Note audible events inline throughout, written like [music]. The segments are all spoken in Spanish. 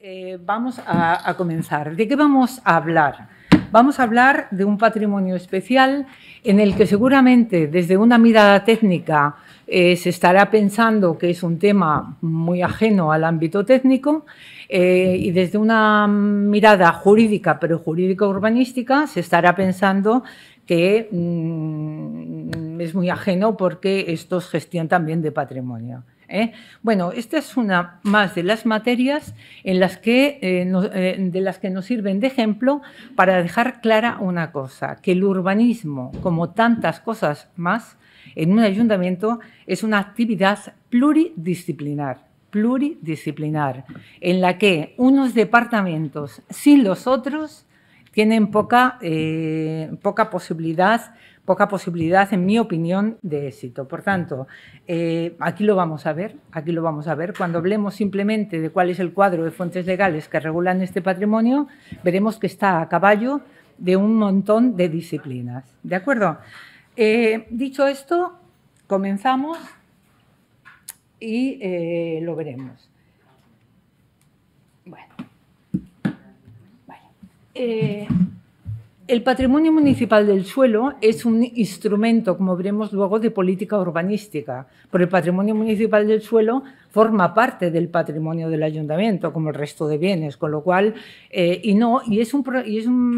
Eh, vamos a, comenzar. ¿De qué vamos a hablar? Vamos a hablar de un patrimonio especial en el que seguramente desde una mirada técnica eh, se estará pensando que es un tema muy ajeno al ámbito técnico eh, y desde una mirada jurídica, pero jurídico-urbanística, se estará pensando que mm, es muy ajeno porque esto es gestión también de patrimonio. ¿eh? Bueno, esta es una más de las materias en las que, eh, eh, de las que nos sirven de ejemplo para dejar clara una cosa, que el urbanismo, como tantas cosas más, en un ayuntamiento es una actividad pluridisciplinar pluridisciplinar, en la que unos departamentos sin los otros tienen poca, poca posibilidad poca posibilidad, en mi opinión, de éxito. Por tanto, eh, aquí lo vamos a ver, aquí lo vamos a ver. Cuando hablemos simplemente de cuál es el cuadro de fuentes legales que regulan este patrimonio, veremos que está a caballo de un montón de disciplinas. ¿De acuerdo? Eh, dicho esto, comenzamos y eh, lo veremos. Bueno. El patrimonio municipal del suelo es un instrumento, como veremos luego, de política urbanística, pero el patrimonio municipal del suelo forma parte del patrimonio del ayuntamiento, como el resto de bienes, con lo cual, eh, y no, y es un,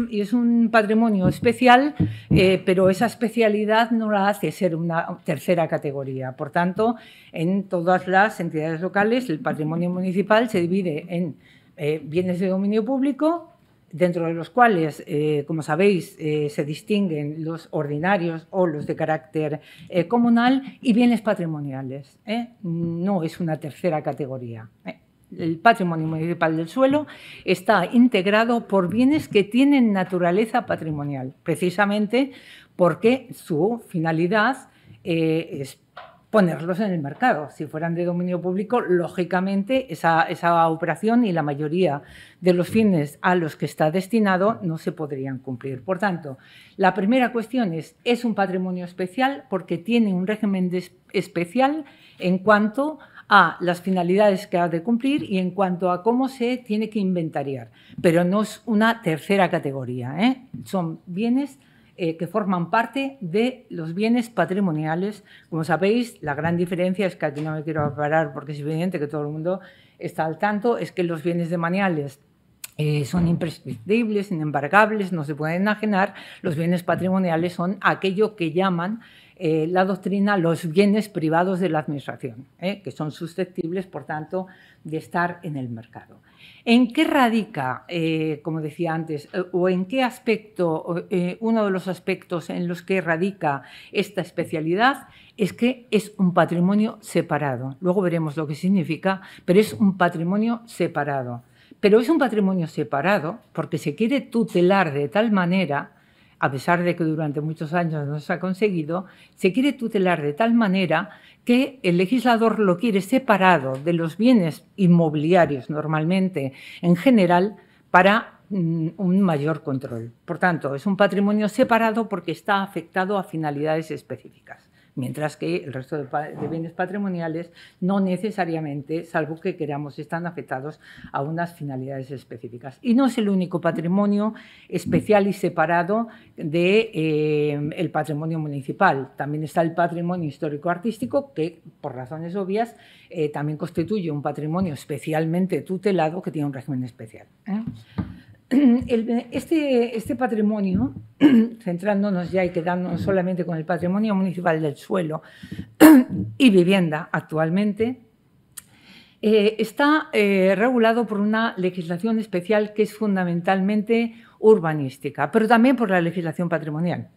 y es un, patrimonio especial, eh, pero esa especialidad no la hace ser una tercera categoría. Por tanto, en todas las entidades locales, el patrimonio municipal se divide en eh, bienes de dominio público, dentro de los cuales, eh, como sabéis, eh, se distinguen los ordinarios o los de carácter eh, comunal y bienes patrimoniales. No es una tercera categoría. El patrimonio municipal del suelo está integrado por bienes que tienen naturaleza patrimonial, precisamente porque su finalidad es ponerlos en el mercado. Si fueran de dominio público, lógicamente esa, esa, operación y la mayoría de los fines a los que está destinado no se podrían cumplir. Por tanto, la primera cuestión es, es un patrimonio especial porque tiene un régimen especial en cuanto a las finalidades que ha de cumplir y en cuanto a cómo se tiene que inventariar. Pero no es una tercera categoría, ¿eh? son bienes eh, que forman parte de los bienes patrimoniales. Como sabéis, la gran diferencia es que aquí no me quiero parar porque es evidente que todo el mundo está al tanto, es que los bienes demaniales eh, son imprescindibles, inembargables, no se pueden enajenar. Los bienes patrimoniales son aquello que llaman eh, la doctrina los bienes privados de la administración, que son susceptibles, por tanto, de estar en el mercado. ¿En qué radica, eh, como decía antes, eh, o en qué aspecto, eh, uno de los aspectos en los que radica esta especialidad es que es un patrimonio separado? Luego veremos lo que significa, pero es un patrimonio separado. Pero es un patrimonio separado porque se quiere tutelar de tal manera a pesar de que durante muchos años no se ha conseguido, se quiere tutelar de tal manera que el legislador lo quiere separado de los bienes inmobiliarios normalmente en general para mm, un mayor control. Por tanto, es un patrimonio separado porque está afectado a finalidades específicas mientras que el resto de, bienes patrimoniales no necesariamente, salvo que queramos, están afectados a unas finalidades específicas. Y no es el único patrimonio especial y separado del de, eh, patrimonio municipal. También está el patrimonio histórico-artístico, que por razones obvias eh, también constituye un patrimonio especialmente tutelado que tiene un régimen especial. ¿eh? [clears throat] Este, este, patrimonio, [clears throat] centrándonos ya y quedándonos solamente con el patrimonio municipal del suelo [clears throat] y vivienda actualmente, eh, está eh, regulado por una legislación especial que es fundamentalmente urbanística, pero también por la legislación patrimonial.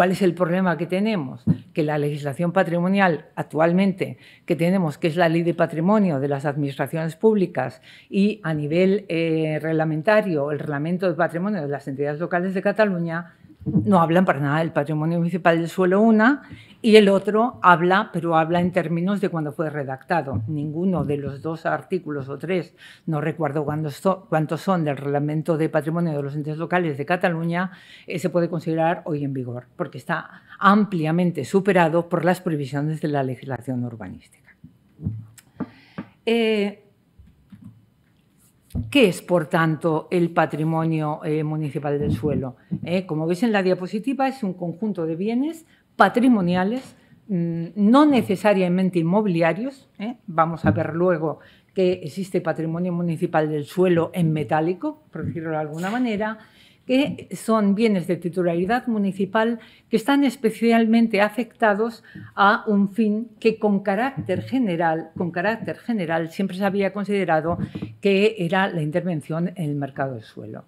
¿Cuál es el problema que tenemos? Que la legislación patrimonial actualmente que tenemos, que es la ley de patrimonio de las administraciones públicas y a nivel eh, reglamentario, el reglamento de patrimonio de las entidades locales de Cataluña, no hablan para nada del patrimonio municipal del suelo una y el otro habla, pero habla en términos de cuando fue redactado. Ninguno de los dos artículos o tres, no recuerdo cuántos son del Reglamento de Patrimonio de los Entes Locales de Cataluña, eh, se puede considerar hoy en vigor, porque está ampliamente superado por las previsiones de la legislación urbanística. Eh, ¿Qué es, por tanto, el patrimonio eh, municipal del suelo? Eh, como veis en la diapositiva, es un conjunto de bienes patrimoniales, mm, no necesariamente inmobiliarios. Eh. vamos a ver luego que existe patrimonio municipal del suelo en metálico, por decirlo de alguna manera, que son bienes de titularidad municipal que están especialmente afectados a un fin que con carácter general, siempre se había considerado que era la intervención en el mercado del suelo.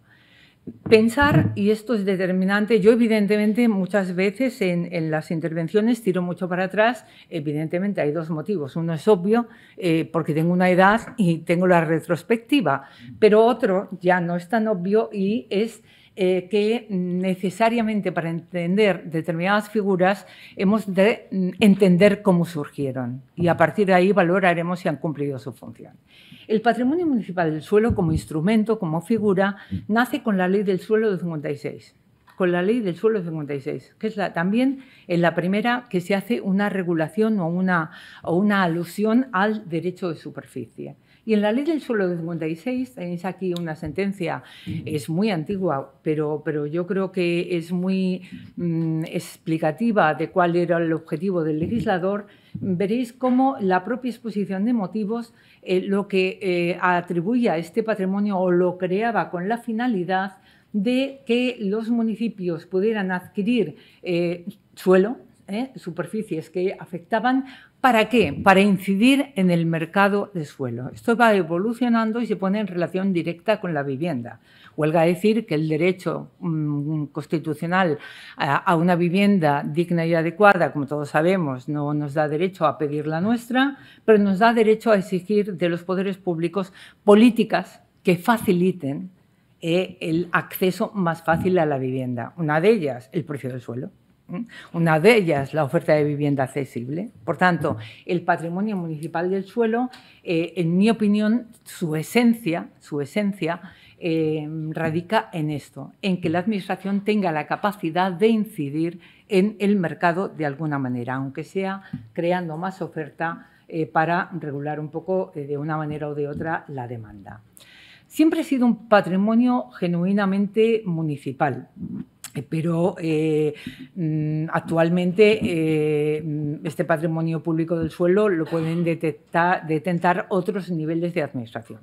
Pensar, y esto es determinante, yo evidentemente muchas veces en, las intervenciones tiro mucho para atrás, evidentemente hay dos motivos. Uno es obvio, eh, porque tengo una edad y tengo la retrospectiva, pero otro ya no es tan obvio y es eh, que necesariamente para entender determinadas figuras hemos de mm, entender cómo surgieron y a partir de ahí valoraremos si han cumplido su función. El patrimonio municipal del suelo como instrumento, como figura, mm. nace con la ley del suelo de 56 con la ley del suelo 56, que es también en la primera que se hace una regulación o o una alusión al derecho de superficie. Y en la ley del suelo de 56 tenéis aquí una sentencia, es muy antigua, pero, pero yo creo que es muy mm, explicativa de cuál era el objetivo del legislador. Veréis cómo la propia exposición de motivos eh, lo que eh, atribuía a este patrimonio o lo creaba con la finalidad de que los municipios pudieran adquirir eh, suelo, superficies que afectaban ¿Para qué? Para incidir en el mercado de suelo. Esto va evolucionando y se pone en relación directa con la vivienda. Huelga decir que el derecho mm, constitucional a, una vivienda digna y adecuada, como todos sabemos, no nos da derecho a pedir la nuestra, pero nos da derecho a exigir de los poderes públicos políticas que faciliten eh, el acceso más fácil a la vivienda. Una de ellas, el precio del suelo. ¿Mm? Una de ellas, la oferta de vivienda accesible. Por tanto, el patrimonio municipal del suelo, eh, en mi opinión, su esencia, su esencia eh, radica en esto, en que la Administración tenga la capacidad de incidir en el mercado de alguna manera, aunque sea creando más oferta eh, para regular un poco de una manera o de otra la demanda siempre ha sido un patrimonio genuinamente municipal. Eh, pero eh, mm, actualmente eh, este patrimonio público del suelo lo pueden detectar, detentar otros niveles de administración.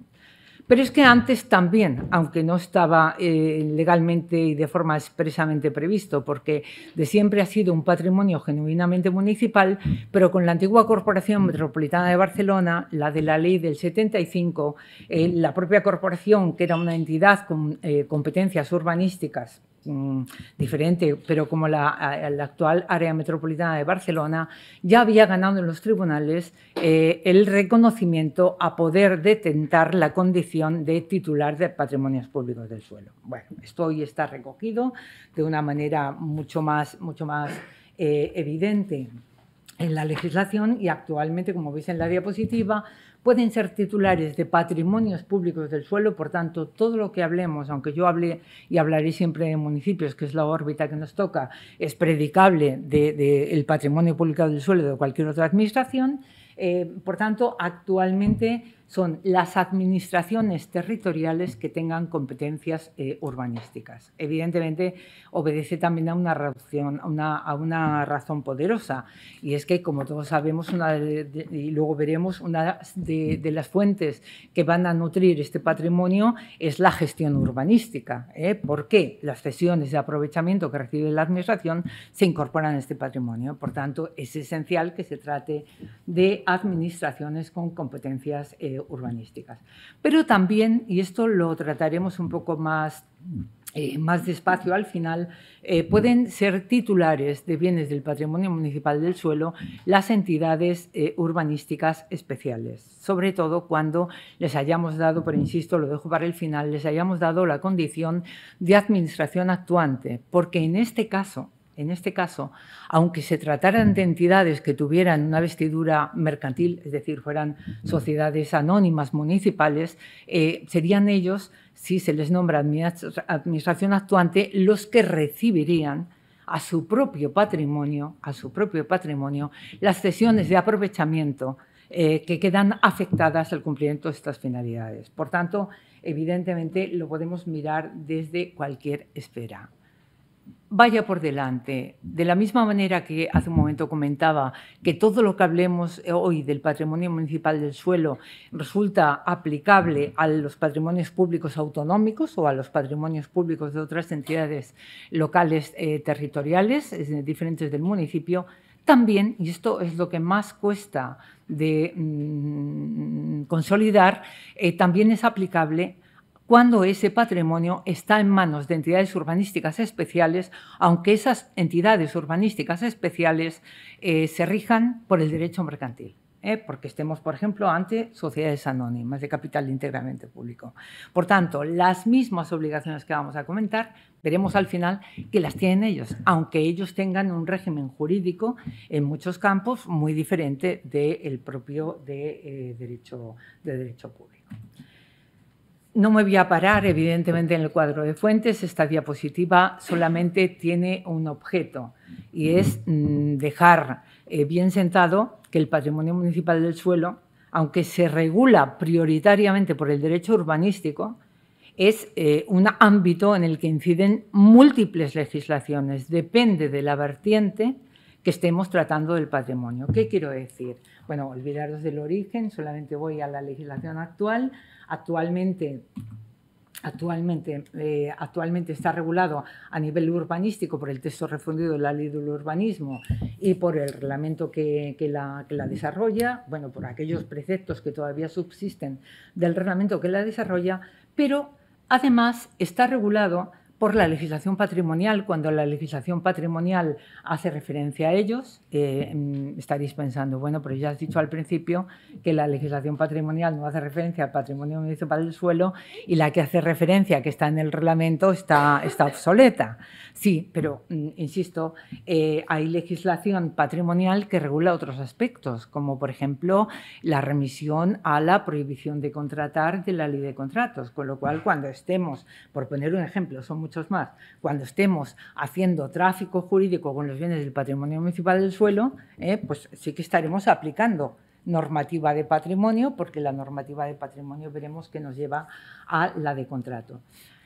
Pero es que antes también, aunque no estaba legalmente y de forma expresamente previsto, porque de siempre ha sido un patrimonio genuinamente municipal, pero con la antigua Corporación Metropolitana de Barcelona, la de la ley del 75, la propia corporación, que era una entidad con competencias urbanísticas Mm, diferente, pero como la, actual área metropolitana de Barcelona, ya había ganado en los tribunales eh, el reconocimiento a poder detentar la condición de titular de patrimonios públicos del suelo. Bueno, esto hoy está recogido de una manera mucho más, mucho más eh, evidente en la legislación y actualmente, como veis en la diapositiva, pueden ser titulares de patrimonios públicos del suelo, por tanto, todo lo que hablemos, aunque yo hable y hablaré siempre de municipios, que es la órbita que nos toca, es predicable del patrimonio público del suelo de cualquier otra administración, eh, por tanto, actualmente son las administraciones territoriales que tengan competencias eh, urbanísticas. Evidentemente, obedece también a una, razón, a, una, razón poderosa, y es que, como todos sabemos, una y luego veremos, una de, las fuentes que van a nutrir este patrimonio es la gestión urbanística, ¿eh? porque las cesiones de aprovechamiento que recibe la Administración se incorporan a este patrimonio. Por tanto, es esencial que se trate de administraciones con competencias eh, urbanísticas. Pero también, y esto lo trataremos un poco más eh, más despacio al final, eh, pueden ser titulares de bienes del patrimonio municipal del suelo las entidades eh, urbanísticas especiales, sobre todo cuando les hayamos dado, pero insisto, lo dejo para el final, les hayamos dado la condición de administración actuante, porque en este caso en este caso, aunque se trataran de entidades que tuvieran una vestidura mercantil, es decir, fueran sociedades anónimas municipales, eh, serían ellos, si se les nombra administración actuante, los que recibirían a su propio patrimonio, a su propio patrimonio, las cesiones de aprovechamiento eh, que quedan afectadas al cumplimiento de estas finalidades. Por tanto, evidentemente lo podemos mirar desde cualquier esfera vaya por delante. De la misma manera que hace un momento comentaba que todo lo que hablemos eh, hoy del patrimonio municipal del suelo resulta aplicable a los patrimonios públicos autonómicos o a los patrimonios públicos de otras entidades locales eh, territoriales diferentes del municipio, también, y esto es lo que más cuesta de mm, consolidar, eh, también es aplicable cuando ese patrimonio está en manos de entidades urbanísticas especiales, aunque esas entidades urbanísticas especiales eh, se rijan por el derecho mercantil. ¿eh? porque estemos, por ejemplo, ante sociedades anónimas de capital íntegramente público. Por tanto, las mismas obligaciones que vamos a comentar, veremos al final que las tienen ellos, aunque ellos tengan un régimen jurídico en muchos campos muy diferente del propio de, eh, derecho, de derecho público. No me voy a parar, evidentemente, en el cuadro de fuentes. Esta diapositiva solamente tiene un objeto y es mm, dejar eh, bien sentado que el patrimonio municipal del suelo, aunque se regula prioritariamente por el derecho urbanístico, es eh, un ámbito en el que inciden múltiples legislaciones. Depende de la vertiente que estemos tratando del patrimonio. ¿Qué quiero decir? Bueno, olvidaros del origen, solamente voy a la legislación actual, actualmente Actualmente, eh, actualmente está regulado a nivel urbanístico por el texto refundido de la ley del urbanismo y por el reglamento que, la, que, la, desarrolla, bueno, por aquellos preceptos que todavía subsisten del reglamento que la desarrolla, pero además está regulado por la legislación patrimonial, cuando la legislación patrimonial hace referencia a ellos, eh, mm, estaréis pensando, bueno, pero ya has dicho al principio que la legislación patrimonial no hace referencia al patrimonio municipal del suelo y la que hace referencia, que está en el reglamento, está, obsoleta. Sí, pero, mm, insisto, eh, hay legislación patrimonial que regula otros aspectos, como por ejemplo la remisión a la prohibición de contratar de la ley de contratos, con lo cual cuando estemos, por poner un ejemplo, son muchos más, cuando estemos haciendo tráfico jurídico con los bienes del patrimonio municipal del suelo, eh, pues sí que estaremos aplicando normativa de patrimonio, porque la normativa de patrimonio veremos que nos lleva a la de contrato.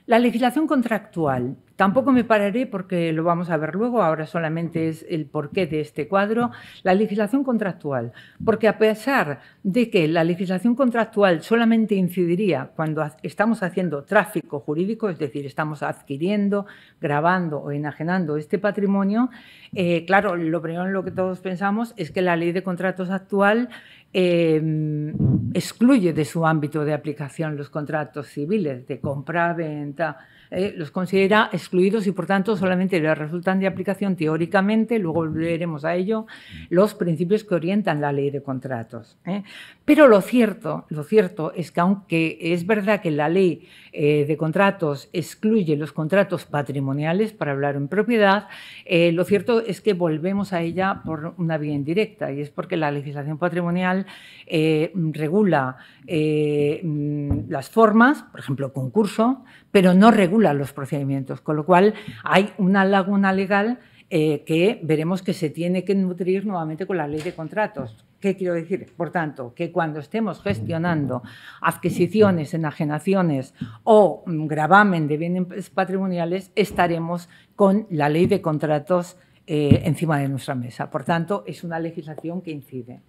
La legislación contractual. Tampoco me pararé porque lo vamos a ver luego, ahora solamente es el porqué de este cuadro. La legislación contractual, porque a pesar de que la legislación contractual solamente incidiría cuando estamos haciendo tráfico jurídico, es decir, estamos adquiriendo, grabando o enajenando este patrimonio, eh, claro, lo primero en lo que todos pensamos es que la ley de contratos actual Em, excluye de su ámbito de aplicación los contratos civiles de compra-venta, eh, los considera excluidos y por tanto solamente les resultan de aplicación teóricamente, luego volveremos a ello, los principios que orientan la ley de contratos. ¿eh? Pero lo cierto, lo cierto es que aunque es verdad que la ley eh, de contratos excluye los contratos patrimoniales, para hablar en propiedad, lo cierto es que volvemos a ella por una vía indirecta y es porque la legislación patrimonial regula mm, las formas, por ejemplo, concurso, pero no regula los procedimientos, con lo cual hay una laguna legal eh, que veremos que se tiene que nutrir nuevamente con la ley de contratos. ¿Qué quiero decir? Por tanto, que cuando estemos gestionando adquisiciones, enajenaciones o mm, gravamen de bienes patrimoniales, estaremos con la ley de contratos eh, encima de nuestra mesa. Por tanto, es una legislación que incide.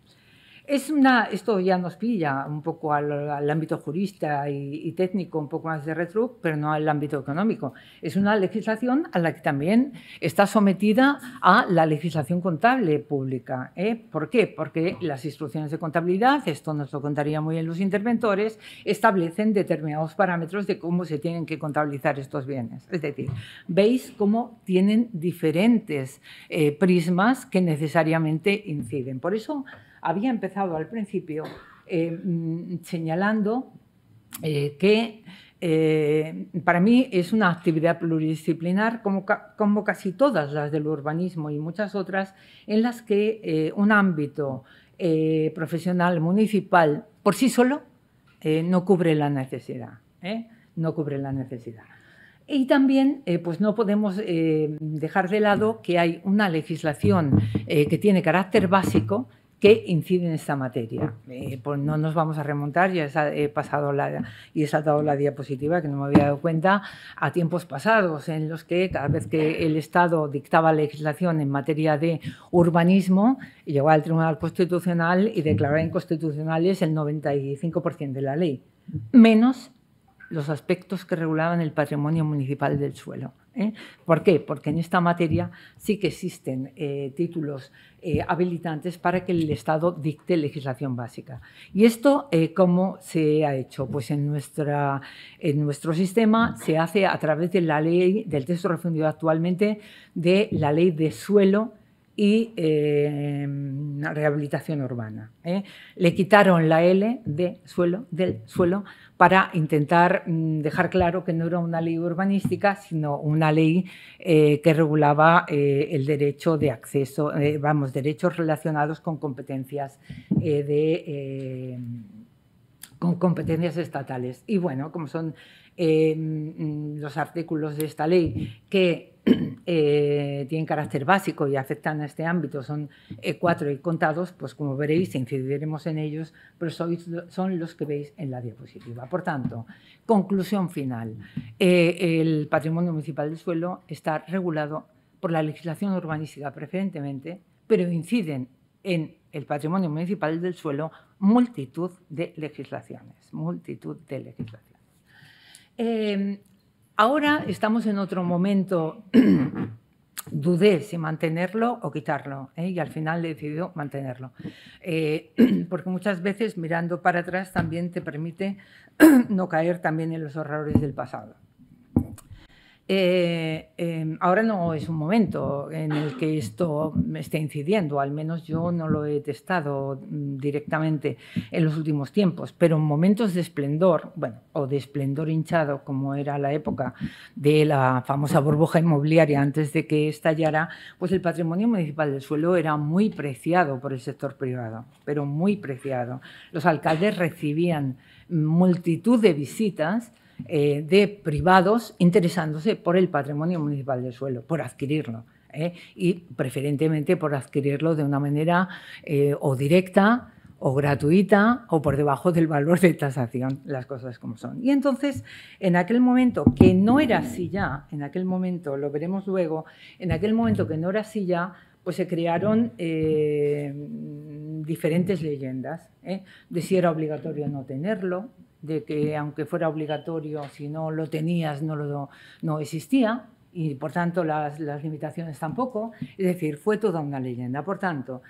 Es una, esto ya nos pilla un poco al, ámbito jurista y, técnico, un poco más de retro, pero no al ámbito económico. Es una legislación a la que también está sometida a la legislación contable pública. ¿eh? ¿Por qué? Porque las instrucciones de contabilidad, esto nos lo contaría muy bien los interventores, establecen determinados parámetros de cómo se tienen que contabilizar estos bienes. Es decir, veis cómo tienen diferentes eh, prismas que necesariamente inciden. Por eso había empezado al principio eh, mm, señalando eh, que eh, para mí es una actividad pluridisciplinar como, casi todas las del urbanismo y muchas otras en las que un ámbito profesional municipal por sí solo no cubre la necesidad. No cubre la necesidad. Y también pues no podemos dejar de lado que hay una legislación que tiene carácter básico que incide en esta materia. Mm. Eh, pues no nos vamos a remontar, ya he pasado la, y he saltado la diapositiva que no me había dado cuenta, a tiempos pasados en los que cada vez que el Estado dictaba legislación en materia de urbanismo, llegó al Tribunal Constitucional y declaraba inconstitucionales el 95% de la ley, menos los aspectos que regulaban el patrimonio municipal del suelo. ¿eh? ¿Por qué? Porque en esta materia sí que existen eh, títulos eh, habilitantes para que el Estado dicte legislación básica. ¿Y esto cómo se ha hecho? Pues en, nuestro sistema se hace a través de la ley, del texto refundido actualmente, de la ley de suelo y rehabilitación urbana. Le quitaron la L de suelo, del suelo para intentar mm, dejar claro que no era una ley urbanística, sino una ley eh, que regulaba eh, el derecho de acceso, eh, vamos, derechos relacionados con competencias con competencias estatales. Y bueno, como son mm, los artículos de esta ley que [clears throat] Eh, tienen carácter básico y afectan a este ámbito, son eh, cuatro y contados, pues como veréis, incidiremos en ellos, pero son los que veis en la diapositiva. Por tanto, conclusión final, eh, el patrimonio municipal del suelo está regulado por la legislación urbanística preferentemente, pero inciden en el patrimonio municipal del suelo multitud de legislaciones, multitud de legislaciones. Ahora estamos en otro momento. [clears throat] Dudé si mantenerlo o quitarlo ¿eh? y al final he decidido mantenerlo. Eh, [clears throat] porque muchas veces mirando para atrás también te permite [clears throat] no caer también en los horrores del pasado. Eh, em, ahora no es un momento en el que esto me esté incidiendo, al menos yo no lo he testado mm, directamente en los últimos tiempos, pero en momentos de esplendor, bueno, o de esplendor hinchado, como era la época de la famosa burbuja inmobiliaria antes de que estallara, pues el patrimonio municipal del suelo era muy preciado por el sector privado, pero muy preciado. Los alcaldes recibían multitud de visitas eh, de privados interesándose por el patrimonio municipal del suelo, por adquirirlo. ¿eh? Y preferentemente por adquirirlo de una manera eh, o directa o gratuita o por debajo del valor de tasación, las cosas como son. Y entonces, en aquel momento, que no era así ya, en aquel momento, lo veremos luego, en aquel momento que no era así ya, pues se crearon diferentes leyendas de si era obligatorio no tenerlo, de que aunque fuera obligatorio, si no lo tenías, no, lo, no existía y por tanto las, limitaciones tampoco. Es decir, fue toda una leyenda. Por tanto,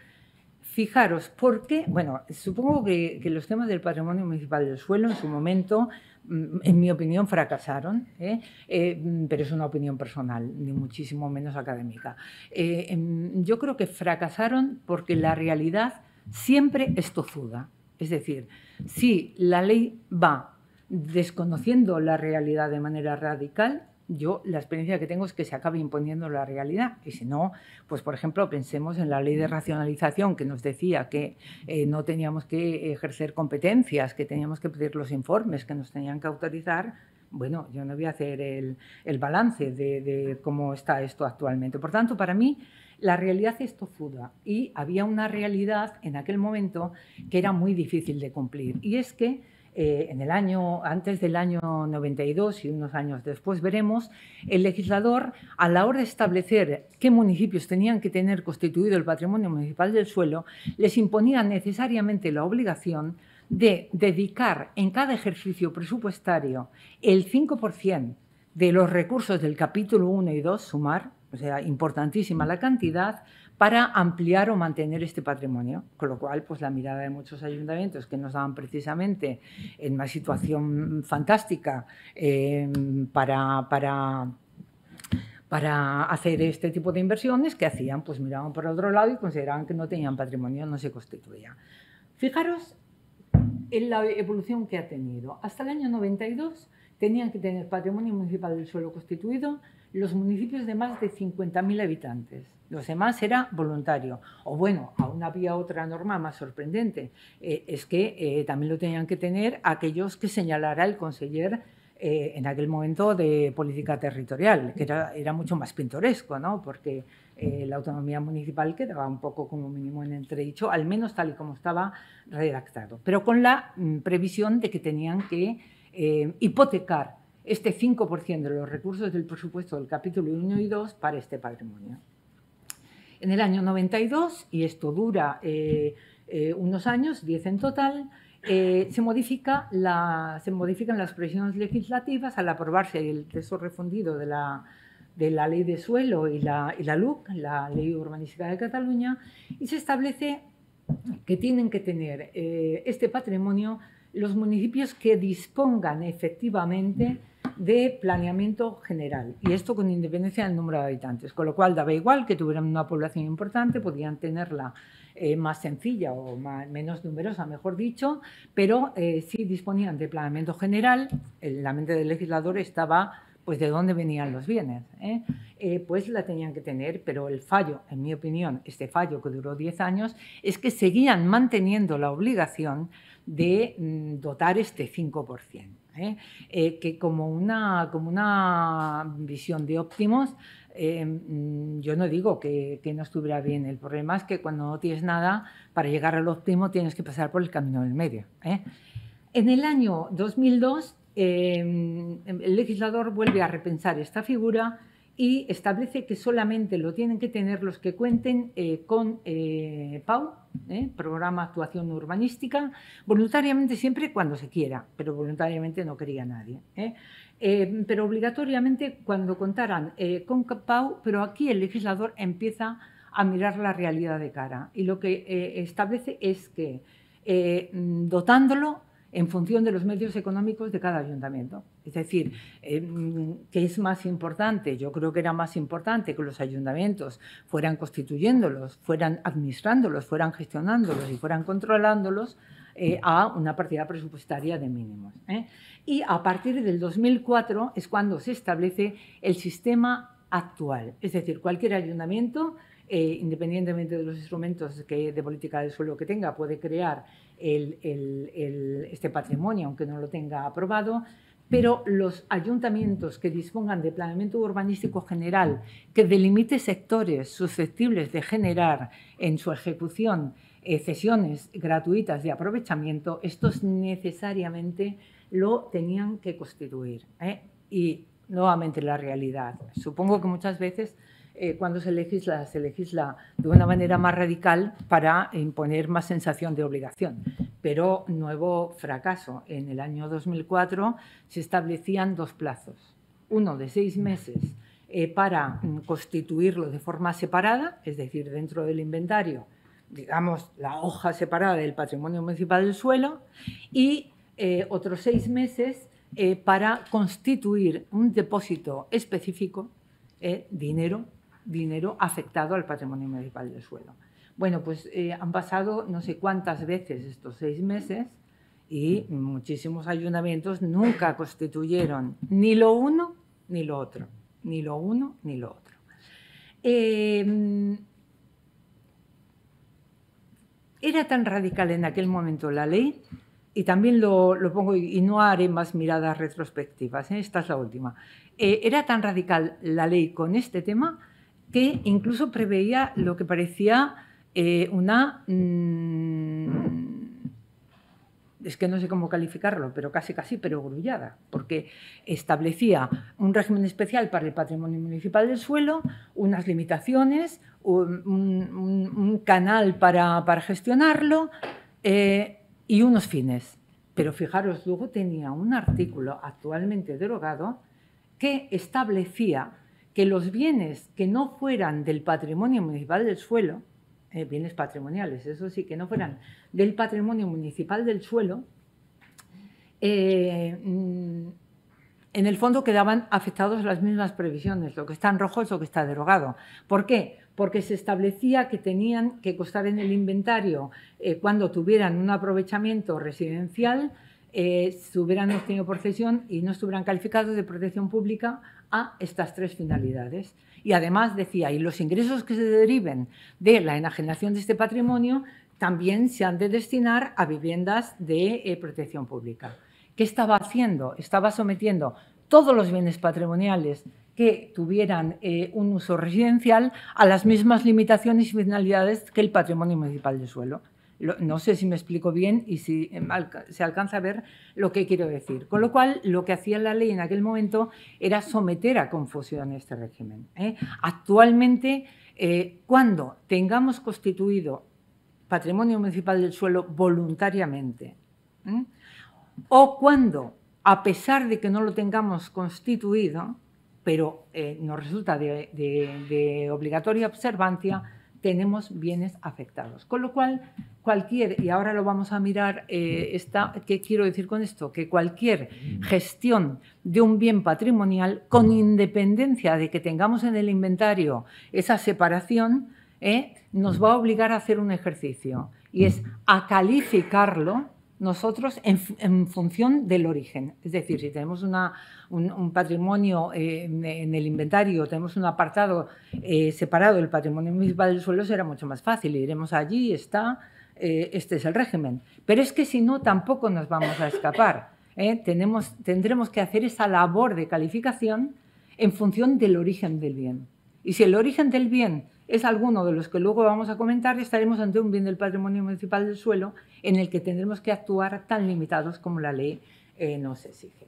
fijaros, qué? bueno, supongo que, los temas del patrimonio municipal del suelo en su momento, mm, en mi opinión, fracasaron, ¿eh? Eh, mm, pero es una opinión personal, ni muchísimo menos académica. Eh, em, yo creo que fracasaron porque la realidad siempre es tozuda. Es decir, si la ley va desconociendo la realidad de manera radical, yo la experiencia que tengo es que se acabe imponiendo la realidad. Y si no, pues por ejemplo, pensemos en la ley de racionalización que nos decía que eh, no teníamos que ejercer competencias, que teníamos que pedir los informes, que nos tenían que autorizar. Bueno, yo no voy a hacer el, balance de, cómo está esto actualmente. Por tanto, para mí, la realidad es tozuda y había una realidad en aquel momento que era muy difícil de cumplir. Y es que eh, en el año, antes del año 92 y unos años después veremos, el legislador, a la hora de establecer qué municipios tenían que tener constituido el patrimonio municipal del suelo, les imponía necesariamente la obligación de dedicar en cada ejercicio presupuestario el 5% de los recursos del capítulo 1 y 2, sumar, o sea, importantísima mm. la cantidad, para ampliar o mantener este patrimonio. Con lo cual, pues la mirada de muchos ayuntamientos que nos daban precisamente en una situación fantástica em, para, para hacer este tipo de inversiones que hacían, pues miraban por otro lado y consideraban que no tenían patrimonio, no se constituía. Fijaros en la evolución que ha tenido. Hasta el año 92 tenían que tener patrimonio municipal del suelo constituido los municipios de más de 50.000 habitantes. Los demás era voluntario. O bueno, aún había otra norma más sorprendente, eh, es que eh, también lo tenían que tener aquellos que señalara el conseller eh, en aquel momento de política territorial, que era, mucho más pintoresco, ¿no? porque la autonomía municipal quedaba un poco como mínimo en entredicho, al menos tal y como estaba redactado, pero con la mm, previsión de que tenían que eh, hipotecar este 5% de los recursos del presupuesto del capítulo 1 y 2 para este patrimonio. En el año 92, y esto dura eh, eh, unos años, 10 en total, se, modifica la, se modifican las presiones legislativas al aprobarse el texto refundido de la, de la Ley de Suelo y la, y la LUC, la Ley Urbanística de Cataluña, y se establece que tienen que tener este patrimonio los municipios que dispongan efectivamente de planeamiento general, y esto con independencia del número de habitantes, con lo cual daba igual que tuvieran una población importante, podían tenerla eh, más sencilla o menos numerosa, mejor dicho, pero eh, si disponían de planeamiento general, en la mente del legislador estaba pues de dónde venían los bienes. Eh? pues la tenían que tener, pero el fallo, en mi opinión, este fallo que duró 10 años, es que seguían manteniendo la obligación de mm, dotar este 5%. ¿eh? Eh, que como una, como una visión de óptimos, eh, mm, yo no digo que, que, no estuviera bien, el problema es que cuando no tienes nada, para llegar al óptimo tienes que pasar por el camino del medio. En el año 2002, el legislador vuelve a repensar esta figura y establece que solamente lo tienen que tener los que cuenten eh, con eh, PAU, eh, Programa Actuación Urbanística, voluntariamente siempre cuando se quiera, pero voluntariamente no quería nadie. Eh. pero obligatoriamente cuando contaran con PAU, pero aquí el legislador empieza a mirar la realidad de cara y lo que establece es que dotándolo en función de los medios económicos de cada ayuntamiento. Es decir, eh, ¿qué es más importante? Yo creo que era más importante que los ayuntamientos fueran constituyéndolos, fueran administrándolos, fueran gestionándolos y fueran controlándolos eh, a una partida presupuestaria de mínimos. ¿eh? Y a partir del 2004 es cuando se establece el sistema actual. Es decir, cualquier ayuntamiento eh, independientemente de los instrumentos de política del suelo que tenga, puede crear este patrimonio, aunque no lo tenga aprobado, pero los ayuntamientos que dispongan de planeamiento urbanístico general, que delimite sectores susceptibles de generar en su ejecución cesiones eh, gratuitas de aprovechamiento, estos necesariamente lo tenían que constituir. ¿eh? Y nuevamente la realidad. Supongo que muchas veces eh, cuando se legisla, se legisla de una manera más radical para imponer más sensación de obligación. Pero nuevo fracaso. En el año 2004 se establecían dos plazos. Uno de seis meses eh, para mm, constituirlo de forma separada, es decir, dentro del inventario, digamos, la hoja separada del patrimonio municipal del suelo, y eh, otros seis meses para constituir un depósito específico, eh, dinero, dinero afectado al patrimonio municipal del suelo. Bueno, pues eh, han pasado no sé cuántas veces estos seis meses y muchísimos ayuntamientos nunca constituyeron ni lo uno ni lo otro, ni lo uno ni lo otro. Em, era tan radical en aquel momento la ley, y también lo, pongo, y no haré más miradas retrospectivas, ¿eh? esta es la última, eh, era tan radical la ley con este tema que incluso preveía lo que parecía eh, una... Mm, es que no sé cómo calificarlo, pero casi casi, pero grullada, porque establecía un régimen especial para el patrimonio municipal del suelo, unas limitaciones, un, canal para, gestionarlo eh, y unos fines. Pero fijaros, luego tenía un artículo actualmente derogado que establecía que los bienes que no fueran del patrimonio municipal del suelo, eh, bienes patrimoniales, eso sí, que no fueran del patrimonio municipal del suelo, eh, mm, en el fondo quedaban afectados las mismas previsiones. Lo que está en rojo es lo que está derogado. ¿Por qué? Porque se establecía que tenían que costar en el inventario eh, cuando tuvieran un aprovechamiento residencial, eh, hubieran obtenido por cesión y no estuvieran calificados de protección pública a estas tres finalidades. Y además decía, y los ingresos que se deriven de la enajenación de este patrimonio también se han de destinar a viviendas de eh, protección pública. ¿Qué estaba haciendo? Estaba sometiendo todos los bienes patrimoniales que tuvieran eh, un uso residencial a las mismas limitaciones y finalidades que el patrimonio municipal de suelo no sé si me explico bien y si em, se alcanza a ver lo que quiero decir. Con lo cual, lo que hacía la ley en aquel momento era someter a confusión este régimen. ¿eh? Actualmente, eh, cuando tengamos constituido patrimonio municipal del suelo voluntariamente, o cuando, a pesar de que no lo tengamos constituido, pero eh, nos resulta de obligatoria observancia, tenemos bienes afectados. Con lo cual, cualquier, y ahora lo vamos a mirar, eh, esta, ¿qué quiero decir con esto? Que cualquier gestión de un bien patrimonial, con independencia de que tengamos en el inventario esa separación, eh, nos va a obligar a hacer un ejercicio, y es a calificarlo nosotros en, función del origen. Es decir, si tenemos un, patrimonio eh, en, el inventario, tenemos un apartado eh, separado del patrimonio municipal del suelo, será mucho más fácil. Iremos allí, está, eh, este es el régimen. Pero es que si no, tampoco nos vamos a escapar. Tenemos, tendremos que hacer esa labor de calificación en función del origen del bien. Y si el origen del bien es alguno de los que luego vamos a comentar, y estaremos ante un bien del patrimonio municipal del suelo en el que tendremos que actuar tan limitados como la ley eh, nos exige.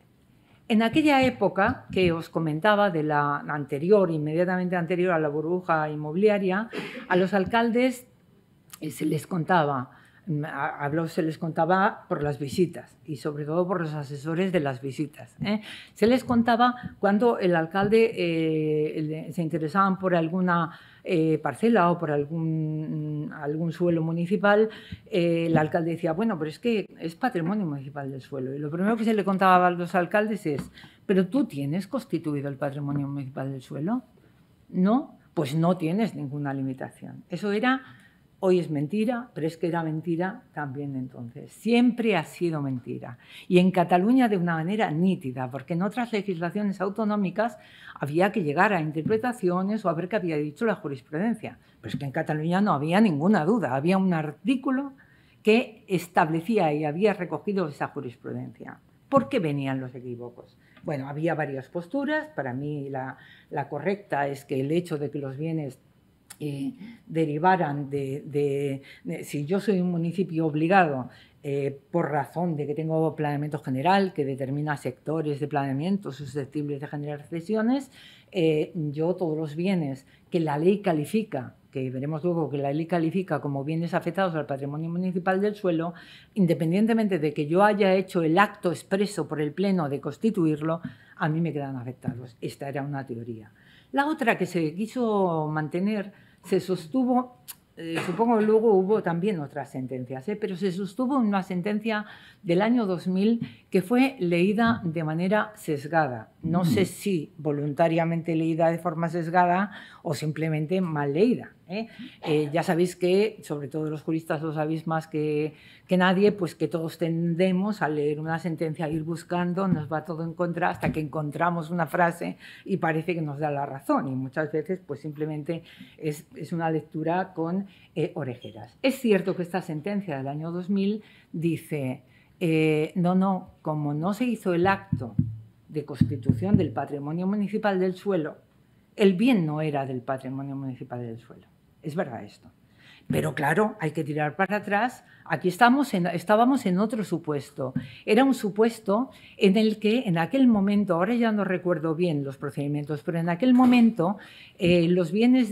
En aquella época que os comentaba de la anterior, inmediatamente anterior a la burbuja inmobiliaria, a los alcaldes eh, se les contaba, habló, mm, se les contaba por las visitas y sobre todo por los asesores de las visitas. ¿eh? Se les contaba cuando el alcalde se interesaban por alguna eh, parcela o por algún, mm, algún suelo municipal, eh, el alcalde decía, bueno, pero es que es patrimonio municipal del suelo. Y lo primero que se le contaba a los alcaldes es, pero tú tienes constituido el patrimonio municipal del suelo. No, pues no tienes ninguna limitación. Eso era hoy es mentira, pero es que era mentira también entonces. Siempre ha sido mentira. Y en Cataluña de una manera nítida, porque en otras legislaciones autonómicas había que llegar a interpretaciones o a ver qué había dicho la jurisprudencia. Pero es que en Cataluña no había ninguna duda, había un artículo que establecía y había recogido esa jurisprudencia. ¿Por qué venían los equívocos? Bueno, había varias posturas. Para mí la, la correcta es que el hecho de que los bienes derivaran de, si yo soy un municipio obligado eh, por razón de que tengo planeamiento general que determina sectores de planeamiento susceptibles de generar recesiones, eh, yo todos los bienes que la ley califica que veremos luego que la ley califica como bienes afectados al patrimonio municipal del suelo, independientemente de que yo haya hecho el acto expreso por el Pleno de constituirlo, a mí me quedan afectados. Esta era una teoría. La otra que se quiso mantener se sostuvo, eh, supongo luego hubo también otras sentencias, ¿eh? pero se sostuvo una sentencia del año 2000 que fue leída de manera sesgada. No sé mm. si voluntariamente leída de forma sesgada o simplemente mal leída. ¿eh? Eh, ya sabéis que, sobre todo los juristas lo sabéis más que, nadie, pues que todos tendemos a leer una sentencia, a ir buscando, nos va todo en contra hasta que encontramos una frase y parece que nos da la razón. Y muchas veces pues simplemente es, una lectura con eh, orejeras. Es cierto que esta sentencia del año 2000 dice, no, no, como no se hizo el acto de constitución del patrimonio municipal del suelo, el bien no era del patrimonio municipal del suelo. Es verdad esto. Pero claro, hay que tirar para atrás Aquí estábamos en otro supuesto. Era un supuesto en el que en aquel momento, ahora ya no recuerdo bien los procedimientos, pero en aquel momento eh, los, bienes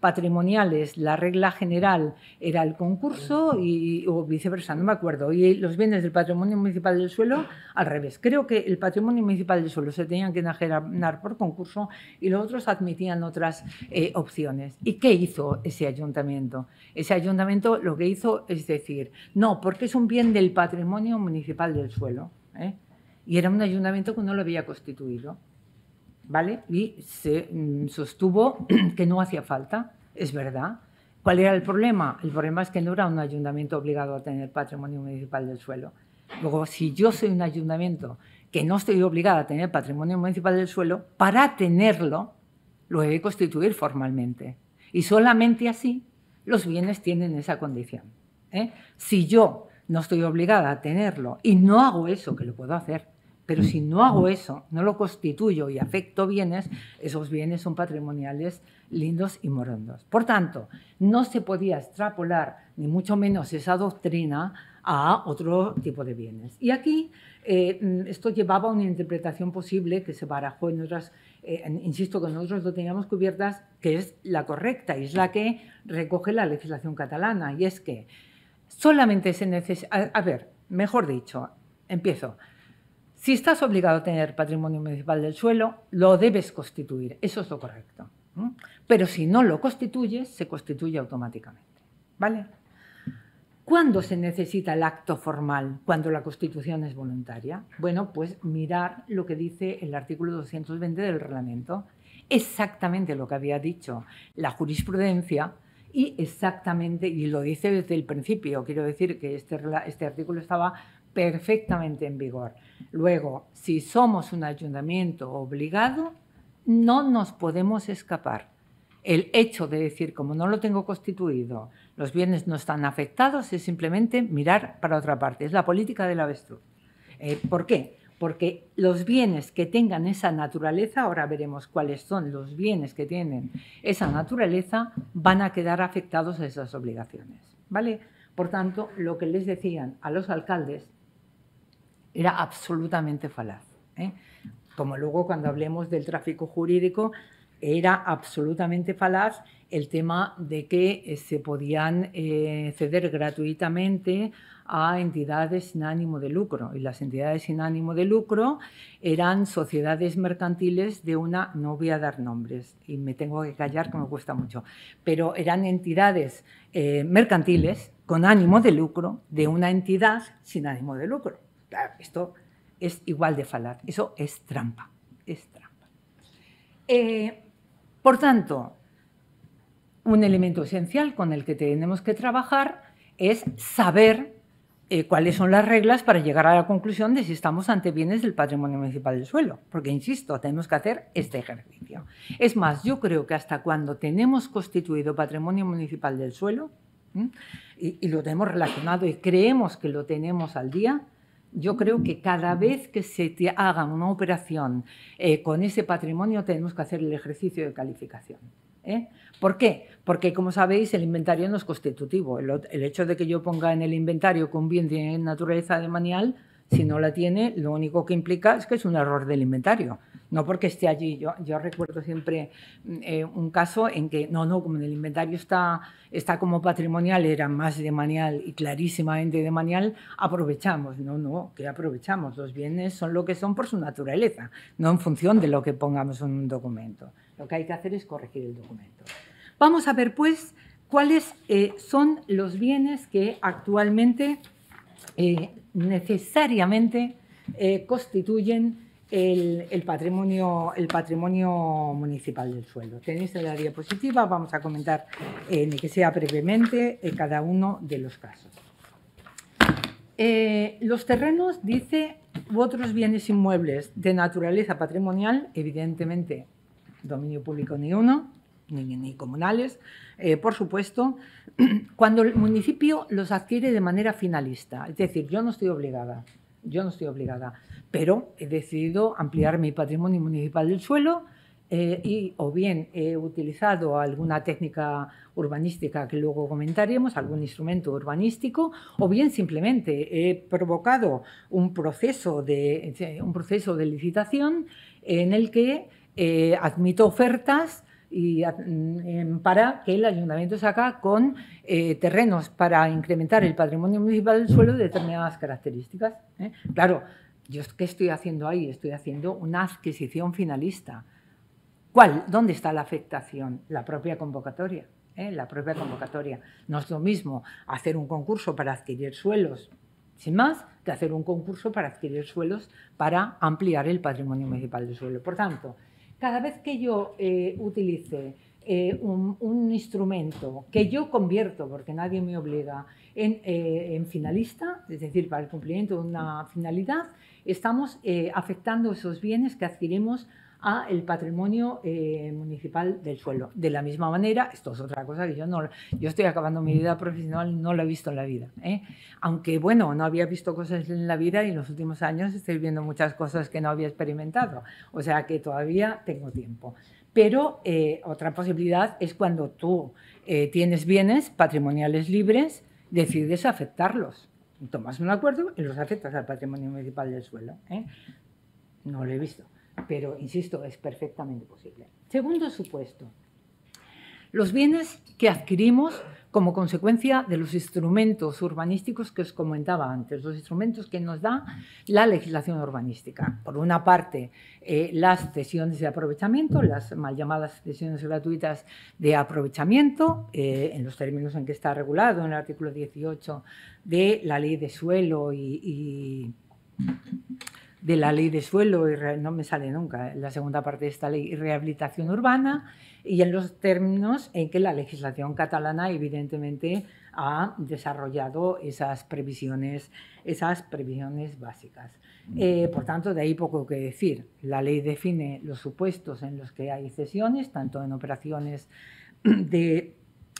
patrimoniales, la regla general era el concurso o viceversa, no me acuerdo, y los bienes del patrimonio municipal del suelo al revés. Creo que el patrimonio municipal del suelo se tenían que enajenar por concurso y los otros admitían otras eh, opciones. ¿Y qué hizo ese ayuntamiento? Ese ayuntamiento lo que hizo es decir, no, porque es un bien del patrimonio municipal del suelo. ¿eh? Y era un ayuntamiento que no lo había constituido. ¿Vale? Y se mm, sostuvo [clears throat] que no hacía falta, es verdad. ¿Cuál era el problema? El problema es que no era un ayuntamiento obligado a tener patrimonio municipal del suelo. Luego, si yo soy un ayuntamiento que no estoy obligada a tener patrimonio municipal del suelo, para tenerlo, lo he de constituir formalmente. Y solamente así los bienes tienen esa condición. ¿eh? Si yo no estoy obligada a tenerlo y no hago eso, que lo puedo hacer, pero si no hago eso, no lo constituyo y afecto bienes, esos bienes son patrimoniales lindos y morondos. Por tanto, no se podía extrapolar, ni mucho menos esa doctrina, a otro tipo de bienes. Y aquí eh, esto llevaba a una interpretación posible que se barajó en otras eh, insisto, que nosotros lo teníamos cubiertas, que es la correcta y es la que recoge la legislación catalana. Y es que solamente se necesita, a, ver, mejor dicho, empiezo. Si estás obligado a tener patrimonio municipal del suelo, lo debes constituir, eso es lo correcto. Pero si no lo constituyes, se constituye automáticamente. ¿Vale? ¿Cuándo se necesita el acto formal? Cuando la Constitución es voluntaria. Bueno, pues mirar lo que dice el artículo 220 del reglamento. Exactamente lo que había dicho la jurisprudencia y exactamente, y lo dice desde el principio, quiero decir que este, este artículo estaba perfectamente en vigor. Luego, si somos un ayuntamiento obligado, no nos podemos escapar. El hecho de decir, como no lo tengo constituido, los bienes no están afectados, es simplemente mirar para otra parte. Es la política del avestruz. Eh, ¿Por qué? Porque los bienes que tengan esa naturaleza, ahora veremos cuáles son los bienes que tienen esa naturaleza, van a quedar afectados a esas obligaciones. ¿Vale? Por tanto, lo que les decían a los alcaldes era absolutamente falaz. ¿eh? Como luego cuando hablemos del tráfico jurídico, era absolutamente falaz el tema de que eh, se podían eh, ceder gratuitamente a entidades sin ánimo de lucro. Y las entidades sin ánimo de lucro eran sociedades mercantiles de una, no voy a dar nombres y me tengo que callar que me cuesta mucho, pero eran entidades eh, mercantiles con ánimo de lucro de una entidad sin ánimo de lucro. esto es igual de falaz, eso es trampa, es trampa. Eh, por tanto, un elemento esencial con el que tenemos que trabajar es saber eh, cuáles son las reglas para llegar a la conclusión de si estamos ante bienes del patrimonio municipal del suelo, porque, insisto, tenemos que hacer este ejercicio. Es más, yo creo que hasta cuando tenemos constituido patrimonio municipal del suelo, y, y, lo tenemos relacionado y creemos que lo tenemos al día, yo creo que cada vez que se haga una operación eh, con ese patrimonio tenemos que hacer el ejercicio de calificación. ¿eh? ¿Por qué? Porque, como sabéis, el inventario no es constitutivo. El, hecho de que yo ponga en el inventario que un bien de naturaleza demanial si no la tiene, lo único que implica es que es un error del inventario, no porque esté allí. Yo, recuerdo siempre mm, eh, un caso en que, no, no, como en el inventario está, está como patrimonial, era más de manial y clarísimamente de manial, aprovechamos. No, no, que aprovechamos. Los bienes son lo que son por su naturaleza, no en función de lo que pongamos en un documento. Lo que hay que hacer es corregir el documento. Vamos a ver, pues, cuáles eh, son los bienes que actualmente eh, necesariamente eh, constituyen el, patrimonio, el patrimonio municipal del suelo. Tenéis en la diapositiva, vamos a comentar, eh, ni que sea brevemente, eh, cada uno de los casos. Eh, los terrenos, dice, u otros bienes inmuebles de naturaleza patrimonial, evidentemente dominio público ni uno, ni comunales, eh, por supuesto, [clears throat] cuando el municipio los adquiere de manera finalista. Es decir, yo no estoy obligada, yo no estoy obligada, pero he decidido ampliar mi patrimonio municipal del suelo eh, y o bien he utilizado alguna técnica urbanística que luego comentaremos, algún instrumento urbanístico, o bien simplemente he provocado un proceso de, eh, un proceso de licitación en el que admito ofertas y para que el ayuntamiento saca con eh, terrenos para incrementar el patrimonio municipal del suelo de determinadas características. ¿eh? Claro, yo ¿qué estoy haciendo ahí? Estoy haciendo una adquisición finalista. ¿Cuál? ¿Dónde está la afectación? La propia convocatoria. ¿eh? La propia convocatoria. No es lo mismo hacer un concurso para adquirir suelos, sin más, que hacer un concurso para adquirir suelos para ampliar el patrimonio municipal del suelo. Por tanto, cada vez que yo eh, utilice eh, un, instrumento que yo convierto, porque nadie me obliga, eh, en, finalista, es decir, para el cumplimiento de una finalidad, estamos afectando esos bienes que adquirimos a el patrimonio eh, municipal del suelo. De la misma manera, esto es otra cosa que yo no, yo estoy acabando mi vida profesional, no lo he visto en la vida. ¿eh? Aunque bueno, no había visto cosas en la vida y en los últimos años estoy viendo muchas cosas que no había experimentado. O sea que todavía tengo tiempo. Pero eh, otra posibilidad es cuando tú tienes bienes patrimoniales libres, decides afectarlos. Tomas un acuerdo y los afectas al patrimonio municipal del suelo. No lo he visto pero insisto, es perfectamente posible. Segundo supuesto, los bienes que adquirimos como consecuencia de los instrumentos urbanísticos que os comentaba antes, los instrumentos que nos da la legislación urbanística. Por una parte, eh, las cesiones de aprovechamiento, las mal llamadas cesiones gratuitas de aprovechamiento, eh, en los términos en que está regulado en el artículo 18 de la ley de suelo y de la ley de suelo, y no me sale nunca ¿eh? la segunda parte de esta ley, y rehabilitación urbana, y en los términos en que la legislación catalana evidentemente ha desarrollado esas previsiones, esas previsiones básicas. Mm. Eh, por tanto, de ahí poco que decir. La ley define los supuestos en los que hay cesiones, tanto en operaciones de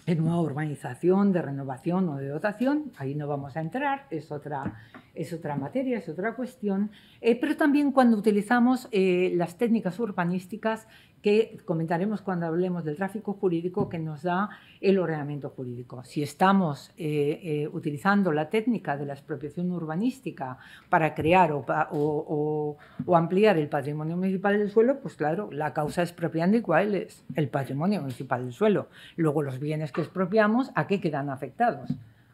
en una urbanización, de renovación o de dotación, ahí no vamos a entrar, es otra, es otra materia, es otra cuestión, eh, pero también cuando utilizamos eh, las técnicas urbanísticas que comentaremos cuando hablemos del tráfico jurídico que nos da el ordenamiento jurídico. Si estamos eh, eh, utilizando la técnica de la expropiación urbanística para crear o, o, ampliar el patrimonio municipal del suelo, pues claro, la causa expropiando igual es el patrimonio municipal del suelo. Luego los bienes que expropiamos, ¿a qué quedan afectados?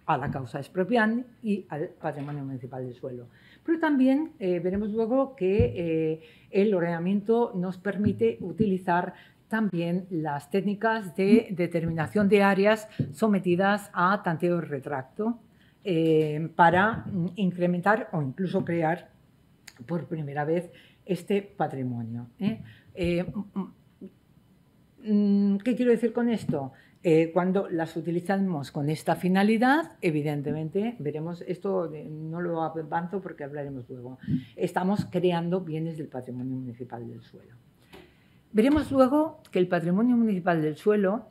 A la causa expropiando y al patrimonio municipal del suelo pero también eh, veremos luego que eh, el ordenamiento nos permite utilizar también las técnicas de determinación de áreas sometidas a tanteo retracto eh, para mm, incrementar o incluso crear por primera vez este patrimonio. ¿eh? Mm, mm, qué quiero decir con esto? Eh, cuando las utilizamos con esta finalidad, evidentemente, veremos, esto eh, no lo avanzo porque hablaremos luego, estamos creando bienes del patrimonio municipal del suelo. Veremos luego que el patrimonio municipal del suelo,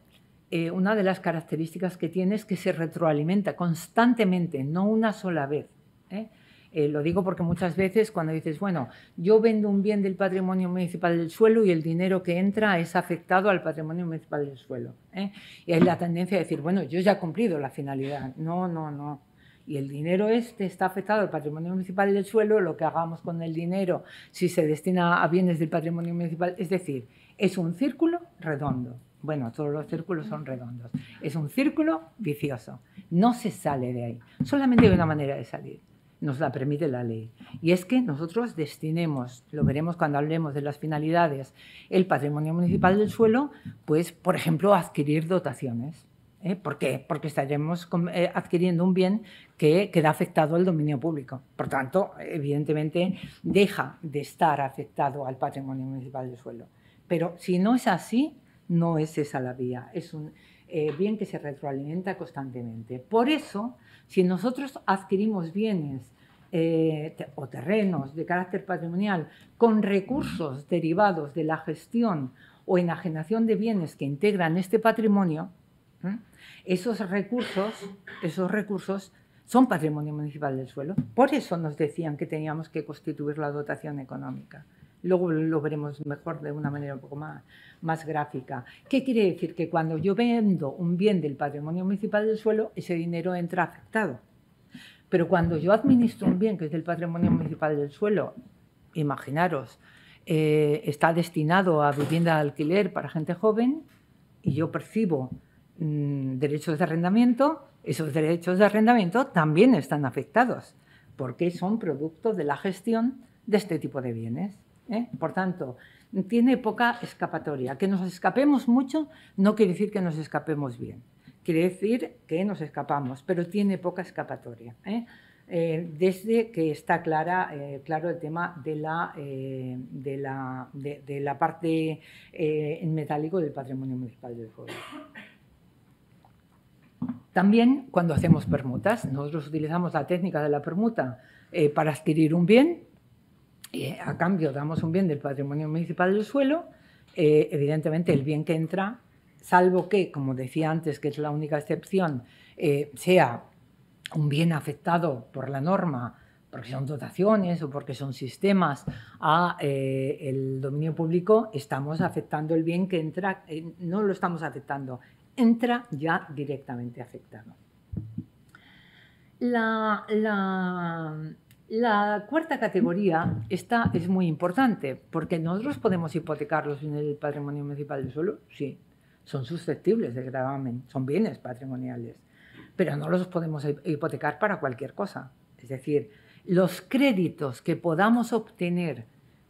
eh, una de las características que tiene es que se retroalimenta constantemente, no una sola vez. ¿eh? Eh, lo digo porque muchas veces cuando dices, bueno, yo vendo un bien del patrimonio municipal del suelo y el dinero que entra es afectado al patrimonio municipal del suelo. ¿eh? Y hay la tendencia a decir, bueno, yo ya he cumplido la finalidad. No, no, no. Y el dinero este está afectado al patrimonio municipal del suelo, lo que hagamos con el dinero, si se destina a bienes del patrimonio municipal, es decir, es un círculo redondo. Bueno, todos los círculos son redondos. Es un círculo vicioso. No se sale de ahí. Solamente hay una manera de salir nos la permite la ley. Y es que nosotros destinemos, lo veremos cuando hablemos de las finalidades, el patrimonio municipal del suelo, pues, por ejemplo, adquirir dotaciones. ¿eh? ¿Por qué? Porque estaremos eh, adquiriendo un bien que queda afectado al dominio público. Por tanto, evidentemente, deja de estar afectado al patrimonio municipal del suelo. Pero si no es así, no es esa la vía. Es un, eh, bien que se retroalimenta constantemente. Por eso, si nosotros adquirimos bienes eh, o terrenos de carácter patrimonial con recursos derivados de la gestión o enajenación de bienes que integran este patrimonio, esos recursos, esos recursos son patrimonio municipal del suelo. Por eso nos decían que teníamos que constituir la dotación económica. Luego lo veremos mejor de una manera un poco más, más gráfica. ¿Qué quiere decir? Que cuando yo vendo un bien del patrimonio municipal del suelo, ese dinero entra afectado. Pero cuando yo administro un bien que es del patrimonio municipal del suelo, imaginaros, eh, está destinado a vivienda de alquiler para gente joven y yo percibo mm, derechos de arrendamiento, esos derechos de arrendamiento también están afectados porque son producto de la gestión de este tipo de bienes. ¿eh? Por tanto, tiene poca escapatoria. Que nos escapemos mucho no quiere decir que nos escapemos bien. Quiere decir que nos escapamos, pero tiene poca escapatoria. ¿eh? Eh, desde que está clara, claro el tema de la, de la, parte en metálico del patrimonio municipal del pueblo. También cuando hacemos permutas, nosotros utilizamos la técnica de la permuta para adquirir un bien eh, a cambio damos un bien del patrimonio municipal del suelo, eh, evidentemente el bien que entra, salvo que, como decía antes, que es la única excepción, eh, sea un bien afectado por la norma, porque son dotaciones o porque son sistemas a el dominio público, estamos afectando el bien que entra, no lo estamos afectando, entra ya directamente afectado. la, la cuarta categoría, esta es muy importante, porque nosotros podemos los en el patrimonio municipal del suelo, sí, son susceptibles de gravamen, son bienes patrimoniales, pero no los podemos hipotecar para cualquier cosa. Es decir, los créditos que podamos obtener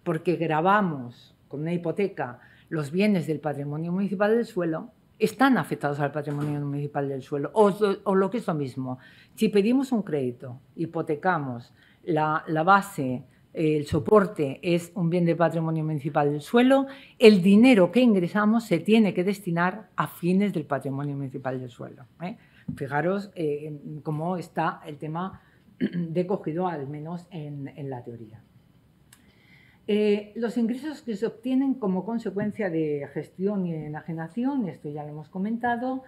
porque grabamos con una hipoteca los bienes del patrimonio municipal del suelo, están afectados al patrimonio municipal del suelo. o, lo que es lo mismo, si pedimos un crédito, hipotecamos la, base, el soporte es un bien de patrimonio municipal del suelo, el dinero que ingresamos se tiene que destinar a fines del patrimonio municipal del suelo. ¿eh? Fijaros eh, cómo está el tema [clears throat] decogido, al menos en, la teoría. Eh, los ingresos que se obtienen como consecuencia de gestión y enajenación, esto ya lo hemos comentado,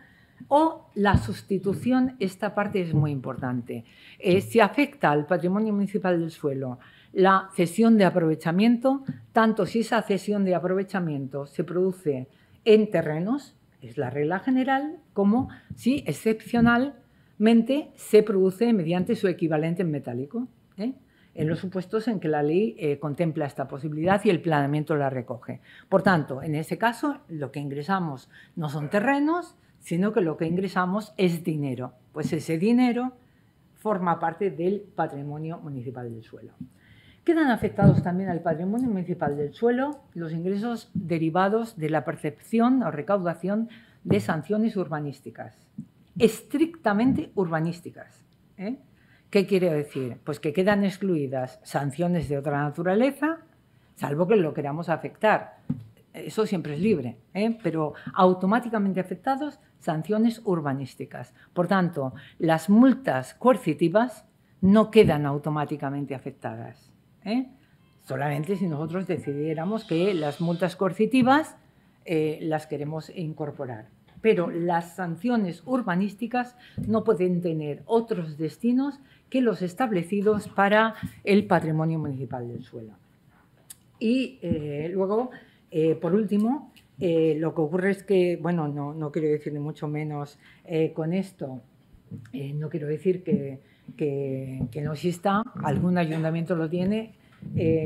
o la sustitución, esta parte es muy importante. Eh, si afecta al patrimonio municipal del suelo la cesión de aprovechamiento, tanto si esa cesión de aprovechamiento se produce en terrenos, es la regla general, como si excepcionalmente se produce mediante su equivalente en metálico, ¿eh? en los supuestos en que la ley eh, contempla esta posibilidad y el planeamiento la recoge. Por tanto, en ese caso, lo que ingresamos no son terrenos, sino que lo que ingresamos es dinero. Pues ese dinero forma parte del patrimonio municipal del suelo. Quedan afectados también al patrimonio municipal del suelo los ingresos derivados de la percepción o recaudación de sanciones urbanísticas, estrictamente urbanísticas. ¿eh? ¿Qué quiere decir? Pues que quedan excluidas sanciones de otra naturaleza, salvo que lo queramos afectar, eso siempre es libre, ¿eh? pero automáticamente afectados sanciones urbanísticas. Por tanto, las multas coercitivas no quedan automáticamente afectadas. ¿eh? Solamente si nosotros decidiéramos que las multas coercitivas eh, las queremos incorporar. Pero las sanciones urbanísticas no pueden tener otros destinos que los establecidos para el patrimonio municipal del suelo. Y luego eh, por último, eh, lo que ocurre es que, bueno, no, quiero decir ni mucho menos eh, con esto, no quiero decir que, que, no exista, algún ayuntamiento lo tiene.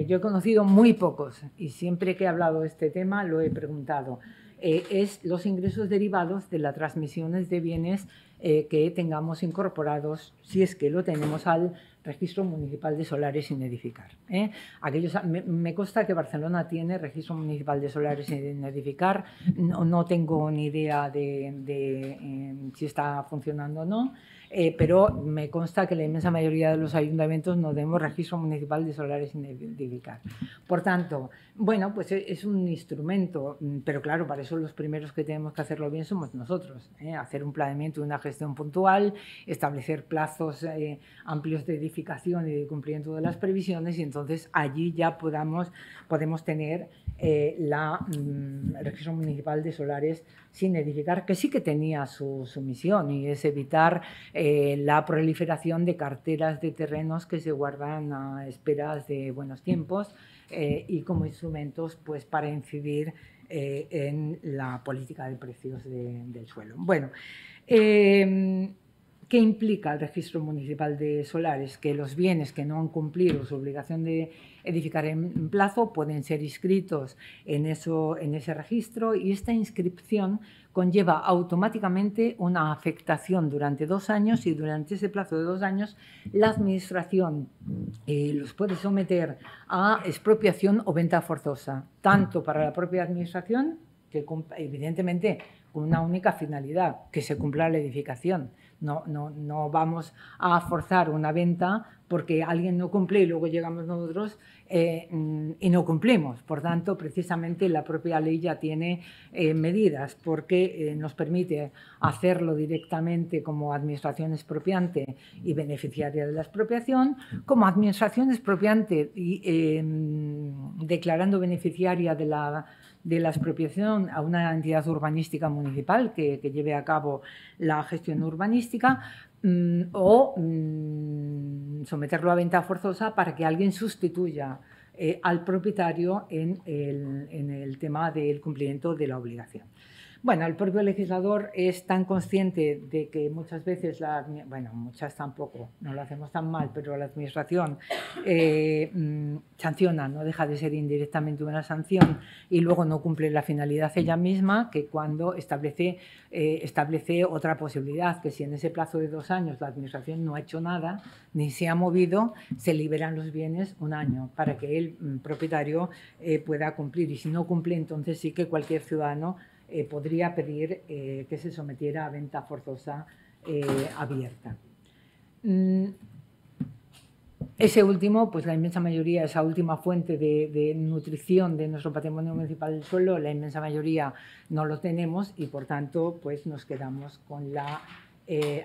yo he conocido muy pocos y siempre que he hablado de este tema lo he preguntado. es los ingresos derivados de las transmisiones de bienes eh, que tengamos incorporados, si es que lo tenemos, al registro municipal de solares sin edificar. ¿eh? Aquellos, me, consta que Barcelona tiene registro municipal de solares sin edificar, no, tengo ni idea de, eh, si está funcionando o no. Eh, pero me consta que la inmensa mayoría de los ayuntamientos no tenemos registro municipal de solares sin edificar. Por tanto, bueno, pues e, es un instrumento, mm, pero claro, para eso los primeros que tenemos que hacerlo bien somos nosotros, ¿eh? hacer un planeamiento y una gestión puntual, establecer plazos eh, amplios de edificación y de cumplimiento de las previsiones y entonces allí ya podamos, podemos tener eh, la mm, Municipal de Solares sin edificar, que sí que tenía su, misión y es evitar eh, la proliferación de carteras de terrenos que se guardan a esperas de buenos tiempos eh, y como instrumentos pues, para incidir eh, en la política de precios del suelo. Bueno, em, ¿Qué implica el registro municipal de solares? Que los bienes que no han cumplido su obligación de edificar en plazo, pueden ser inscritos en, eso, en ese registro y esta inscripción conlleva automáticamente una afectación durante dos años y durante ese plazo de dos años la Administración eh, los puede someter a expropiación o venta forzosa, tanto para la propia Administración, que evidentemente con una única finalidad, que se cumpla la edificación. No, no, no vamos a forzar una venta porque alguien no cumple y luego llegamos nosotros eh, mm, y no cumplimos. Por tanto, precisamente la propia ley ya tiene eh, medidas porque eh, nos permite hacerlo directamente como administración expropiante y beneficiaria de la expropiación, como administración expropiante y em, declarando beneficiaria de la de la expropiación a una entidad urbanística municipal que, lleve a cabo la gestión urbanística, Mm, o mm, someterlo a venta forzosa para que alguien sustituya eh, al propietario en el, en el tema del cumplimiento de la obligación. Bueno, el propio legislador es tan consciente de que muchas veces, la, bueno, muchas tampoco, no lo hacemos tan mal, pero la administración eh, mm, sanciona, no deja de ser indirectamente una sanción y luego no cumple la finalidad ella misma que cuando establece, eh, establece otra posibilidad, que si en ese plazo de dos años la administración no ha hecho nada, ni se ha movido, se liberan los bienes un año para que el mm, propietario eh, pueda cumplir y si no cumple entonces sí que cualquier ciudadano eh, podría pedir eh, que se sometiera a venta forzosa eh, abierta. Mm, ese último, pues la inmensa mayoría, esa última fuente de, nutrición de nuestro patrimonio municipal del suelo, la inmensa mayoría no lo tenemos y por tanto pues nos quedamos con la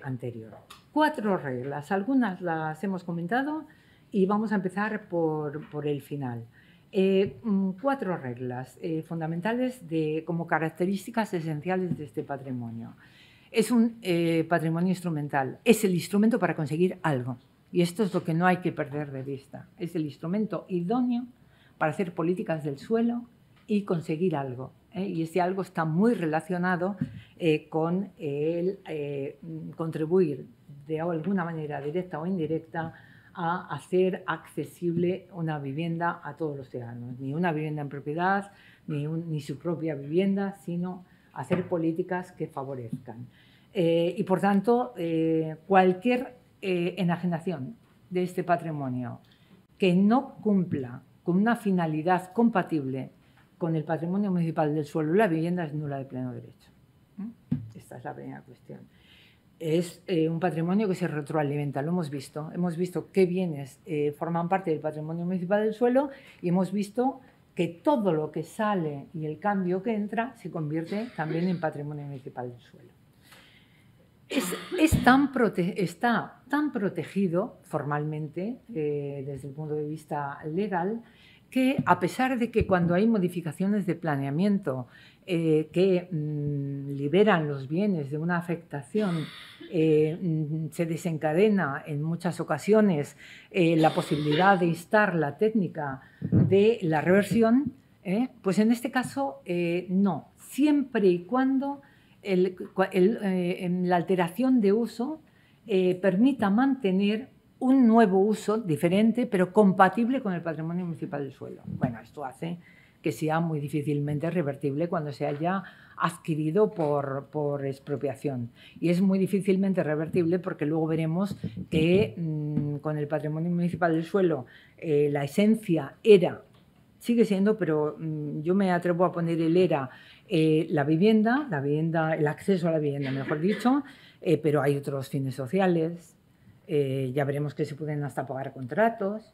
anterior. Cuatro reglas, algunas las hemos comentado y vamos a empezar por el final. Eh, mm, cuatro reglas eh, fundamentales de, como características esenciales de este patrimonio. Es un eh, patrimonio instrumental, es el instrumento para conseguir algo. Y esto es lo que no hay que perder de vista. Es el instrumento idóneo para hacer políticas del suelo y conseguir algo. Y ese algo está muy relacionado con el mm, contribuir de alguna manera directa o indirecta a hacer accesible una vivienda a todos los ciudadanos, ni una vivienda en propiedad, ni, ni su propia vivienda, sino hacer políticas que favorezcan. Eh, y por tanto, eh, cualquier eh, enajenación de este patrimonio que no cumpla con una finalidad compatible con el patrimonio municipal del suelo y la vivienda es nula de pleno derecho. ¿Mm? Esta es la primera cuestión es eh, un patrimonio que se retroalimenta, lo hemos visto. Hemos visto qué bienes eh, forman parte del patrimonio municipal del suelo y hemos visto que todo lo que sale y el cambio que entra se convierte también en patrimonio municipal del suelo. Es, tan está tan protegido formalmente eh, desde el punto de vista legal que a pesar de que cuando hay modificaciones de planeamiento eh, que mm, liberan los bienes de una afectación, eh, mm, se desencadena en muchas ocasiones eh, la posibilidad de instar la técnica de la reversión, pues en este caso no, siempre y cuando la alteración de uso permita mantener un nuevo uso diferente, pero compatible con el patrimonio municipal del suelo. Bueno, esto hace que sea muy difícilmente revertible cuando se haya adquirido por, por, expropiación. Y es muy difícilmente revertible porque luego veremos que mm, con el patrimonio municipal del suelo eh, la esencia era, sigue siendo, pero mm, yo me atrevo a poner el era, eh, la vivienda, la vivienda, el acceso a la vivienda, mejor dicho, eh, pero hay otros fines sociales, ya veremos que se pueden hasta pagar contratos,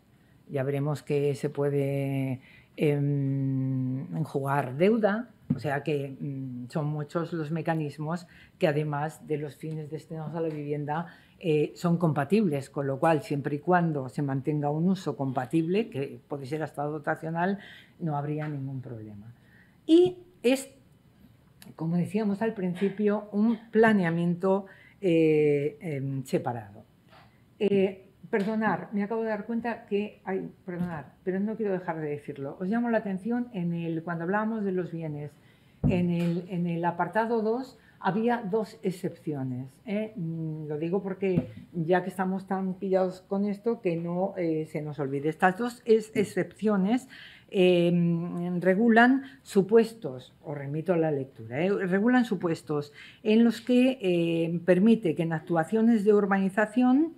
ya veremos que se puede Em, en jugar deuda, o sea que mm, son muchos los mecanismos que además de los fines destinados a la vivienda eh, son compatibles, con lo cual siempre y cuando se mantenga un uso compatible, que puede ser hasta dotacional, no habría ningún problema. Y es, como decíamos al principio, un planeamiento eh, em, separado. Eh, perdonar, me acabo de dar cuenta que hay, perdonar, pero no quiero dejar de decirlo. Os llamo la atención en el, cuando hablábamos de los bienes, en el, apartado 2 había dos excepciones. ¿eh? Mm, lo digo porque ya que estamos tan pillados con esto, que no eh, se nos olvide. Estas dos excepciones em, regulan supuestos, os remito a la lectura, ¿eh? regulan supuestos en los que permite que en actuaciones de urbanización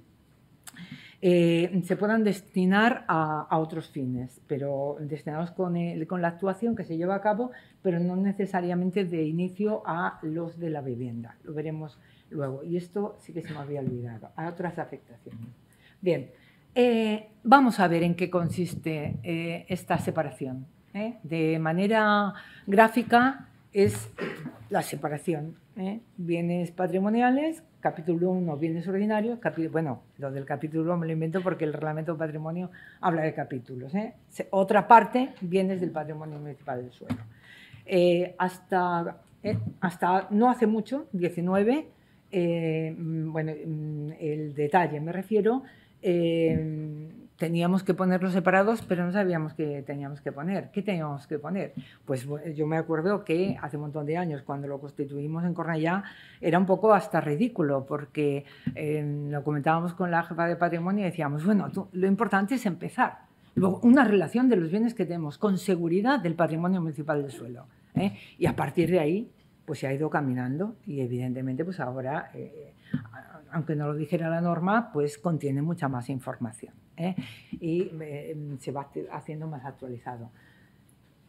eh, se puedan destinar a, otros fines, pero destinados con, la actuación que se lleva a cabo, pero no necesariamente de inicio a los de la vivienda. Lo veremos luego. Y esto sí que se me había olvidado. A otras afectaciones. Bien, eh, vamos a ver en qué consiste eh, esta separación. De manera gráfica es la separación ¿eh? bienes patrimoniales, capítulo 1, bienes ordinarios, bueno, lo del capítulo me lo invento porque el reglamento de patrimonio habla de capítulos. ¿eh? Otra parte, bienes del patrimonio municipal del suelo. Eh, hasta, hasta no hace mucho, 19, mm, bueno, mm, el detalle me refiero, teníamos que ponerlos separados, pero no sabíamos qué teníamos que poner. ¿Qué teníamos que poner? Pues yo me acuerdo que hace un montón de años, cuando lo constituimos en Cornellá, era un poco hasta ridículo, porque em, lo comentábamos con la jefa de patrimonio y decíamos, bueno, lo importante es empezar. Luego, una relación de los bienes que tenemos con seguridad del patrimonio municipal del suelo. ¿eh? Y a partir de ahí, pues se ha ido caminando y evidentemente, pues ahora, eh, aunque no lo dijera la norma, pues contiene mucha más información. ¿eh? y se va haciendo más actualizado.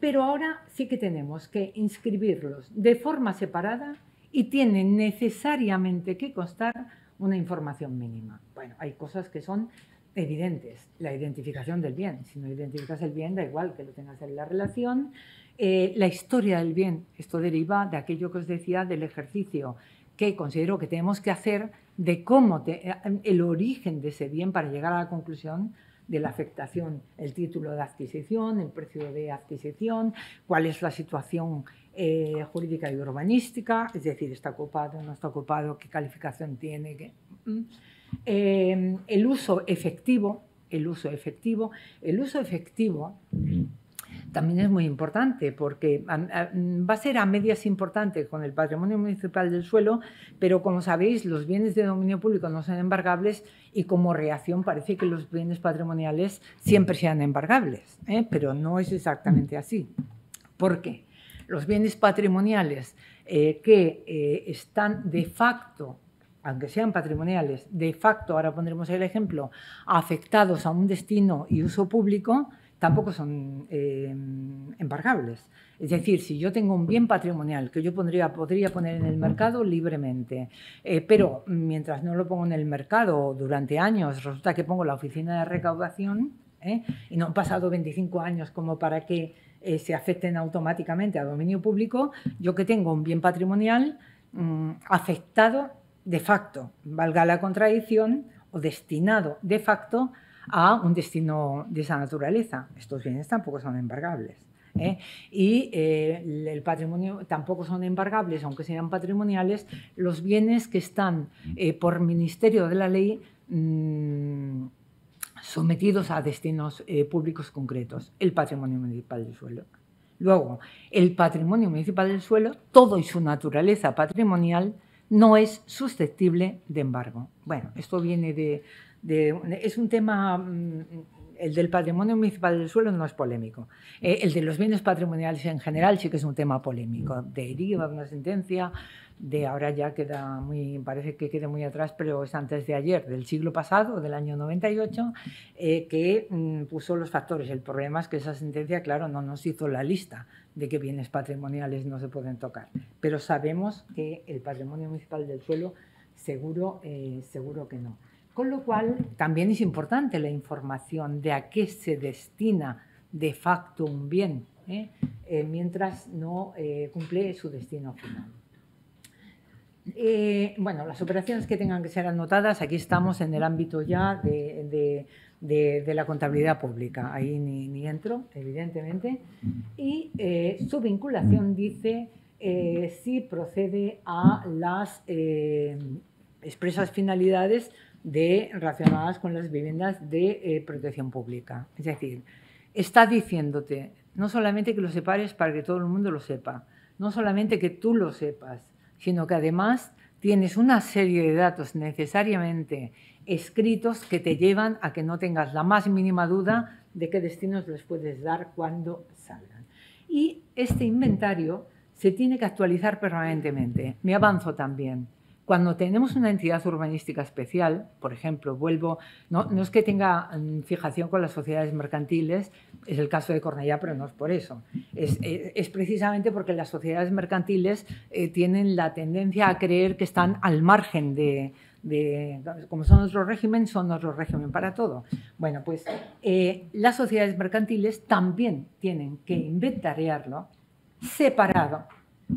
Pero ahora sí que tenemos que inscribirlos de forma separada y tienen necesariamente que constar una información mínima. Bueno, hay cosas que son evidentes. La identificación del bien. Si no identificas el bien, da igual que lo tengas en la relación. Eh, la historia del bien. Esto deriva de aquello que os decía del ejercicio que considero que tenemos que hacer de cómo eh, el origen de ese bien para llegar a la conclusión de la afectación, el título de adquisición, el precio de adquisición, cuál es la situación eh, jurídica y urbanística, es decir, está ocupado, no está ocupado, qué calificación tiene, mm, eh, el uso efectivo, el uso efectivo, el uso efectivo también es muy importante porque va a ser a medias importante con el patrimonio municipal del suelo, pero como sabéis, los bienes de dominio público no son embargables y como reacción parece que los bienes patrimoniales siempre sean embargables, ¿eh? pero no es exactamente así. ¿Por qué? Los bienes patrimoniales eh, que eh, están de facto aunque sean patrimoniales, de facto, ahora pondremos el ejemplo, afectados a un destino y uso público, tampoco son eh, embargables. Es decir, si yo tengo un bien patrimonial que yo podría poner en el mercado libremente, eh, pero mientras no lo pongo en el mercado durante años, resulta que pongo la oficina de recaudación ¿eh? y no han pasado 25 años como para que se afecten automáticamente a dominio público, yo que tengo un bien patrimonial mm, afectado de facto, valga la contradicción, o destinado de facto a un destino de esa naturaleza. Estos bienes tampoco son embargables. ¿eh? y eh, el patrimonio tampoco son embargables, aunque sean patrimoniales, los bienes que están eh, por ministerio de la ley mm, sometidos a destinos públicos concretos, el patrimonio municipal del suelo. Luego, el patrimonio municipal del suelo, todo y su naturaleza patrimonial, no es susceptible de embargo. Bueno, esto viene de, es un tema, mm, el del patrimonio municipal del suelo no es polémico. Eh, el de los bienes patrimoniales en general sí que es un tema polémico. Deriva una sentencia de ahora ya queda muy, parece que queda muy atrás, pero es antes de ayer, del siglo pasado, del año 98, eh, que mm, puso los factores. El problema es que esa sentencia, claro, no nos hizo la lista de qué bienes patrimoniales no se pueden tocar, pero sabemos que el patrimonio municipal del suelo seguro, eh, seguro que no. Con lo cual, también es importante la información de a qué se destina de facto un bien, ¿eh? Eh, mientras no eh, cumple su destino final. bueno, las operaciones que tengan que ser anotadas, aquí estamos en el ámbito ya de, la contabilidad pública. Ahí ni, entro, evidentemente. Y su vinculación dice si procede a las expresas finalidades de, relacionadas con las viviendas de eh, protección pública. Es decir, está diciéndote no solamente que lo separes para que todo el mundo lo sepa, no solamente que tú lo sepas, sino que además tienes una serie de datos necesariamente escritos que te llevan a que no tengas la más mínima duda de qué destinos les puedes dar cuando salgan. Y este inventario se tiene que actualizar permanentemente. Me avanzo también. Cuando tenemos una entidad urbanística especial, por ejemplo, vuelvo, no, es que tenga mm, fijación con las sociedades mercantiles, es el caso de Cornellá, pero no es por eso. Es, eh, precisamente porque las sociedades mercantiles eh, tienen la tendencia a creer que están al margen de, como son otros régimen, son otro régimen para todo. Bueno, pues eh, las sociedades mercantiles también tienen que inventariarlo separado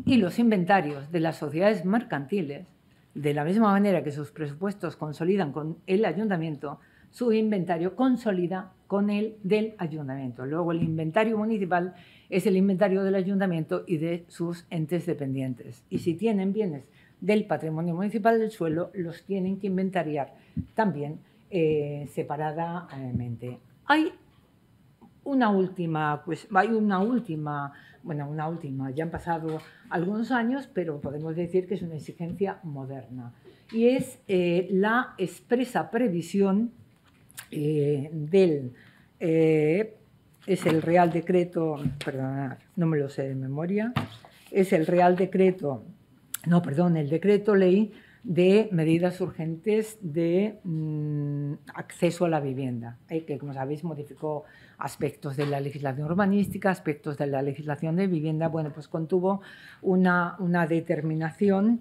y los inventarios de las sociedades mercantiles de la misma manera que sus presupuestos consolidan con el ayuntamiento, su inventario consolida con el del ayuntamiento. Luego el inventario municipal es el inventario del ayuntamiento y de sus entes dependientes. Y si tienen bienes del patrimonio municipal del suelo, los tienen que inventariar también eh, separadamente. Hay una última, pues, hay una última bueno, una última, ya han pasado algunos años, pero podemos decir que es una exigencia moderna. Y es eh, la expresa previsión eh, del, eh, es el Real Decreto, perdonad, no me lo sé de memoria, es el Real Decreto, no, perdón, el Decreto Ley de medidas urgentes de mm, acceso a la vivienda, que como sabéis modificó aspectos de la legislación urbanística, aspectos de la legislación de vivienda, bueno, pues contuvo una, determinación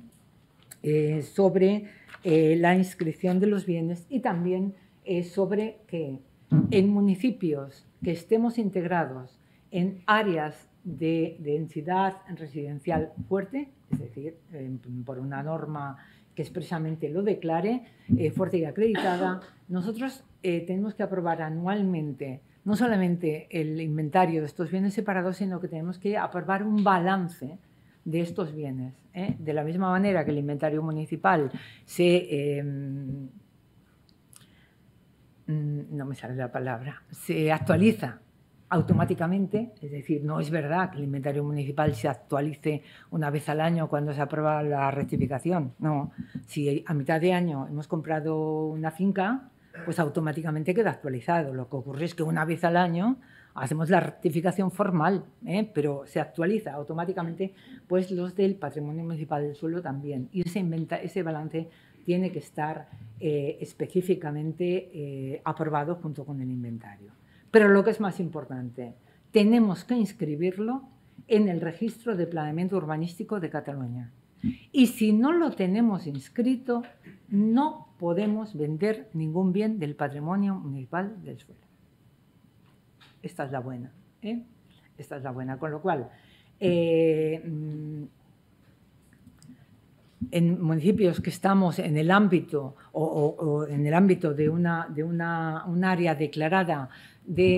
eh, sobre eh, la inscripción de los bienes y también eh, sobre que en municipios que estemos integrados en áreas de densidad residencial fuerte, es decir, por una norma que expresamente lo declare, eh, fuerte y acreditada. Nosotros eh, tenemos que aprobar anualmente no solamente el inventario de estos bienes separados, sino que tenemos que aprobar un balance de estos bienes. ¿eh? De la misma manera que el inventario municipal se... Em, mm, no me sale la palabra, se actualiza automáticamente, es decir, no es verdad que el inventario municipal se actualice una vez al año cuando se aprueba la rectificación, no, si a mitad de año hemos comprado una finca, pues automáticamente queda actualizado, lo que ocurre es que una vez al año hacemos la rectificación formal, ¿eh? pero se actualiza automáticamente, pues los del patrimonio municipal del suelo también, y ese, inventa ese balance tiene que estar eh, específicamente eh, aprobado junto con el inventario. Pero lo que es más importante, tenemos que inscribirlo en el registro de planeamiento urbanístico de Cataluña. Y si no lo tenemos inscrito, no podemos vender ningún bien del patrimonio municipal del suelo. Esta es la buena. ¿eh? Esta es la buena. Con lo cual, eh, mm, en municipios que estamos en el ámbito o, en el ámbito de, una, de un área declarada de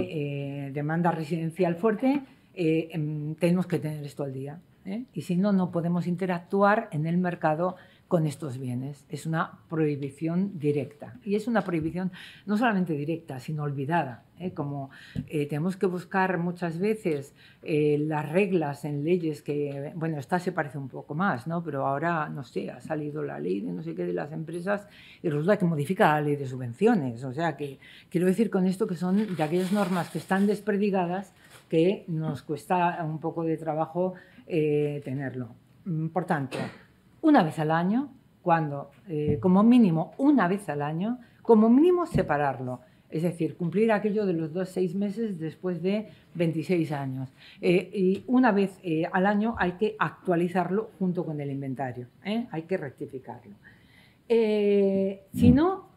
eh, demanda residencial fuerte, eh, em, tenemos que tener esto al día. ¿eh? y si no, no podemos interactuar en el mercado con estos bienes. Es una prohibición directa. Y es una prohibición no solamente directa, sino olvidada. ¿eh? Como eh, tenemos que buscar muchas veces las reglas en leyes que, bueno, esta se parece un poco más, ¿no? Pero ahora, no sé, ha salido la ley de no sé qué de las empresas y resulta que modifica la ley de subvenciones. O sea, que quiero decir con esto que son de aquellas normas que están desperdigadas que nos cuesta un poco de trabajo eh, tenerlo. Por tanto, una vez al año, cuando eh, como mínimo una vez al año, como mínimo separarlo. Es decir, cumplir aquello de los dos seis meses después de 26 años. Eh, y una vez al año hay que actualizarlo junto con el inventario. Hay que rectificarlo. si no,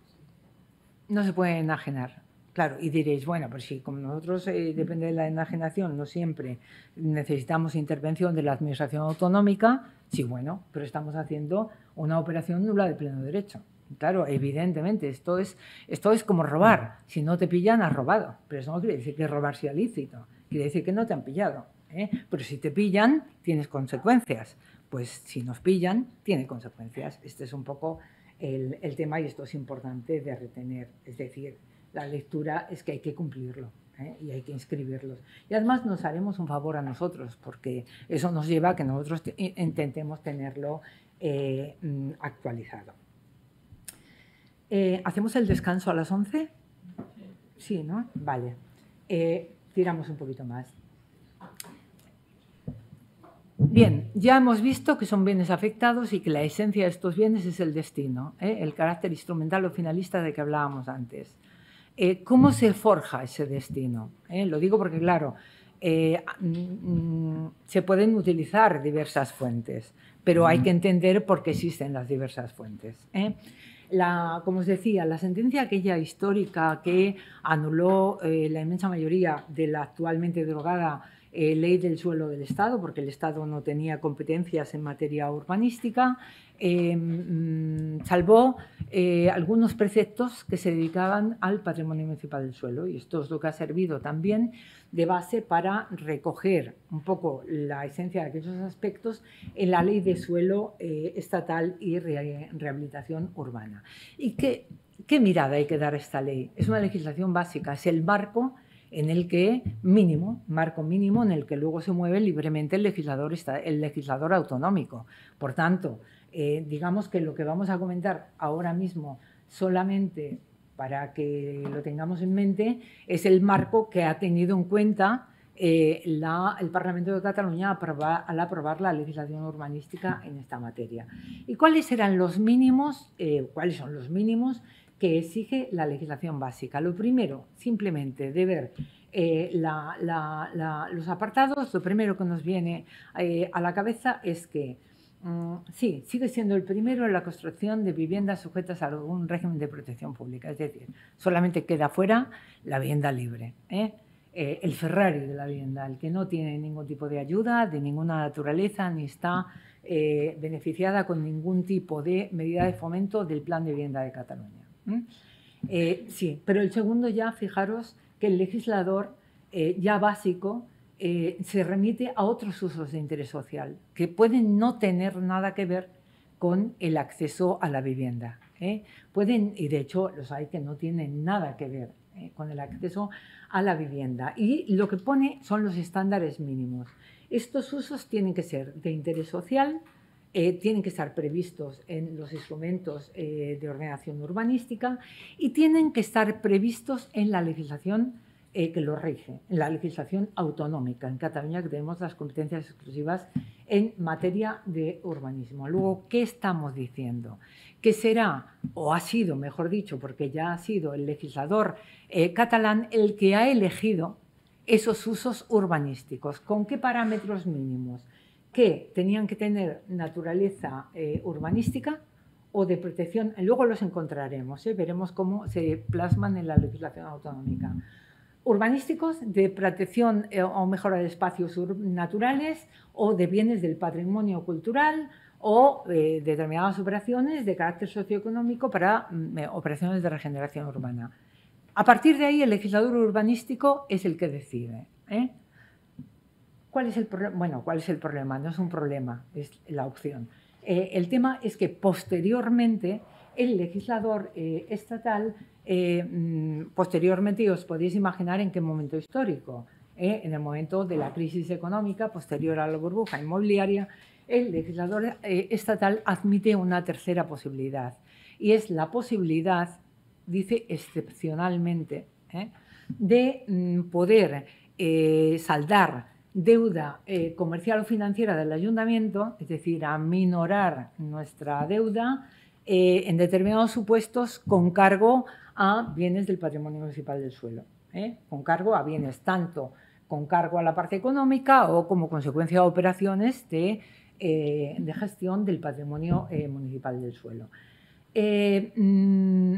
no se puede enajenar. Claro, y diréis, bueno, pero si como nosotros eh, depende de la enajenación, no siempre necesitamos intervención de la administración autonómica, sí, bueno, pero estamos haciendo una operación nula de pleno derecho. Claro, evidentemente, esto es, esto es como robar. Si no te pillan, has robado. Pero eso no quiere decir que robar sea lícito. Quiere decir que no te han pillado. ¿eh? Pero si te pillan, tienes consecuencias. Pues si nos pillan, tiene consecuencias. Este es un poco el, el tema y esto es importante de retener. Es decir, la lectura es que hay que cumplirlo. ¿eh? y hay que inscribirlos. Y además nos haremos un favor a nosotros, porque eso nos lleva a que nosotros intentemos tenerlo eh, mm, actualizado. Eh, ¿Hacemos el descanso a las 11? Sí, ¿no? Vale. tiramos un poquito más. Bien, ya hemos visto que son bienes afectados y que la esencia de estos bienes es el destino, el carácter instrumental o finalista de que hablábamos antes. Eh, ¿cómo se forja ese destino? Eh, lo digo porque, claro, eh, mm, se pueden utilizar diversas fuentes, pero hay que entender por qué existen las diversas fuentes. como os decía, la sentencia aquella histórica que anuló la inmensa mayoría de la actualmente drogada eh, ley del suelo del Estado, porque el Estado no tenía competencias en materia urbanística, eh, mm, salvó eh, algunos preceptos que se dedicaban al patrimonio municipal del suelo. Y esto es lo que ha servido también de base para recoger un poco la esencia de aquellos aspectos en la ley de suelo estatal y rehabilitación urbana. ¿Y qué, qué mirada hay que dar a esta ley? Es una legislación básica, es el marco en el que mínimo, marco mínimo, en el que luego se mueve libremente el legislador, el legislador autonómico. Por tanto, eh, digamos que lo que vamos a comentar ahora mismo solamente para que lo tengamos en mente, es el marco que ha tenido en cuenta eh, el Parlamento de Cataluña al aprobar la legislación urbanística en esta materia. ¿Y cuáles eran los mínimos? Eh, ¿Cuáles son los mínimos que exige la legislación básica. Lo primero, simplemente, de ver eh, los apartados, lo primero que nos viene eh, a la cabeza es que mm, sí, sigue siendo el primero en la construcción de viviendas sujetas a algún régimen de protección pública. Es decir, solamente queda fuera la vivienda libre. ¿eh? el Ferrari de la vivienda, el que no tiene ningún tipo de ayuda de ninguna naturaleza ni está beneficiada con ningún tipo de medida de fomento del Plan de Vivienda de Cataluña. Eh, sí, pero el segundo ya, fijaros que el legislador eh, ya básico eh, se remite a otros usos de interés social que pueden no tener nada que ver con el acceso a la vivienda. Pueden, y de hecho los hay que no tienen nada que ver con el acceso a la vivienda. Y lo que pone son los estándares mínimos. Estos usos tienen que ser de interés social, eh, tienen que estar previstos en los instrumentos eh, de ordenación urbanística y tienen que estar previstos en la legislación eh, que lo rige, en la legislación autonómica. En Cataluña tenemos las competencias exclusivas en materia de urbanismo. Luego, ¿qué estamos diciendo? Que será, o ha sido, mejor dicho, porque ya ha sido el legislador catalán el que ha elegido esos usos urbanísticos. ¿Con qué parámetros mínimos? que tenían que tener naturaleza eh, urbanística o de protección, luego los encontraremos, ¿eh? veremos cómo se plasman en la legislación autonómica. Urbanísticos de protección eh, o mejora de espacios naturales o de bienes del patrimonio cultural o determinadas operaciones de carácter socioeconómico para mm, operaciones de regeneración urbana. A partir de ahí, el legislador urbanístico es el que decide. ¿Cuál es el problema? Bueno, ¿cuál es el problema? No es un problema, es la opción. Eh, el tema es que posteriormente el legislador eh, estatal, eh, mm, posteriormente os podéis imaginar en qué momento histórico, en el momento de la crisis económica posterior a la burbuja inmobiliaria, el legislador estatal admite una tercera posibilidad y es la posibilidad, dice excepcionalmente, de mm, poder saldar deuda eh, comercial o financiera del ayuntamiento, es decir, a minorar nuestra deuda eh, en determinados supuestos con cargo a bienes del patrimonio municipal del suelo, ¿eh? con cargo a bienes tanto con cargo a la parte económica o como consecuencia de operaciones de gestión del patrimonio municipal del suelo. Mm,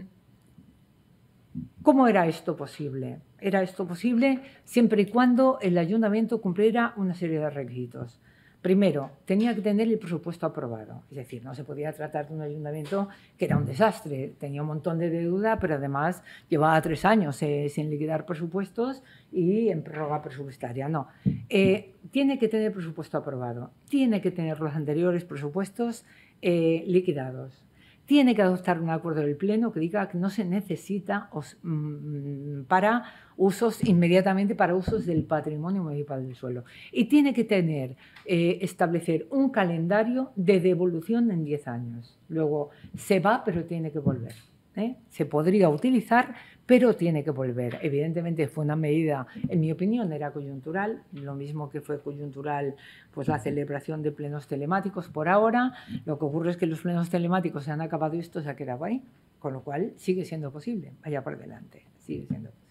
¿Cómo era esto posible? Era esto posible siempre y cuando el ayuntamiento cumpliera una serie de requisitos. Primero, tenía que tener el presupuesto aprobado, es decir, no se podía tratar de un ayuntamiento que era un desastre, tenía un montón de deuda, pero además llevaba tres años eh, sin liquidar presupuestos y en prórroga presupuestaria, no. Eh, tiene que tener presupuesto aprobado, tiene que tener los anteriores presupuestos eh, liquidados, tiene que adoptar un acuerdo del Pleno que diga que no se necesita mm, para usos inmediatamente para usos del patrimonio municipal del suelo. Y tiene que tener, eh, establecer un calendario de devolución en 10 años. Luego se va, pero tiene que volver. ¿eh? se podría utilizar, pero tiene que volver. Evidentemente fue una medida, en mi opinión, era coyuntural, lo mismo que fue coyuntural pues, la celebración de plenos telemáticos por ahora. Lo que ocurre es que los plenos telemáticos se han acabado y esto ya ha quedado ahí, con lo cual sigue siendo posible, allá por delante, sigue siendo posible.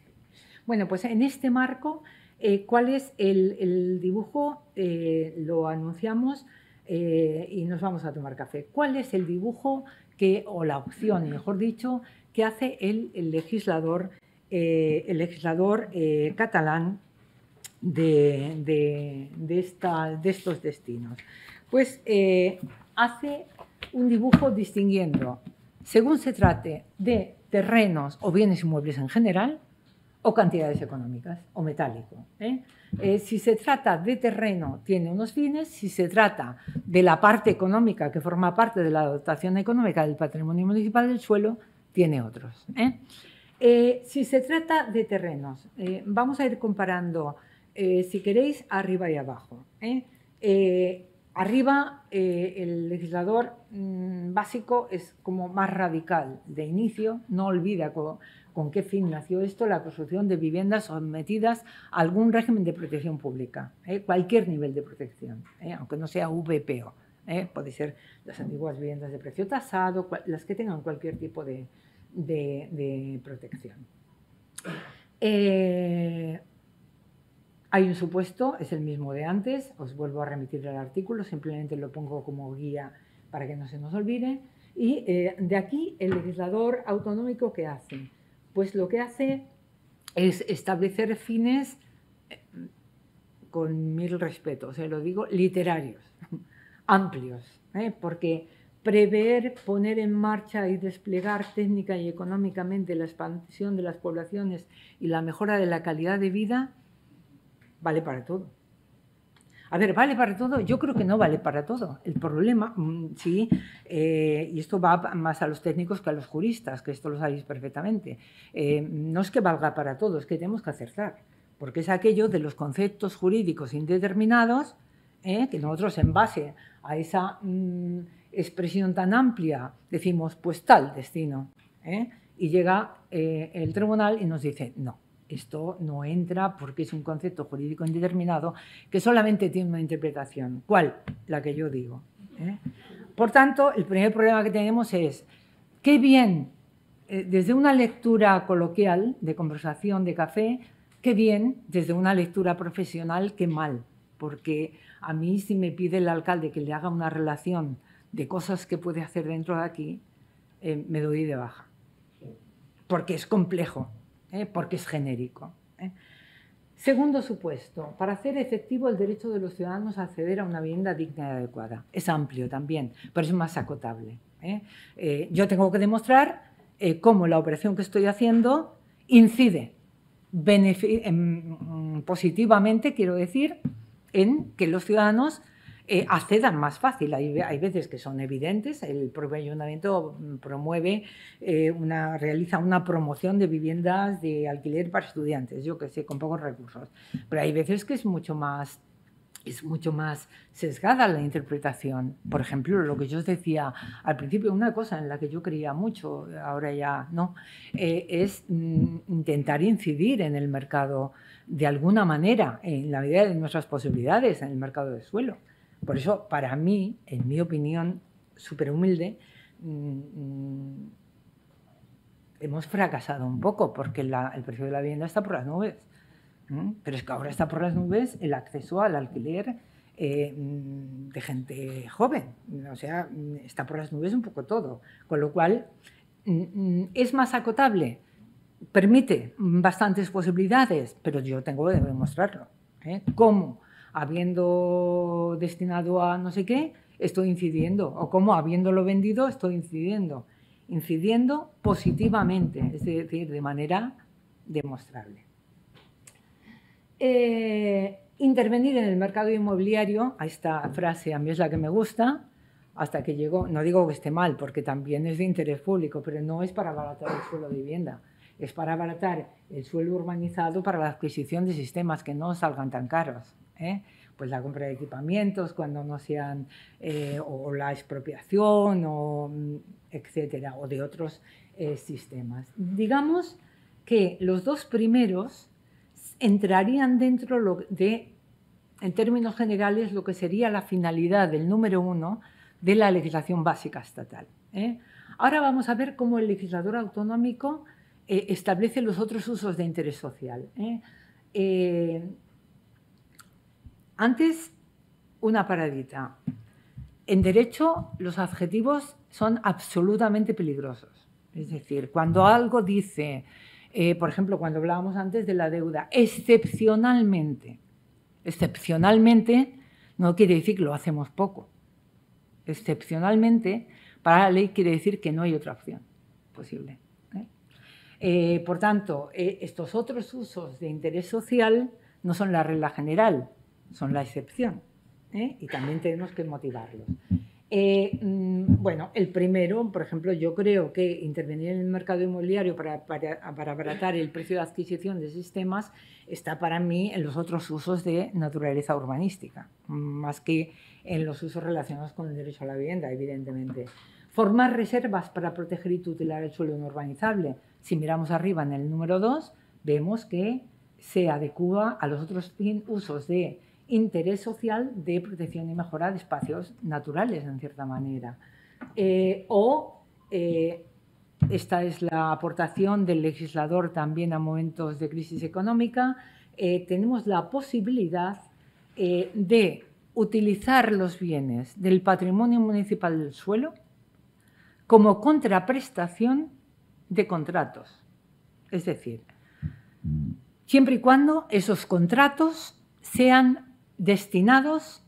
Bueno, pues en este marco, eh, ¿cuál es el, dibujo? Eh, lo anunciamos. y nos vamos a tomar café. ¿Cuál es el dibujo o la opción, mejor dicho, que hace el, legislador, eh, eh, catalán de, estos destinos. Pues eh, hace un dibujo distinguiendo, según se trate de terrenos o bienes inmuebles en general, o cantidades económicas o metálico. ¿eh? Eh, si se trata de terreno, tiene unos fines. Si se trata de la parte económica que forma parte de la dotación económica del patrimonio municipal del suelo, tiene otros. ¿eh? si se trata de terrenos, vamos a ir comparando, si queréis, arriba y abajo. arriba, el legislador mm, básico es como más radical de inicio, no olvida con qué fin nació esto, la construcción de viviendas sometidas a algún régimen de protección pública, ¿eh? cualquier nivel de protección, ¿eh? aunque no sea VPO. ¿eh? Puede ser las antiguas viviendas de precio tasado, las que tengan cualquier tipo de, protección. hay un supuesto, es el mismo de antes, os vuelvo a remitir al artículo, simplemente lo pongo como guía para que no se nos olvide. Y de aquí el legislador autonómico que hace pues lo que hace es establecer fines eh, con mil respetos, se eh, lo digo, literarios, [laughs] amplios, eh, porque prever, poner en marcha y desplegar técnica y económicamente la expansión de las poblaciones y la mejora de la calidad de vida vale para todo. A ver, ¿vale para todo? Yo creo que no vale para todo. El problema, mm, sí, eh, y esto va más a los técnicos que a los juristas, que esto lo sabéis perfectamente, eh, no es que valga para todo, es que tenemos que acertar, porque es aquello de los conceptos jurídicos indeterminados, eh, que nosotros en base a esa mm, expresión tan amplia decimos, pues tal destino, y llega el tribunal y nos dice, no, esto no entra porque es un concepto jurídico indeterminado que solamente tiene una interpretación. ¿Cuál? La que yo digo. ¿eh? Por tanto, el primer problema que tenemos es qué bien, eh, desde una lectura coloquial, de conversación, de café, qué bien, desde una lectura profesional, qué mal. Porque a mí si me pide el alcalde que le haga una relación de cosas que puede hacer dentro de aquí, eh, me doy de baja. Porque es complejo ¿eh? porque es genérico. ¿eh? Segundo supuesto, para hacer efectivo el derecho de los ciudadanos a acceder a una vivienda digna y adecuada. Es amplio también, pero es más acotable. ¿eh? yo tengo que demostrar cómo la operación que estoy haciendo incide mm, positivamente, quiero decir, en que los ciudadanos eh, accedan más fácil. Hay, veces que son evidentes, el propio ayuntamiento mm, promueve, eh, una, realiza una promoción de viviendas de alquiler para estudiantes, yo que sé, con pocos recursos. Pero hay veces que es mucho más es mucho más sesgada la interpretación. Por ejemplo, lo que yo os decía al principio, una cosa en la que yo creía mucho, ahora ya no, eh, es mm, intentar incidir en el mercado de alguna manera, en la medida de nuestras posibilidades, en el mercado de suelo. Por eso, para mí, en mi opinión súper humilde, mm, mm, hemos fracasado un poco porque el precio de la vivienda está por las nubes. Pero es que ahora está por las nubes el acceso al alquiler eh, mm, de gente joven. O sea, está por las nubes un poco todo. Con lo cual, es más acotable, permite bastantes posibilidades, pero yo tengo que demostrarlo. ¿eh? ¿Cómo? habiendo destinado a no sé qué, estoy incidiendo, o como habiéndolo vendido, estoy incidiendo. Incidiendo positivamente, es decir, de manera demostrable. Eh, intervenir en el mercado inmobiliario, a esta frase a mí es la que me gusta, hasta que llegó, no digo que esté mal, porque también es de interés público, pero no es para abaratar el suelo de vivienda, es para abaratar el suelo urbanizado para la adquisición de sistemas que no salgan tan caros. ¿eh? pues la compra de equipamientos cuando no sean eh, o la expropiación o mm, etcétera o de otros eh, sistemas. Digamos que los dos primeros entrarían dentro de, en términos generales, lo que sería la finalidad del número uno de la legislación básica estatal. Ahora vamos a ver cómo el legislador autonómico establece los otros usos de interés social. Antes, una paradita. En derecho, los adjetivos son absolutamente peligrosos. Es decir, cuando algo dice, eh, por ejemplo, cuando hablábamos antes de la deuda, excepcionalmente, excepcionalmente no quiere decir que lo hacemos poco. Excepcionalmente, para la ley quiere decir que no hay otra opción posible. ¿eh? Eh, por tanto, estos otros usos de interés social no son la regla general, son la excepción ¿eh? y también tenemos que motivarlos. Eh, mm, bueno, el primero, por ejemplo, yo creo que intervenir en el mercado inmobiliario para, para, abaratar el precio de adquisición de sistemas está para mí en los otros usos de naturaleza urbanística, más que en los usos relacionados con el derecho a la vivienda, evidentemente. Formar reservas para proteger y tutelar el suelo inurbanizable. Si miramos arriba en el número 2, vemos que se adecua a los otros usos de interés social de protección y mejora de espacios naturales, en cierta manera. Eh, o eh, esta es la aportación del legislador también a momentos de crisis económica, eh, tenemos la posibilidad de utilizar los bienes del patrimonio municipal del suelo como contraprestación de contratos. Es decir, siempre y cuando esos contratos sean destinados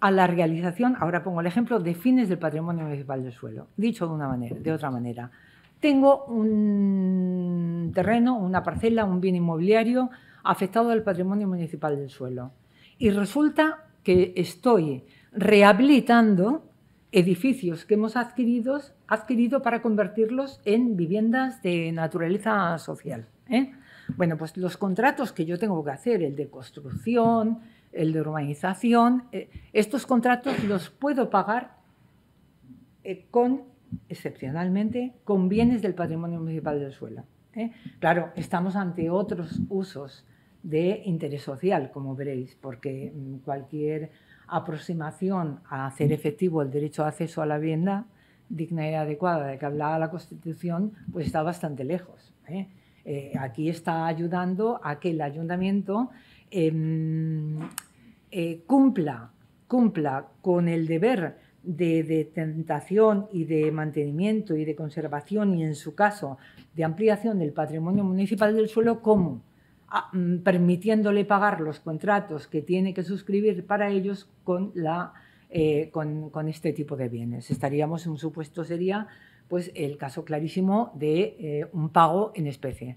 a la realización, ahora pongo el ejemplo, de fines del patrimonio municipal del suelo. Dicho de, una manera, de otra manera, tengo un terreno, una parcela, un bien inmobiliario afectado al patrimonio municipal del suelo. Y resulta que estoy rehabilitando edificios que hemos adquirido, adquirido para convertirlos en viviendas de naturaleza social. ¿eh? Bueno, pues los contratos que yo tengo que hacer, el de construcción, el de urbanización. Eh, estos contratos los puedo pagar eh, con, excepcionalmente, con bienes del patrimonio municipal de suelo. ¿eh? Claro, estamos ante otros usos de interés social, como veréis, porque mm, cualquier aproximación a hacer efectivo el derecho de acceso a la vivienda digna y adecuada de que hablaba la Constitución, pues está bastante lejos. aquí está ayudando a que el ayuntamiento Em, eh, cumpla, cumpla con el deber de, de, tentación y de mantenimiento y de conservación y en su caso de ampliación del patrimonio municipal del suelo, común ah, mm, permitiéndole pagar los contratos que tiene que suscribir para ellos con, la, eh, con, este tipo de bienes. Estaríamos, un supuesto sería pues, el caso clarísimo de eh, un pago en especie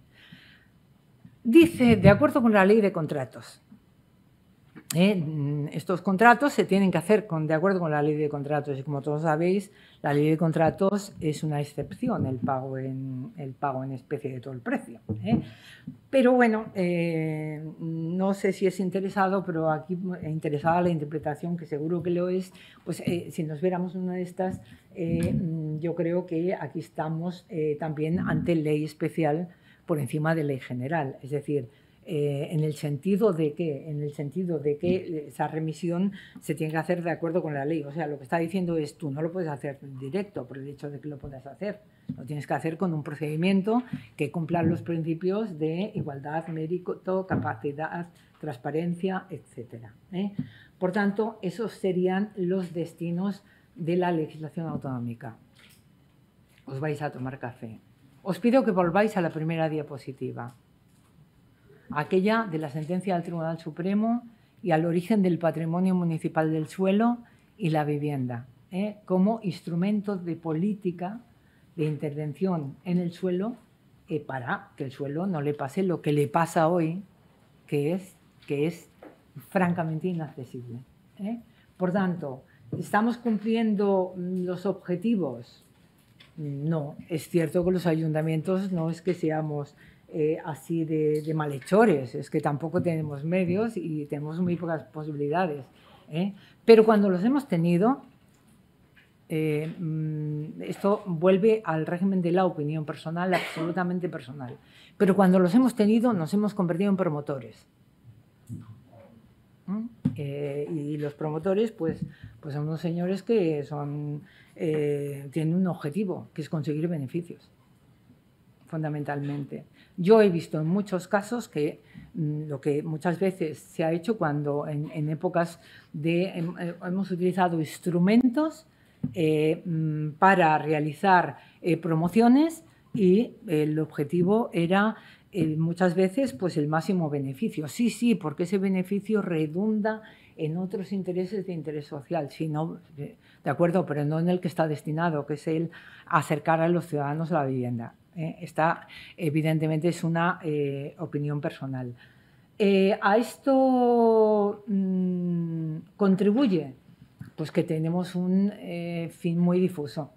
dice, de acuerdo con la ley de contratos, ¿Eh? estos contratos se tienen que hacer de acuerdo con la ley de contratos y como todos sabéis, la ley de contratos es una excepción, el pago en, el pago en especie de todo el precio. ¿eh? Pero bueno, eh, no sé si es interesado, pero aquí interesada la interpretación, que seguro que lo es, pues si nos viéramos una de estas, mm, yo creo que aquí estamos también ante ley especial por encima de ley general. Es decir, eh, en el sentido de que en el sentido de que esa remisión se tiene que hacer de acuerdo con la ley o sea lo que está diciendo es tú no lo puedes hacer directo por el hecho de que lo puedas hacer lo tienes que hacer con un procedimiento que cumpla los principios de igualdad mérito capacidad transparencia etcétera ¿eh? por tanto esos serían los destinos de la legislación autonómica os vais a tomar café os pido que volváis a la primera diapositiva, aquella de la sentencia del Tribunal Supremo y al origen del patrimonio municipal del suelo y la vivienda, ¿eh? como instrumento de política de intervención en el suelo eh, para que el suelo no le pase lo que le pasa hoy, que es, que es francamente inaccesible. ¿eh? Por tanto, estamos cumpliendo los objetivos no, es cierto que los ayuntamientos no es que seamos eh, así de, malhechores, es que tampoco tenemos medios y tenemos muy pocas posibilidades. ¿eh? Pero cuando los hemos tenido, eh, mm, esto vuelve al régimen de la opinión personal, absolutamente personal. Pero cuando los hemos tenido, nos hemos convertido en promotores. ¿Mm? y los promotores, pues, pues son unos señores que son eh, tiene un objetivo, que es conseguir beneficios, fundamentalmente. Yo he visto en muchos casos que mm, lo que muchas veces se ha hecho cuando en, épocas de em, eh, hemos utilizado instrumentos eh, mm, para realizar promociones y el objetivo era muchas veces pues el máximo beneficio. Sí, sí, porque ese beneficio redunda en otros intereses de interés social. sino… ¿de acuerdo? Pero no en el que está destinado, que es el acercar a los ciudadanos a la vivienda. ¿eh? Esta, evidentemente, es una eh, opinión personal. Eh, ¿A esto mm, contribuye? Pues que tenemos un fin muy difuso,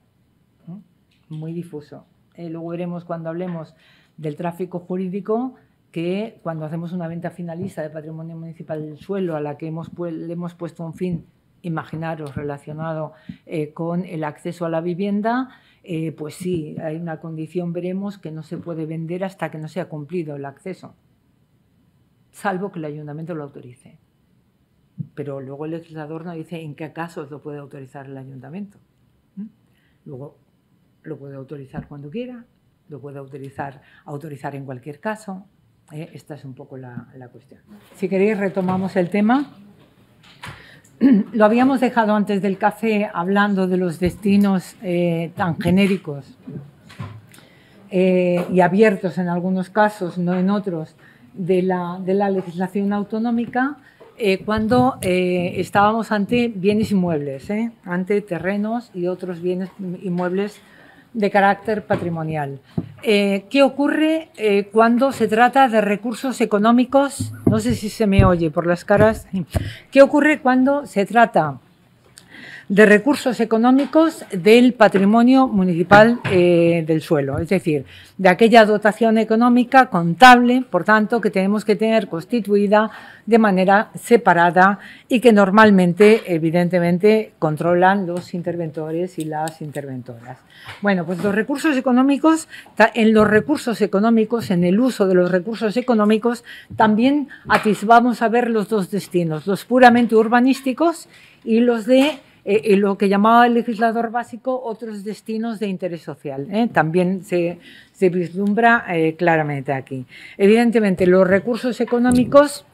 muy difuso. luego veremos cuando hablemos del tráfico jurídico que cuando hacemos una venta finalista de patrimonio municipal del suelo a la que hemos, le hemos puesto un fin imaginaros relacionado eh, con el acceso a la vivienda, eh, pues sí, hay una condición, veremos, que no se puede vender hasta que no sea cumplido el acceso, salvo que el ayuntamiento lo autorice. Pero luego el legislador no dice en qué casos lo puede autorizar el ayuntamiento. Luego lo puede autorizar cuando quiera, lo puede autorizar, autorizar en cualquier caso. ¿eh? Esta es un poco la, la cuestión. Si queréis retomamos el tema. [clears throat] lo habíamos dejado antes del café hablando de los destinos eh, tan genéricos eh, y abiertos en algunos casos, no en otros, de la, legislación autonómica eh, cuando estábamos ante bienes inmuebles, ante terrenos y otros bienes inmuebles de carácter patrimonial. Eh, ¿Qué ocurre eh, cuando se trata de recursos económicos? No sé si se me oye por las caras. ¿Qué ocurre cuando se trata de recursos económicos del patrimonio municipal eh, del suelo, es decir, de aquella dotación económica contable, por tanto, que tenemos que tener constituida de manera separada y que normalmente, evidentemente, controlan los interventores y las interventoras. Bueno, pues los recursos económicos, en los recursos económicos, en el uso de los recursos económicos, también atisbamos a ver los dos destinos, los puramente urbanísticos y los de eh, eh, lo que llamaba el legislador básico otros destinos de interés social. ¿eh? También se, vislumbra claramente aquí. Evidentemente, los recursos económicos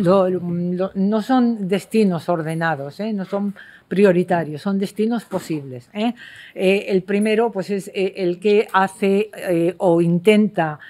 no son destinos ordenados, no son prioritarios, son destinos posibles. el primero pues, es el que hace o intenta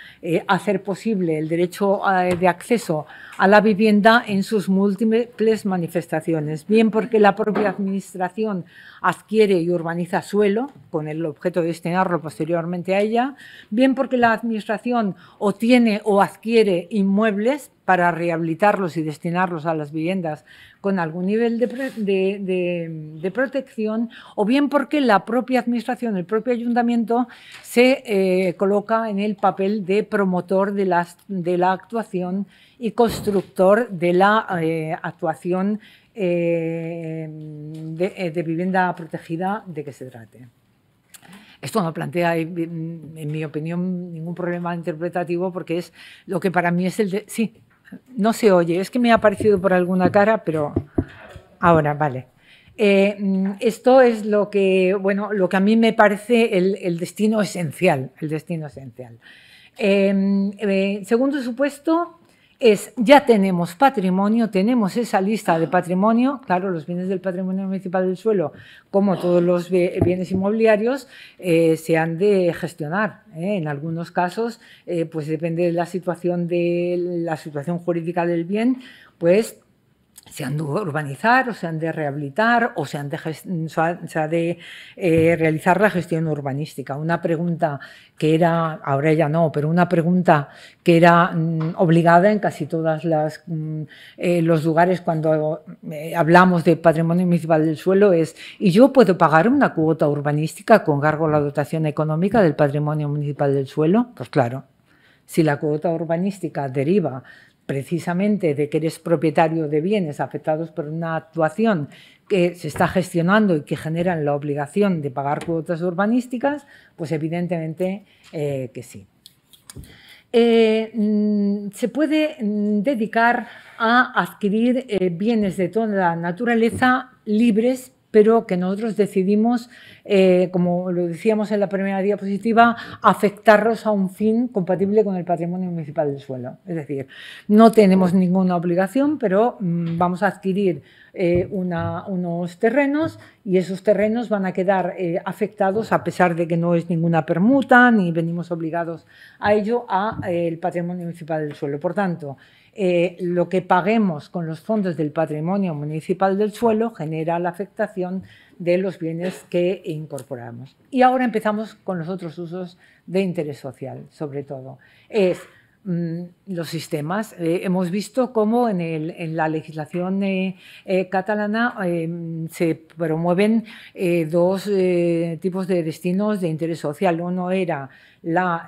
hacer posible el derecho de acceso a la vivienda en sus múltiples manifestaciones, bien porque la propia Administración adquiere y urbaniza suelo con el objeto de destinarlo posteriormente a ella, bien porque la Administración obtiene tiene o adquiere inmuebles para rehabilitarlos y destinarlos a las viviendas con algún nivel de, protección, o bien porque la propia Administración, el propio ayuntamiento, se eh, coloca en el papel de promotor de, de la actuación y constructor de la eh, actuación eh, eh, de, vivienda protegida de que se trate. Esto no plantea, mm, en mi opinión, ningún problema interpretativo porque es lo que para mí es el... Sí, no se oye, es que me ha aparecido por alguna cara, pero ahora, vale. Mm, esto es lo que, bueno, lo que a mí me parece el, destino esencial, el destino esencial. Mm, segundo supuesto, es ya tenemos patrimonio, tenemos esa lista de patrimonio, claro, los bienes del patrimonio municipal del suelo, como todos los bienes inmobiliarios, eh, se han de gestionar. ¿eh? En algunos casos, eh, pues depende de la situación de la situación jurídica del bien, pues se han de urbanizar o se han de rehabilitar o se, han de de eh, realizar la gestión urbanística. Una pregunta que era, ahora ya no, pero una pregunta que era mm, obligada en casi todos mm, eh, los lugares cuando eh, hablamos de patrimonio municipal del suelo es, ¿y yo puedo pagar una cuota urbanística con cargo a la dotación económica del patrimonio municipal del suelo? Pues claro, si la cuota urbanística deriva precisamente de que eres propietario de bienes afectados por una actuación que se está gestionando y que generan la obligación de pagar cuotas urbanísticas, pues evidentemente eh, que sí. Eh, mm, se puede mm, dedicar a adquirir eh, bienes de toda la naturaleza libres pero que nosotros decidimos, eh, como lo decíamos en la primera diapositiva, afectarlos a un fin compatible con el patrimonio municipal del suelo. Es decir, no tenemos ninguna obligación, pero mm, vamos a adquirir eh, unos terrenos y esos terrenos van a quedar eh, afectados, a pesar de que no es ninguna permuta ni venimos obligados a ello, al patrimonio municipal del suelo. Por tanto, eh, lo que paguemos con los fondos del patrimonio municipal del suelo genera la afectación de los bienes que incorporamos. Y ahora empezamos con los otros usos de interés social, sobre todo. Mm, los sistemas. Eh, hemos visto cómo en, la legislación eh, eh, catalana em, se promueven dos tipos de destinos de interés social. Uno era la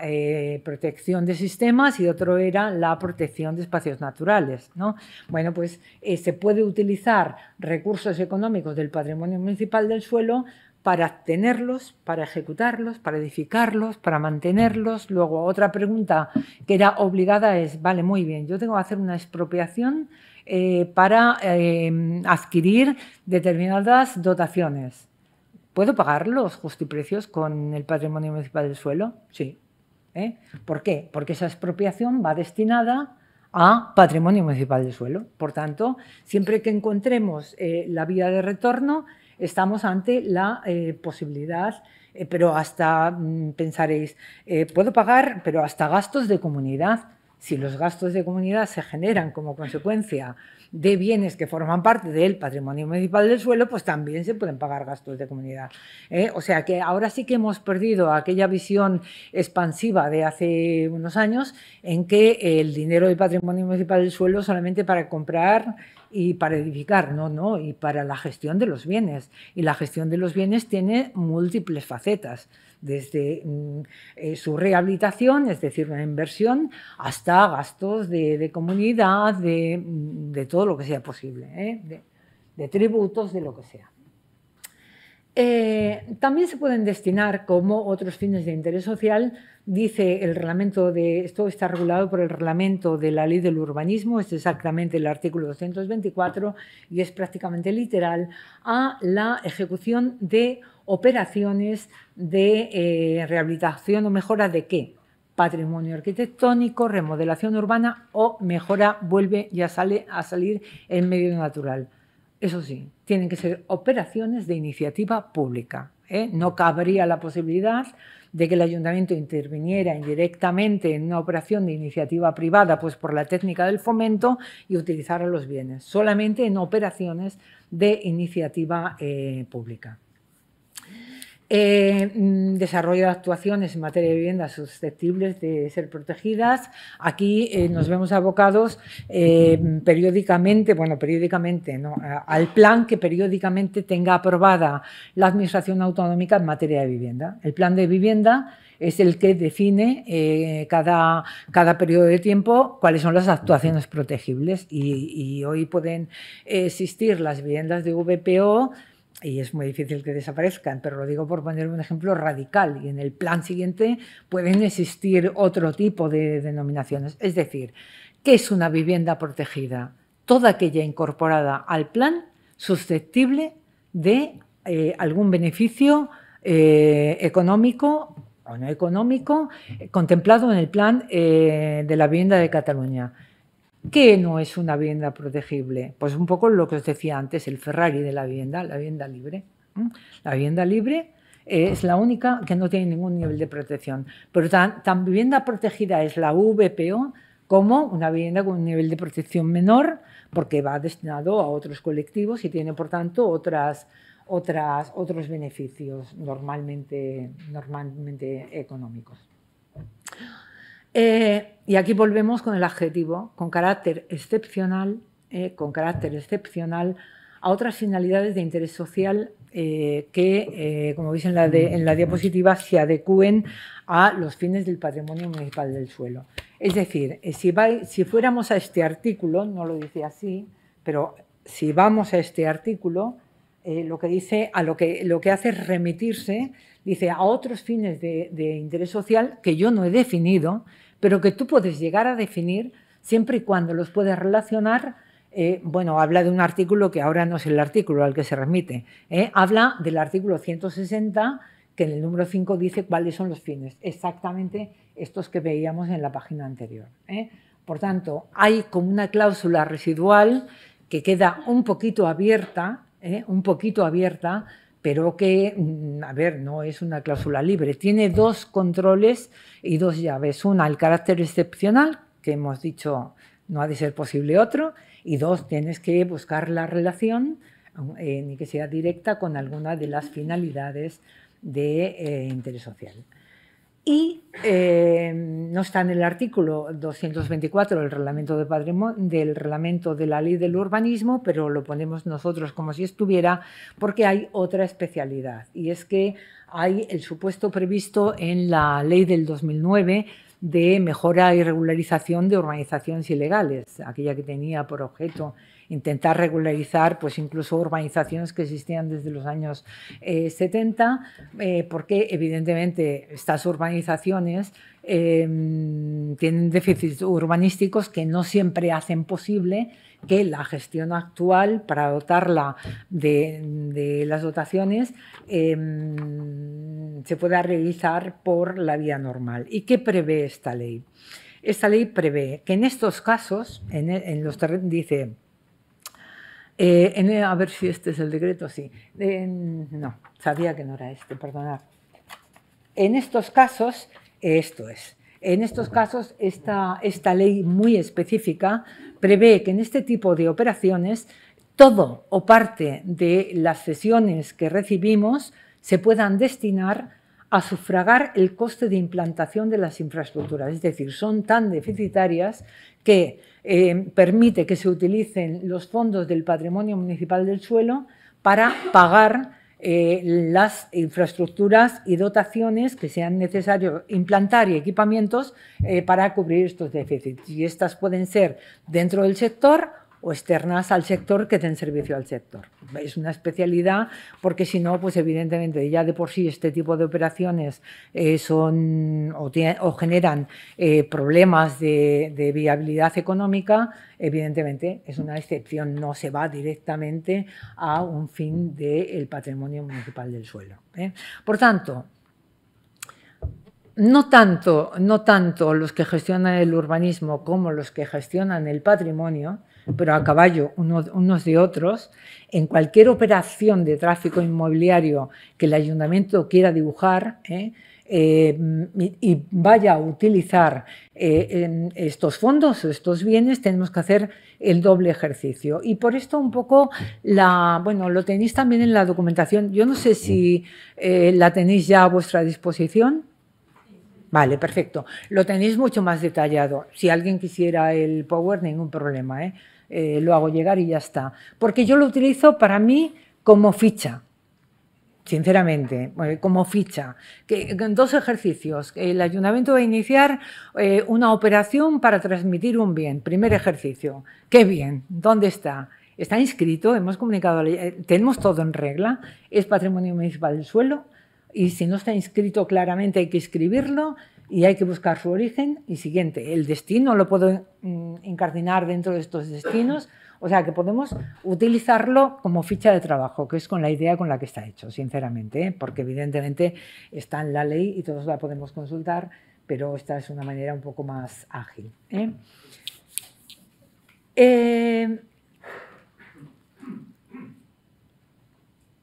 protección de sistemas y otro era la protección de espacios naturales. ¿no? Bueno, pues se puede utilizar recursos económicos del patrimonio municipal del suelo para tenerlos, para ejecutarlos, para edificarlos, para mantenerlos. Luego, otra pregunta que era obligada es, vale, muy bien, yo tengo que hacer una expropiación eh, para eh, adquirir determinadas dotaciones. ¿Puedo pagar los justiprecios con el patrimonio municipal del suelo? Sí. ¿Eh? ¿Por qué? Porque esa expropiación va destinada a patrimonio municipal del suelo. Por tanto, siempre que encontremos eh, la vía de retorno, Estamos ante la eh, posibilidad, eh, pero hasta mm, pensaréis, eh, puedo pagar, pero hasta gastos de comunidad. Si los gastos de comunidad se generan como consecuencia de bienes que forman parte del patrimonio municipal del suelo, pues también se pueden pagar gastos de comunidad. O sea que ahora sí que hemos perdido aquella visión expansiva de hace unos años en que el dinero del patrimonio municipal del suelo solamente para comprar y para edificar, ¿no? no, Y para la gestión de los bienes. Y la gestión de los bienes tiene múltiples facetas, desde mm, eh, su rehabilitación, es decir, una inversión, hasta gastos de, comunidad, mm, de, todo lo que sea posible, ¿eh? de tributos, de lo que sea. Eh, también se pueden destinar como otros fines de interés social, dice el reglamento de esto está regulado por el reglamento de la ley del urbanismo, es exactamente el artículo 224 y es prácticamente literal a la ejecución de operaciones de eh, rehabilitación o mejora de qué patrimonio arquitectónico, remodelación urbana o mejora vuelve ya sale a salir en medio natural. Eso sí, tienen que ser operaciones de iniciativa pública. ¿eh? No cabría la posibilidad de que el ayuntamiento interviniera indirectamente en una operación de iniciativa privada, pues por la técnica del fomento y utilizara los bienes, solamente en operaciones de iniciativa eh, pública. Eh, mm, desarrollo de actuaciones en materia de viviendas susceptibles de ser protegidas. Aquí eh, nos vemos abocados eh, periódicamente, bueno, periódicamente, al plan que periódicamente tenga aprobada la Administración Autonómica en materia de vivienda. El plan de vivienda es el que define cada, cada periodo de tiempo cuáles son las actuaciones protegibles y, y hoy pueden existir las viviendas de VPO y es muy difícil que desaparezcan, pero lo digo por poner un ejemplo radical y en el plan siguiente pueden existir otro tipo de denominaciones. Es decir, ¿qué es una vivienda protegida? Toda aquella incorporada al plan susceptible de eh, algún beneficio eh, económico o no económico eh, contemplado en el plan de la vivienda de Cataluña. ¿Qué no es una vivienda protegible? Pues un poco lo que os decía antes, el Ferrari de la vivienda, la vivienda libre. La vivienda libre es la única que no tiene ningún nivel de protección. Pero tan, tan vivienda protegida es la VPO como una vivienda con un nivel de protección menor porque va destinado a otros colectivos y tiene, por tanto, otras, otras, otros beneficios normalmente, normalmente económicos. Eh, y aquí volvemos con el adjetivo, con carácter excepcional, eh, con carácter excepcional a otras finalidades de interés social eh, que, como veis en la, diapositiva, se adecúen a los fines del patrimonio municipal del suelo. Es decir, si, si fuéramos a este artículo, no lo dice así, pero si vamos a este artículo, lo que dice, a lo que, lo que hace es remitirse, dice, a otros fines de interés social que yo no he definido pero que tú puedes llegar a definir siempre y cuando los puedes relacionar. Eh, bueno, habla de un artículo que ahora no es el artículo al que se remite. Eh, habla del artículo 160, que en el número 5 dice cuáles son los fines, exactamente estos que veíamos en la página anterior. Eh. Por tanto, hay como una cláusula residual que queda un poquito abierta, un poquito abierta pero que, mm, a ver, no es una cláusula libre. Tiene dos controles y dos llaves. Una el carácter excepcional, que hemos dicho no ha de ser posible otro, y dos, tienes que buscar la relación, eh, ni que sea directa, con alguna de las finalidades de eh, interés social y eh, no está en el artículo 224 del reglamento, de del reglamento de la ley del urbanismo, pero lo ponemos nosotros como si estuviera, porque hay otra especialidad, y es que hay el supuesto previsto en la ley del 2009 de mejora y regularización de urbanizaciones ilegales, aquella que tenía por objeto intentar regularizar pues incluso urbanizaciones que existían desde los años 70, eh, eh, porque evidentemente estas urbanizaciones em, tienen déficits urbanísticos que no siempre hacen posible que la gestión actual para dotarla de, las dotaciones em, se pueda realizar por la vía normal. ¿Y qué prevé esta ley? Esta ley prevé que en estos casos, en, los dice, eh, a ver si este es el decreto, sí. no, sabía que no era este, perdonad. En estos casos, esto es. En estos casos, esta ley muy específica prevé que en este tipo de operaciones todo o parte de las cesiones que recibimos se puedan destinar a sufragar el coste de implantación de las infraestructuras. Es decir, son tan deficitarias que eh, permite que se utilicen los fondos del patrimonio municipal del suelo para pagar eh, las infraestructuras y dotaciones que sean necesarios implantar y equipamientos eh, para cubrir estos déficits. Y estas pueden ser dentro del sector o externas al sector que den servicio al sector. Es una especialidad porque si no, pues evidentemente ya de por sí este tipo de operaciones eh, son o, generan eh, problemas de, viabilidad económica, evidentemente es una excepción, no se va directamente a un fin del patrimonio municipal del suelo. ¿eh? Por tanto, no tanto, no tanto los que gestionan el urbanismo como los que gestionan el patrimonio, pero a caballo unos, de otros, en cualquier operación de tráfico inmobiliario que el ayuntamiento quiera dibujar, ¿eh? Eh, y vaya a utilizar eh, estos fondos o estos bienes, tenemos que hacer el doble ejercicio. Y por esto un poco bueno, lo tenéis también en la documentación. Yo no sé si la tenéis ya a vuestra disposición. Vale, perfecto. Lo tenéis mucho más detallado. Si alguien quisiera el Power, ningún problema, ¿eh? Eh, lo hago llegar y ya está. Porque yo lo utilizo para mí como ficha sinceramente, eh, como ficha, dos ejercicios. El ayuntamiento va a iniciar eh, una operación para transmitir un bien. Primer ejercicio. ¿Qué bien? ¿Dónde está? Está inscrito, hemos comunicado, tenemos todo en regla, es patrimonio municipal del suelo y si no está inscrito claramente hay que escribirlo y hay que buscar su origen. Y siguiente, el destino lo puedo mm, encardinar dentro de estos destinos. O sea que podemos utilizarlo como ficha de trabajo, que es con la idea con la que está hecho, sinceramente, ¿eh? porque evidentemente está en la ley y todos la podemos consultar, pero esta es una manera un poco más ágil. ¿eh? Eh,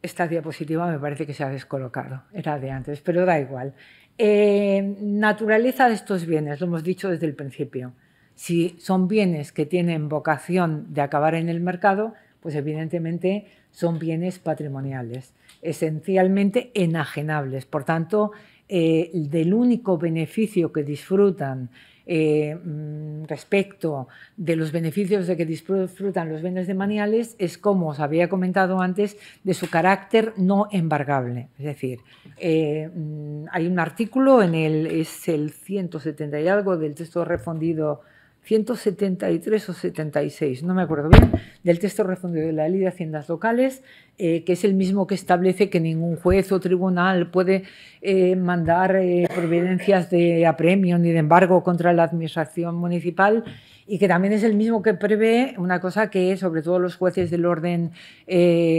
esta diapositiva me parece que se ha descolocado, era de antes, pero da igual. Eh, naturaleza de estos bienes, lo hemos dicho desde el principio. Si son bienes que tienen vocación de acabar en el mercado, pues evidentemente son bienes patrimoniales, esencialmente enajenables. Por tanto, eh, del único beneficio que disfrutan eh, mm, respecto de los beneficios de que disfrutan los bienes de maniales es, como os había comentado antes, de su carácter no embargable. Es decir, eh, mm, hay un artículo en el, es el 170 y algo del texto refundido 173 o 76, no me acuerdo bien, del texto refundido de la Ley de Haciendas Locales, eh, que es el mismo que establece que ningún juez o tribunal puede eh, mandar eh, providencias de apremio ni de embargo contra la Administración Municipal y que también es el mismo que prevé una cosa que sobre todo los jueces del orden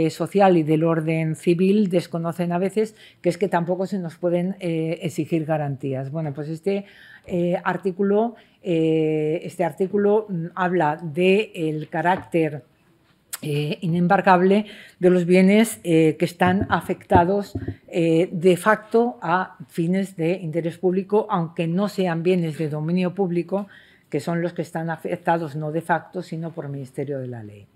social y del orden civil desconocen a veces, que es que tampoco se nos pueden exigir garantías. Bueno, pues este eh, artículo, eh, este artículo mm, habla del carácter eh, inembarcable de los bienes que están afectados de facto a fines de interés público, aunque no sean bienes de dominio público, que son los que están afectados no de facto, sino por Ministerio de la Ley.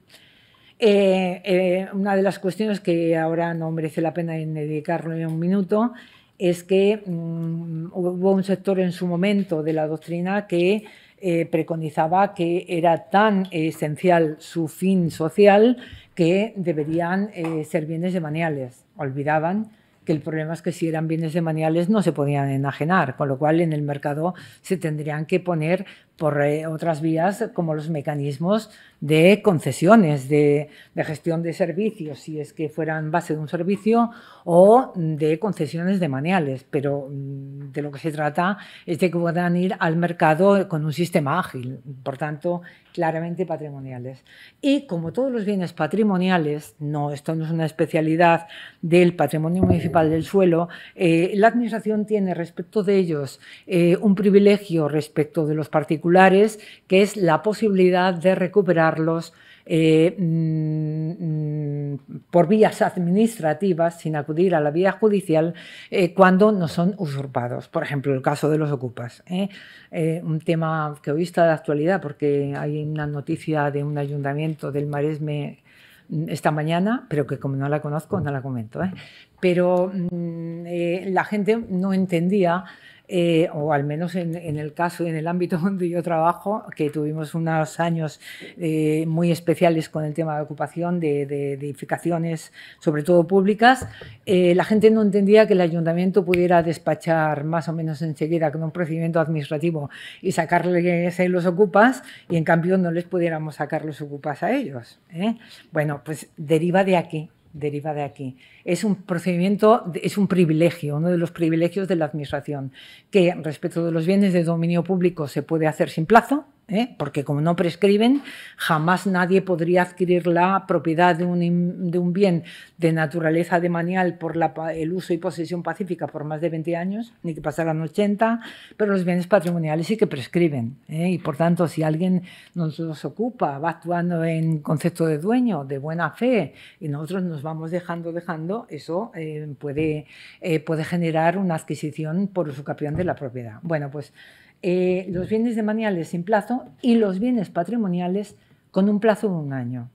una de las cuestiones que ahora no merece la pena dedicarle un minuto es que mm, hubo un sector en su momento de la doctrina que eh, preconizaba que era tan esencial su fin social que deberían eh, ser bienes de manuales Olvidaban que el problema es que si eran bienes de manuales no se podían enajenar, con lo cual en el mercado se tendrían que poner por eh, otras vías como los mecanismos de concesiones, de, gestión de servicios, si es que fueran base de un servicio, o de concesiones de manuales. Pero mm, de lo que se trata es de que puedan ir al mercado con un sistema ágil, por tanto, claramente patrimoniales. Y como todos los bienes patrimoniales, no, esto no es una especialidad del patrimonio municipal del suelo, eh, la Administración tiene respecto de ellos eh, un privilegio respecto de los particulares que es la posibilidad de recuperarlos eh, mm, mm, por vías administrativas, sin acudir a la vía judicial, eh, cuando no son usurpados. Por ejemplo, el caso de los ocupas. ¿eh? un tema que hoy está de actualidad, porque hay una noticia de un ayuntamiento del Maresme mm, esta mañana, pero que como no la conozco, no la comento. Pero la gente no entendía eh, o al menos en, el caso, en el ámbito [laughs] donde yo trabajo, que tuvimos unos años eh, muy especiales con el tema de ocupación de, edificaciones, sobre todo públicas, eh, la gente no entendía que el ayuntamiento pudiera despachar más o menos enseguida con un procedimiento administrativo y sacarles los ocupas y en cambio no les pudiéramos sacar los ocupas a ellos. Bueno, pues deriva de aquí, deriva de aquí. Es un procedimiento, es un privilegio, uno de los privilegios de la Administración, que respecto de los bienes de dominio público se puede hacer sin plazo, ¿eh? porque como no prescriben, jamás nadie podría adquirir la propiedad de un, bien de naturaleza demanial por el uso y posesión pacífica por más de 20 años, ni que pasaran 80, pero los bienes patrimoniales sí que prescriben. ¿eh? Y por tanto, si alguien nos ocupa, va actuando en concepto de dueño, de buena fe, y nosotros nos vamos dejando, dejando, eso eh, puede, puede generar una adquisición por usucapión de la propiedad. Bueno, pues eh, los bienes demaniales sin plazo y los bienes patrimoniales con un plazo de un año.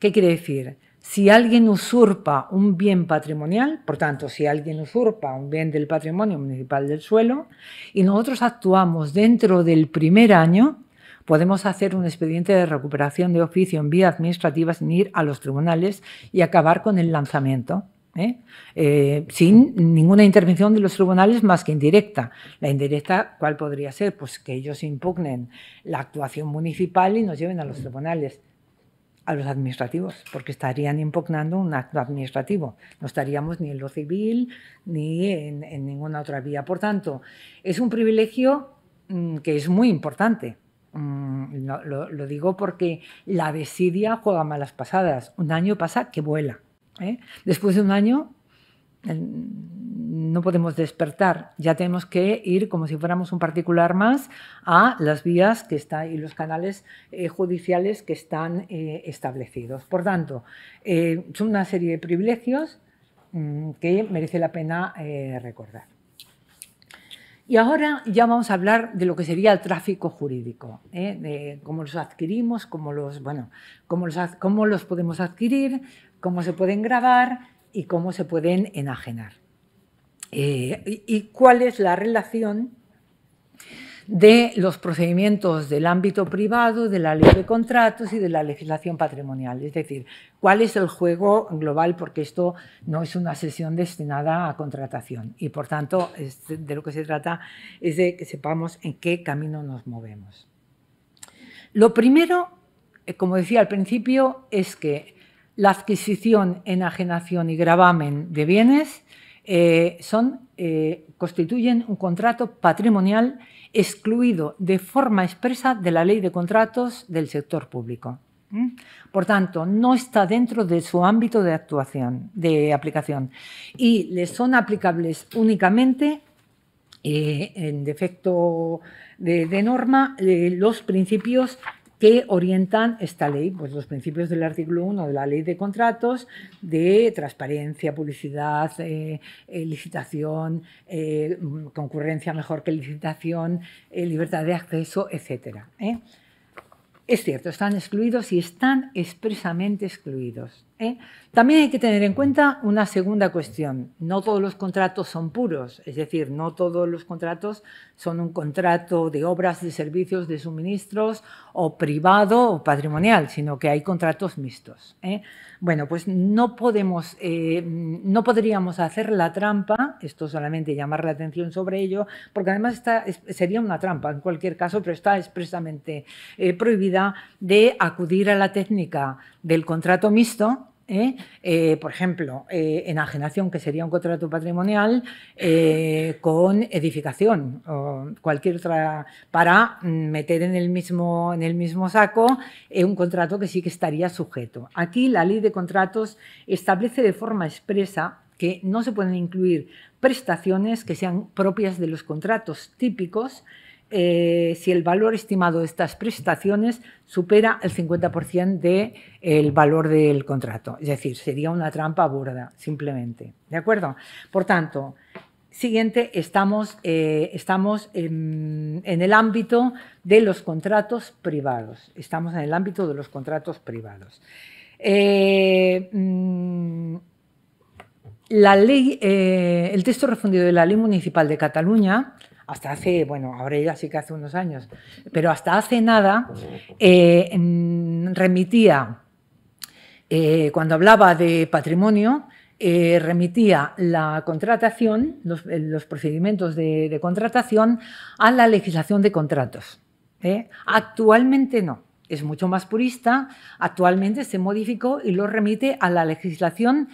¿Qué quiere decir? Si alguien usurpa un bien patrimonial, por tanto, si alguien usurpa un bien del patrimonio municipal del suelo, y nosotros actuamos dentro del primer año, podemos hacer un expediente de recuperación de oficio en vía administrativa sin ir a los tribunales y acabar con el lanzamiento. ¿eh? Eh, sin ninguna intervención de los tribunales más que indirecta. La indirecta, ¿cuál podría ser? Pues que ellos impugnen la actuación municipal y nos lleven a los tribunales a los administrativos, porque estarían impugnando un acto administrativo. No estaríamos ni en lo civil ni en, ninguna otra vía. Por tanto, es un privilegio mm, que es muy importante. Mm, lo, lo digo porque la desidia juega malas pasadas. Un año pasa que vuela. ¿eh? Después de un año no podemos despertar, ya tenemos que ir como si fuéramos un particular más a las vías que están y los canales eh, judiciales que están eh, establecidos. Por tanto, son una serie de privilegios mm, que merece la pena recordar. Y ahora ya vamos a hablar de lo que sería el tráfico jurídico, ¿eh? de cómo los adquirimos, cómo los, bueno, los, los podemos adquirir, cómo se pueden grabar y cómo se pueden enajenar. Eh, y, y cuál es la relación de los procedimientos del ámbito privado, de la ley de contratos y de la legislación patrimonial. Es decir, cuál es el juego global, porque esto no es una sesión destinada a contratación. Y por tanto, de lo que se trata es de que sepamos en qué camino nos movemos. Lo primero, eh, como decía al principio, es que la adquisición, enajenación y gravamen de bienes eh, eh, constituyen un contrato patrimonial excluido de forma expresa de la ley de contratos del sector público. Por tanto, no está dentro de su ámbito de actuación, de aplicación, y le son aplicables únicamente eh, en defecto de, norma eh, los principios que orientan esta ley, pues los principios del artículo 1 de la ley de contratos de transparencia, publicidad, eh, licitación, eh, mm, concurrencia mejor que licitación, eh, libertad de acceso, etc. Es cierto, están excluidos y están expresamente excluidos. ¿eh? También hay que tener en cuenta una segunda cuestión. No todos los contratos son puros, es decir, no todos los contratos son un contrato de obras, de servicios, de suministros o privado o patrimonial, sino que hay contratos mixtos. ¿eh? Bueno, pues no, podemos, eh, no podríamos hacer la trampa, esto solamente llamar la atención sobre ello, porque además sería una trampa en cualquier caso, pero está expresamente prohibida de acudir a la técnica del contrato mixto ¿eh? Eh, por ejemplo, eh, enajenación, que sería un contrato patrimonial, con edificación o cualquier otra, para meter en el mismo, en el mismo saco un contrato que sí que estaría sujeto. Aquí la ley de contratos establece de forma expresa que no se pueden incluir prestaciones que sean propias de los contratos típicos, eh, si el valor estimado de estas prestaciones supera el 50% del valor del contrato. Es decir, sería una trampa burda, simplemente. ¿De acuerdo? Por tanto, siguiente, estamos, eh, estamos en, el ámbito de los contratos privados. Estamos en el ámbito de los contratos privados. Eh, mm, la ley, el texto refundido de la Ley Municipal de Cataluña hasta hace, bueno, ahora ya sí que hace unos años, pero hasta hace nada eh, remitía, eh, cuando hablaba de patrimonio, eh, remitía la contratación, los, procedimientos de, de, contratación a la legislación de contratos. Actualmente no es mucho más purista, actualmente se modificó y lo remite a la legislación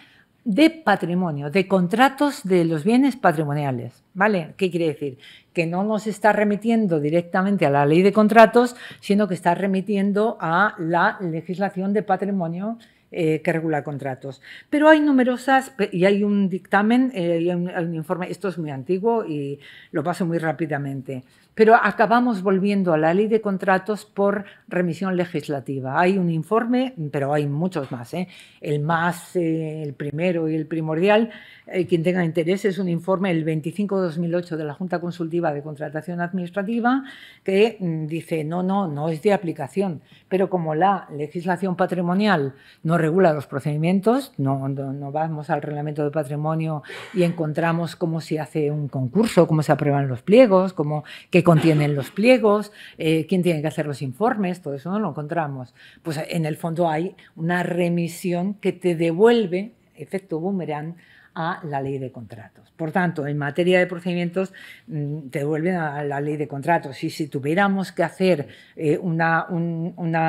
de patrimonio, de contratos de los bienes patrimoniales. ¿Vale? ¿Qué quiere decir? Que no nos está remitiendo directamente a la ley de contratos, sino que está remitiendo a la legislación de patrimonio eh, que regula contratos. Pero hay numerosas, y hay un dictamen, eh, y hay un informe, esto es muy antiguo y lo paso muy rápidamente. Pero acabamos volviendo a la ley de contratos por remisión legislativa. Hay un informe, pero hay muchos más. ¿eh? El más, eh, el primero y el primordial, eh, quien tenga interés, es un informe, el 25-2008 de la Junta Consultiva de Contratación Administrativa, que mm, dice, no, no, no es de aplicación. Pero como la legislación patrimonial no regula los procedimientos, no, vamos al reglamento de patrimonio y encontramos cómo se hace un concurso, cómo se aprueban los pliegos, cómo, que contienen los pliegos, eh, quién tiene que hacer los informes, todo eso no lo encontramos. Pues en el fondo hay una remisión que te devuelve, efecto boomerang, a la ley de contratos. Por tanto, en materia de procedimientos, mm, te devuelven a la ley de contratos. Y si tuviéramos que hacer eh, una,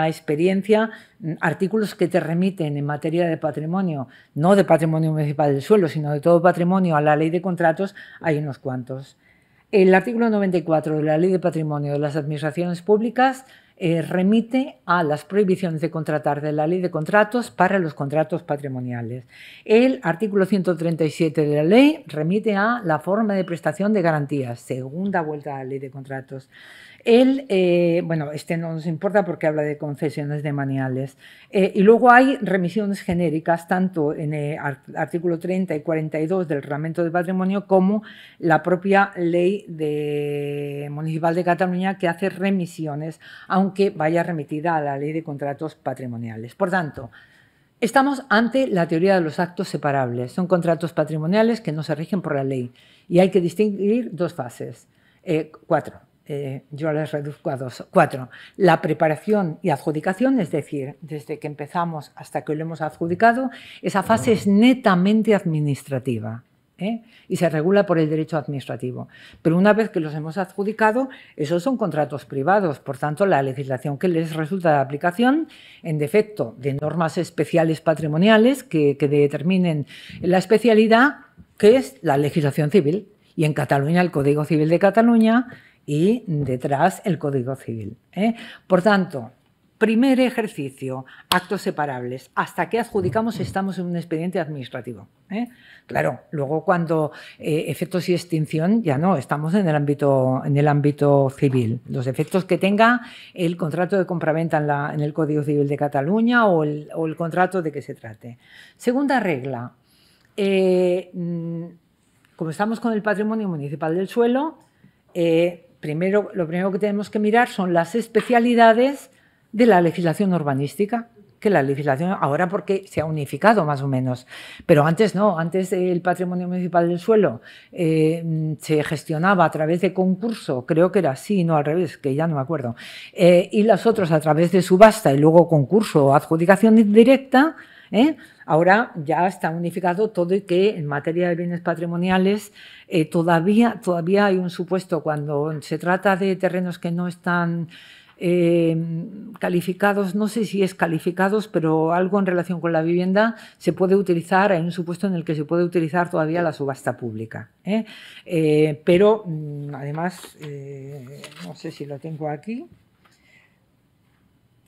experiencia, mm, artículos que te remiten en materia de patrimonio, no de patrimonio municipal del suelo, sino de todo patrimonio a la ley de contratos, hay unos cuantos. El artículo 94 de la Ley de Patrimonio de las Administraciones Públicas eh, remite a las prohibiciones de contratar de la Ley de Contratos para los contratos patrimoniales. El artículo 137 de la ley remite a la forma de prestación de garantías, segunda vuelta a la Ley de Contratos. Él, eh, bueno, este no nos importa porque habla de concesiones de Eh, y luego hay remisiones genéricas, tanto en el eh, artículo 30 y 42 del Reglamento de Patrimonio como la propia ley municipal de Cataluña que hace remisiones, aunque vaya remitida a la ley de contratos patrimoniales. Por tanto, Estamos ante la teoría de los actos separables. Son contratos patrimoniales que no se rigen por la ley y hay que distinguir dos fases. Eh, cuatro. Eh, yo les reduzco a dos. Cuatro, la preparación y adjudicación, es decir, desde que empezamos hasta que lo hemos adjudicado, esa fase es netamente administrativa. ¿eh? Y se regula por el derecho administrativo. Pero una vez que los hemos adjudicado, esos son contratos privados. Por tanto, la legislación que les resulta de aplicación, en defecto de normas especiales patrimoniales que, que determinen la especialidad, que es la legislación civil. Y en Cataluña, el Código Civil de Cataluña, y detrás el Código Civil. ¿eh? Por tanto, primer ejercicio, actos separables. Hasta que adjudicamos estamos en un expediente administrativo. ¿eh? Claro, luego cuando eh, efectos y extinción ya no, estamos en el ámbito en el ámbito civil. Los efectos que tenga el contrato de compraventa en, el Código Civil de Cataluña o el, contrato de que se trate. Segunda regla. Mm, como estamos con el patrimonio municipal del suelo, primero, lo primero que tenemos que mirar son las especialidades de la legislación urbanística que la legislación ahora porque se ha unificado más o menos, pero antes no, antes el patrimonio municipal del suelo eh, se gestionaba a través de concurso, creo que era así, no al revés, que ya no me acuerdo, eh, y las otras a través de subasta y luego concurso o adjudicación directa, ¿eh? Ahora ya está unificado todo y que en materia de bienes patrimoniales eh, todavía, todavía hay un supuesto cuando se trata de terrenos que no están... Em, calificados, no sé si es calificados, pero algo en relación con la vivienda se puede utilizar hay un supuesto en el que se puede utilizar todavía la subasta pública. ¿eh? Eh, pero mm, además, no sé si lo tengo aquí.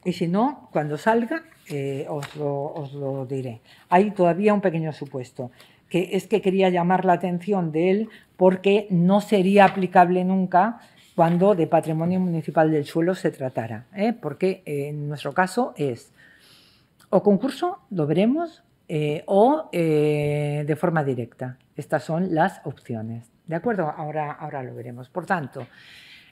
Y si no, cuando salga, eh, os, lo, diré. Hay todavía un pequeño supuesto, que es que quería llamar la atención de él porque no sería aplicable nunca cuando de patrimonio municipal del suelo se tratara, ¿eh? porque eh, en nuestro caso es o concurso, lo veremos, o de forma directa. Estas son las opciones. ¿De acuerdo? Ahora, ahora lo veremos. Por tanto,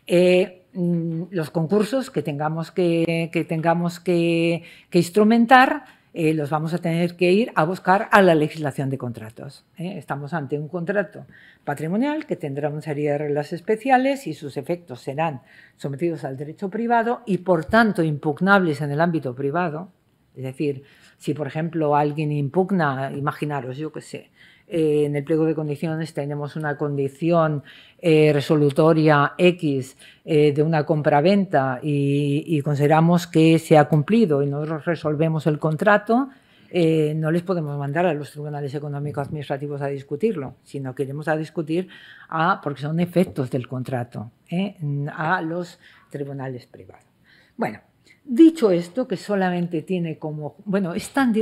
eh, mm, los concursos que tengamos que, tengamos que, instrumentar, eh, los vamos a tener que ir a buscar a la legislación de contratos. ¿eh? Estamos ante un contrato patrimonial que tendrá una serie de reglas especiales y sus efectos serán sometidos al derecho privado y, por tanto, impugnables en el ámbito privado. Es decir, si, por ejemplo, alguien impugna, imaginaros, yo qué sé, eh, en el pliego de condiciones tenemos una condición eh, resolutoria X eh, de una compraventa y, y consideramos que se ha cumplido y nosotros resolvemos el contrato, no les podemos mandar a los tribunales económicos administrativos a discutirlo, sino que iremos a discutir a, porque son efectos del contrato, a los tribunales privados. Bueno, Dicho esto, que solamente tiene como, bueno, es tan,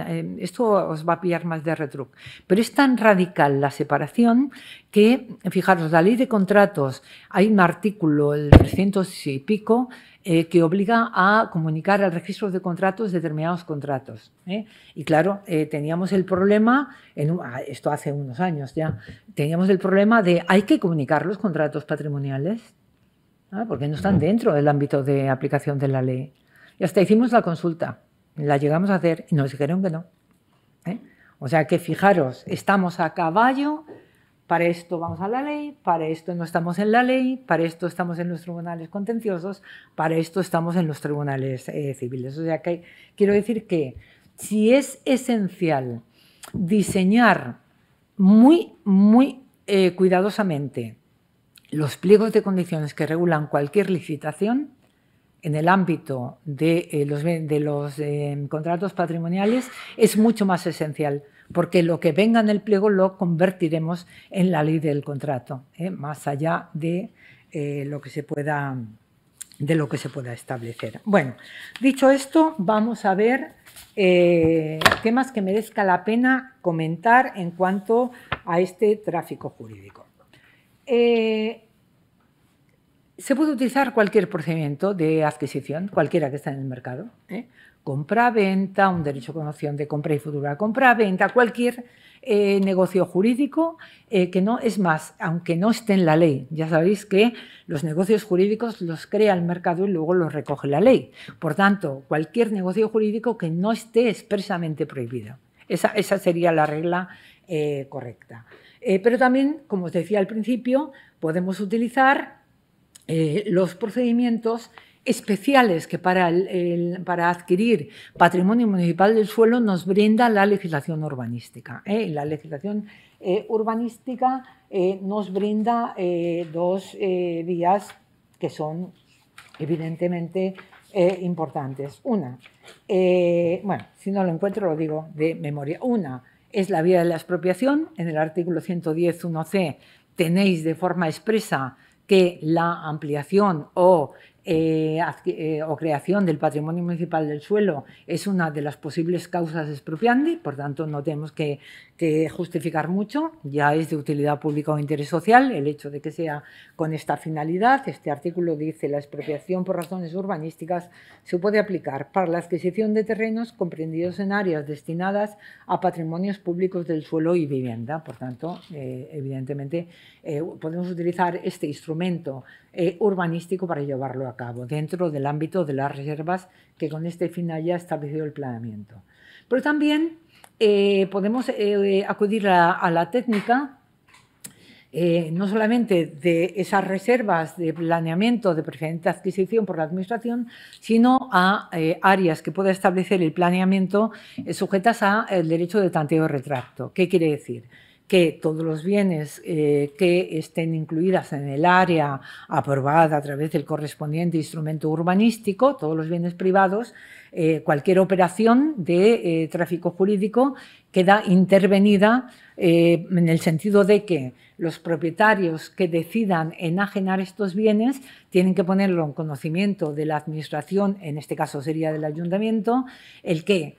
eh, esto os va a pillar más de retruc, pero es tan radical la separación que, fijaros, la ley de contratos, hay un artículo, el 300 y pico, eh, que obliga a comunicar al registro de contratos determinados contratos. ¿eh? Y claro, teníamos el problema, en, ah, esto hace unos años ya, teníamos el problema de hay que comunicar los contratos patrimoniales. Ah, porque no están dentro del ámbito de aplicación de la ley. Y hasta hicimos la consulta, la llegamos a hacer y nos dijeron que no. ¿eh? O sea que fijaros, estamos a caballo, para esto vamos a la ley, para esto no estamos en la ley, para esto estamos en los tribunales contenciosos, para esto estamos en los tribunales eh, civiles. O sea que quiero decir que si es esencial diseñar muy, muy eh, cuidadosamente los pliegos de condiciones que regulan cualquier licitación en el ámbito de eh, los, eh, contratos patrimoniales es mucho más esencial, porque lo que venga en el pliego lo convertiremos en la ley del contrato, ¿eh? más allá de lo que se pueda de lo que se pueda establecer. Bueno, dicho esto, vamos a ver temas que merezca la pena comentar en cuanto a este tráfico jurídico. Eh, se puede utilizar cualquier procedimiento de adquisición, cualquiera que está en el mercado. compra ¿eh? Compra-venta, un derecho con opción de compra y futura compra-venta, cualquier eh, negocio jurídico que no es más, aunque no esté en la ley. Ya sabéis que los negocios jurídicos los crea el mercado y luego los recoge la ley. Por tanto, cualquier negocio jurídico que no esté expresamente prohibido. esa sería la regla correcta. Eh, pero también, como os decía al principio, podemos utilizar eh, los procedimientos especiales que para, adquirir patrimonio municipal del suelo nos brinda la legislación urbanística. ¿eh? La legislación urbanística nos brinda dos vías que son evidentemente importantes. Una, bueno, si no lo encuentro lo digo de memoria, una, es la vía de la expropiación. En el artículo 110.1c tenéis de forma expresa que la ampliación o eh, eh, o creación del patrimonio municipal del suelo es una de las posibles causas expropiandi, por tanto no tenemos que, justificar mucho, ya es de utilidad pública o interés social el hecho de que sea con esta finalidad. Este artículo dice la expropiación por razones urbanísticas se puede aplicar para la adquisición de terrenos comprendidos en áreas destinadas a patrimonios públicos del suelo y vivienda, por tanto eh, evidentemente podemos utilizar este instrumento eh, urbanístico para llevarlo a cabo dentro del ámbito de las reservas que con este fin haya establecido el planeamiento. Pero también eh, podemos eh, acudir a, la técnica no solamente de esas reservas de planeamiento de preferente adquisición por la Administración, sino a áreas que pueda establecer el planeamiento sujetas al derecho de tanteo y retracto. ¿Qué quiere decir? que todos los bienes eh, que estén incluidas en el área aprobada a través del correspondiente instrumento urbanístico, todos los bienes privados, eh, cualquier operación de eh, tráfico jurídico queda intervenida en el sentido de que los propietarios que decidan enajenar estos bienes tienen que ponerlo en conocimiento de la Administración, en este caso sería del ayuntamiento, el que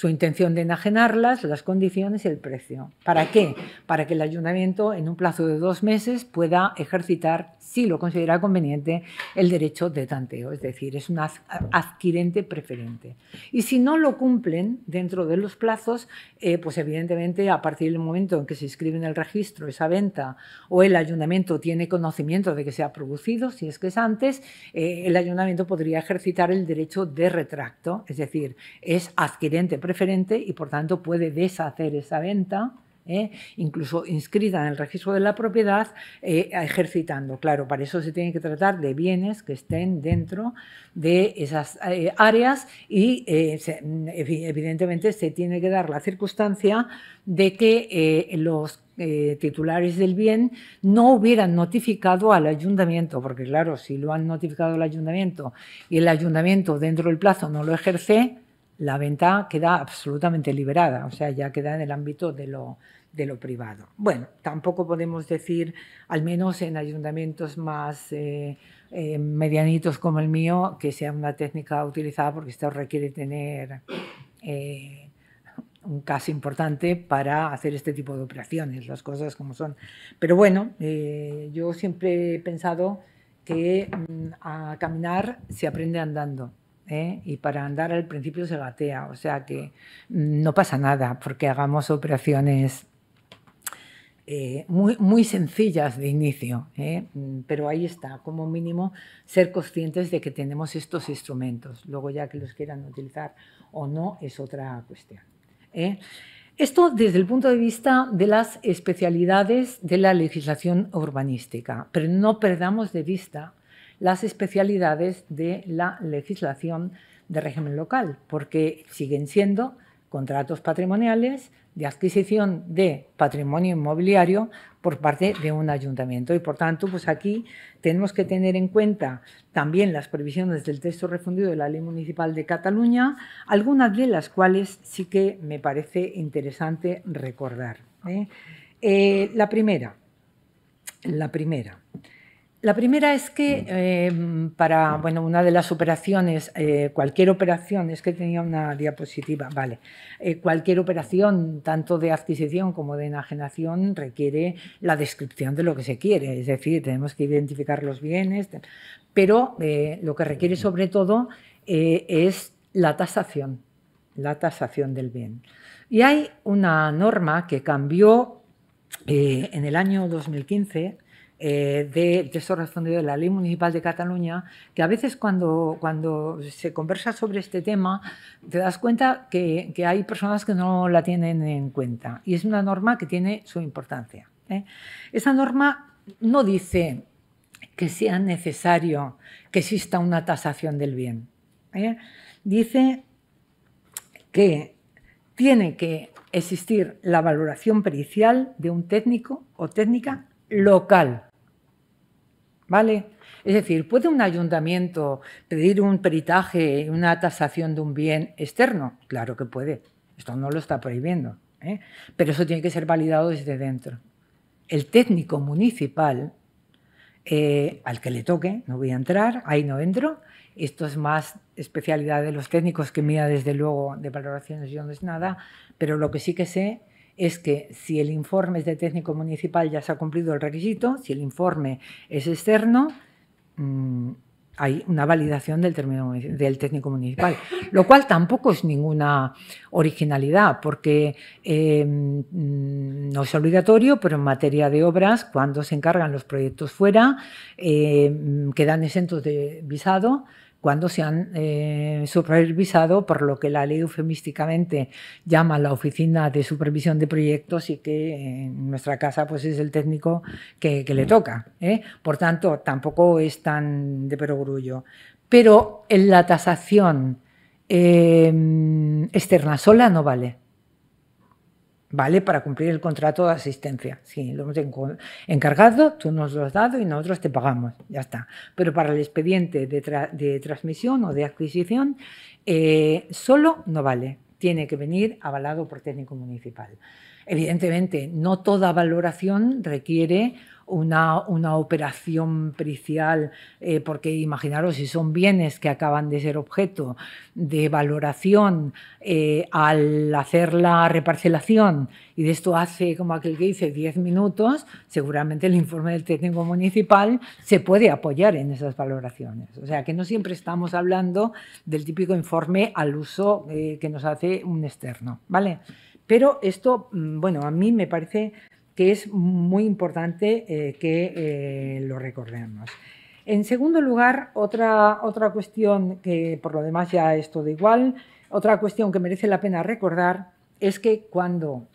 su intención de enajenarlas, las condiciones y el precio. ¿Para qué? Para que el ayuntamiento en un plazo de dos meses pueda ejercitar si lo considera conveniente el derecho de tanteo, es decir, es un adquirente preferente. Y si no lo cumplen dentro de los plazos, eh, pues evidentemente a partir del momento en que se inscribe en el registro esa venta o el ayuntamiento tiene conocimiento de que se ha producido, si es que es antes, eh, el ayuntamiento podría ejercitar el derecho de retracto, es decir, es adquirente preferente y por tanto puede deshacer esa venta ¿eh? incluso inscrita en el registro de la propiedad, eh, ejercitando. Claro, para eso se tiene que tratar de bienes que estén dentro de esas eh, áreas y evidentemente se tiene que dar la circunstancia de que los titulares del bien no hubieran notificado al ayuntamiento, porque claro, si lo han notificado al ayuntamiento y el ayuntamiento dentro del plazo no lo ejerce, la venta queda absolutamente liberada, o sea, ya queda en el ámbito de lo, privado. Bueno, tampoco podemos decir, al menos en ayuntamientos más eh, eh, medianitos como el mío, que sea una técnica utilizada porque esto requiere tener eh, un caso importante para hacer este tipo de operaciones, las cosas como son. Pero bueno, yo siempre he pensado que mm, a caminar se aprende andando ¿eh? y para andar al principio se gatea, o sea que no pasa nada porque hagamos operaciones eh, muy, sencillas de inicio, ¿eh? pero ahí está, como mínimo ser conscientes de que tenemos estos instrumentos, luego ya que los quieran utilizar o no es otra cuestión. Esto desde el punto de vista de las especialidades de la legislación urbanística, pero no perdamos de vista las especialidades de la legislación de régimen local, porque siguen siendo contratos patrimoniales de adquisición de patrimonio inmobiliario por parte de un ayuntamiento. Y por tanto, pues aquí tenemos que tener en cuenta también las previsiones del texto refundido de la Ley Municipal de Cataluña, algunas de las cuales sí que me parece interesante recordar. ¿eh? Eh, la primera, la primera. La primera es que mm. eh, para bueno, una de las operaciones, eh, cualquier operación, es que tenía una diapositiva, vale, eh, cualquier operación, tanto de adquisición como de enajenación, requiere la descripción de lo que se quiere, es decir, tenemos que identificar los bienes, pero lo que requiere mm. sobre todo es la tasación, la tasación del bien. Y hay una norma que cambió en el año 2015 del eh, de, respondido de la Ley Municipal de Cataluña, que a veces cuando, se conversa sobre este tema te das cuenta que, hay personas que no la tienen en cuenta y es una norma que tiene su importancia. ¿eh? Esa norma no dice que sea necesario que exista una tasación del bien. ¿eh? Dice que tiene que existir la valoración pericial de un técnico o técnica local ¿vale? Es decir, ¿puede un ayuntamiento pedir un peritaje, una tasación de un bien externo? Claro que puede, esto no lo está prohibiendo, ¿eh? pero eso tiene que ser validado desde dentro. El técnico municipal, eh, al que le toque, no voy a entrar, ahí no entro, esto es más especialidad de los técnicos que mía, desde luego, de valoraciones y no es nada, pero lo que sí que sé es que si el informe es de técnico municipal ya se ha cumplido el requisito, si el informe es externo, mm, hay una validación del, término, del técnico municipal, lo cual tampoco es ninguna originalidad, porque em, mm, no es obligatorio, pero en materia de obras, cuando se encargan los proyectos fuera, eh, mm, quedan exentos de visado cuando se han eh, supervisado por lo que la ley eufemísticamente llama la Oficina de Supervisión de Proyectos y que en nuestra casa pues, es el técnico que, le mm. toca. ¿eh? Por tanto, tampoco es tan de perogrullo. Pero en la tasación em, externa sola no vale. ¿vale? Para cumplir el contrato de asistencia. Sí, lo hemos encargado, tú nos lo has dado y nosotros te pagamos, ya está. Pero para el expediente de, transmisión o de adquisición, eh, solo no vale, tiene que venir avalado por técnico municipal. Evidentemente, no toda valoración requiere una, operación pericial, eh, porque imaginaros si son bienes que acaban de ser objeto de valoración eh, al hacer la reparcelación, y de esto hace, como aquel que dice, 10 minutos, seguramente el informe del técnico municipal se puede apoyar en esas valoraciones. O sea que no siempre estamos hablando del típico informe al uso eh, que nos hace un externo, ¿vale? Pero esto, mm, bueno, a mí me parece que es muy importante eh, que eh, lo recordemos. En segundo lugar, otra, otra cuestión que por lo demás ya es todo igual, otra cuestión que merece la pena recordar es que cuando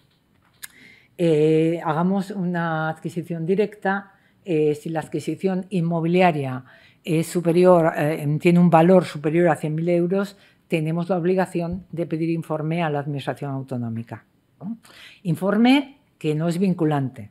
eh, hagamos una adquisición directa, si la adquisición inmobiliaria es superior, tiene un valor superior a 100.000 euros, tenemos la obligación de pedir informe a la Administración Autonómica. Informe que no es vinculante.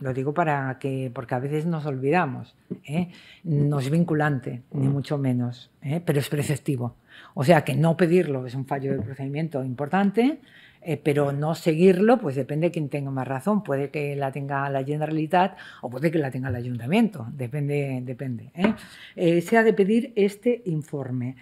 Lo digo para que, porque a veces nos olvidamos. ¿eh? No es vinculante, ni mm. mucho menos, ¿eh? pero es preceptivo. O sea que no pedirlo es un fallo de procedimiento importante, eh, pero no seguirlo, pues depende de quién tenga más razón. Puede que la tenga la Generalitat o puede que la tenga el Ayuntamiento, depende. depende se ha de pedir este informe.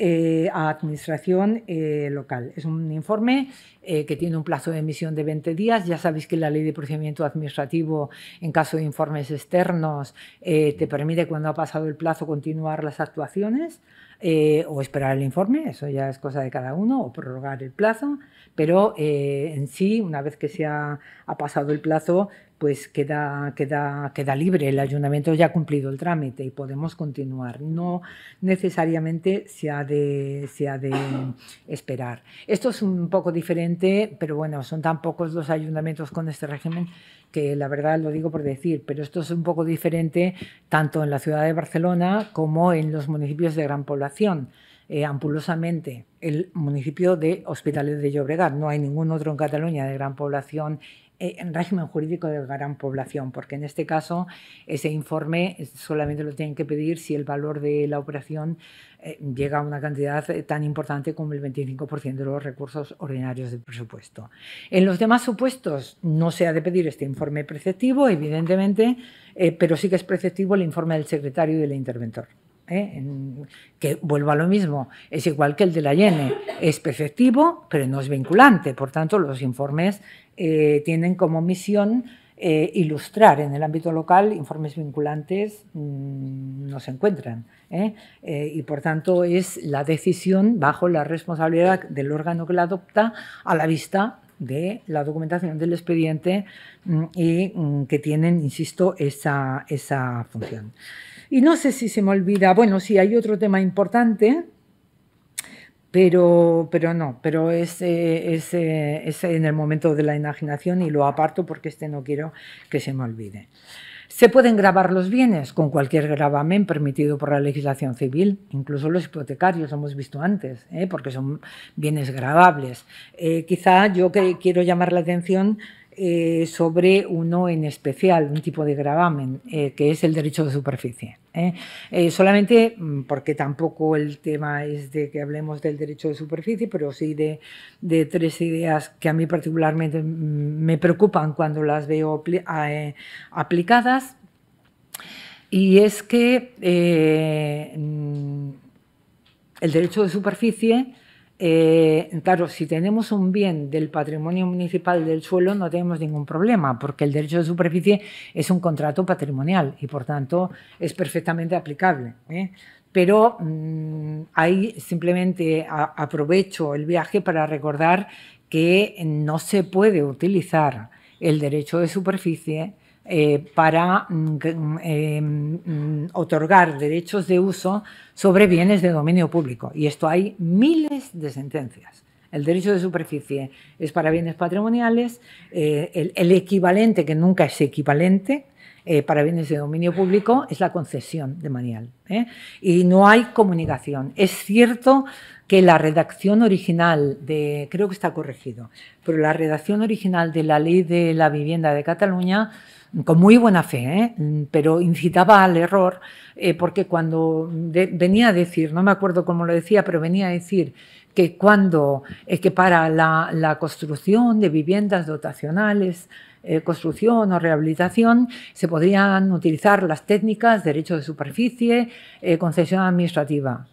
Eh, a Administración eh, Local. Es un informe eh, que tiene un plazo de emisión de 20 días. Ya sabéis que la ley de procedimiento administrativo, en caso de informes externos, te permite, cuando ha pasado el plazo, continuar las actuaciones. o esperar el informe, eso ya es cosa de cada uno, o prorrogar el plazo, pero en sí, una vez que se ha pasado el plazo, pues queda, queda, queda libre, el ayuntamiento ya ha cumplido el trámite y podemos continuar. No necesariamente se ha de, se de [coughs] esperar. Esto es un poco diferente, pero bueno, son tan pocos los ayuntamientos con este régimen que la verdad lo digo por decir, pero esto es un poco diferente tanto en la ciudad de Barcelona como en los municipios de gran población. Eh, ampulosamente el municipio de Hospitales de Llobregat. No hay ningún otro en Cataluña de gran población eh, en régimen jurídico de gran población, porque en este caso ese informe eh, solamente lo tienen que pedir si el valor de la operación eh, llega a una cantidad tan importante como el 25% de los recursos ordinarios del presupuesto. En los demás supuestos no se ha de pedir este informe preceptivo, evidentemente, pero sí que es preceptivo el informe del secretario y del interventor. que vuelva a lo mismo, es igual que el de la IENE, es preceptivo, pero no es vinculante, por tanto los informes eh, tienen como misión eh, ilustrar en el ámbito local informes vinculantes mm, no se encuentran. ¿eh? y por tanto es la decisión bajo la responsabilidad del órgano que la adopta a la vista de la documentación del expediente mm, y mm, que tienen, insisto, esa, función. Y no sé si se me olvida, bueno, si hay otro tema importante pero, pero no, pero es, en el momento de la enajenación y lo aparto porque este no quiero que se me olvide. Se pueden grabar los bienes con cualquier gravamen permitido por la legislación civil, incluso los hipotecarios, lo hemos visto antes, ¿eh? porque son bienes grabables. Eh, quizá yo que quiero llamar la atención eh, sobre uno en especial, un tipo de gravamen, eh, que es el derecho de superficie. ¿eh? solamente mm, porque tampoco el tema es de que hablemos del derecho de superficie, pero sí de, de tres ideas que a mí particularmente mm, me preocupan cuando las veo aplicadas. Y es que mm, el derecho de superficie eh, claro, si tenemos un bien del patrimonio municipal del suelo, no tenemos ningún problema, porque el derecho de superficie es un contrato patrimonial y, por tanto, es perfectamente aplicable. ¿eh? Pero mm, ahí simplemente aprovecho el viaje para recordar que no se puede utilizar el derecho de superficie eh, para mm, mm, em, mm, otorgar derechos de uso sobre bienes de dominio público. Y esto hay miles de sentencias. El derecho de superficie es para bienes patrimoniales, eh, el, equivalente, que nunca es equivalente, eh, para bienes de dominio público es la concesión de manial. ¿eh? Y no hay comunicación. Es cierto que la redacción original de, creo que está corregido, pero la redacción original de la ley de la vivienda de Cataluña con muy buena fe, ¿eh? pero incitaba al error, porque cuando venía a decir, no me acuerdo cómo lo decía, pero venía a decir que cuando, es que para la, construcción de viviendas dotacionales eh, construcción o rehabilitación, se podrían utilizar las técnicas derecho de superficie, eh, concesión administrativa.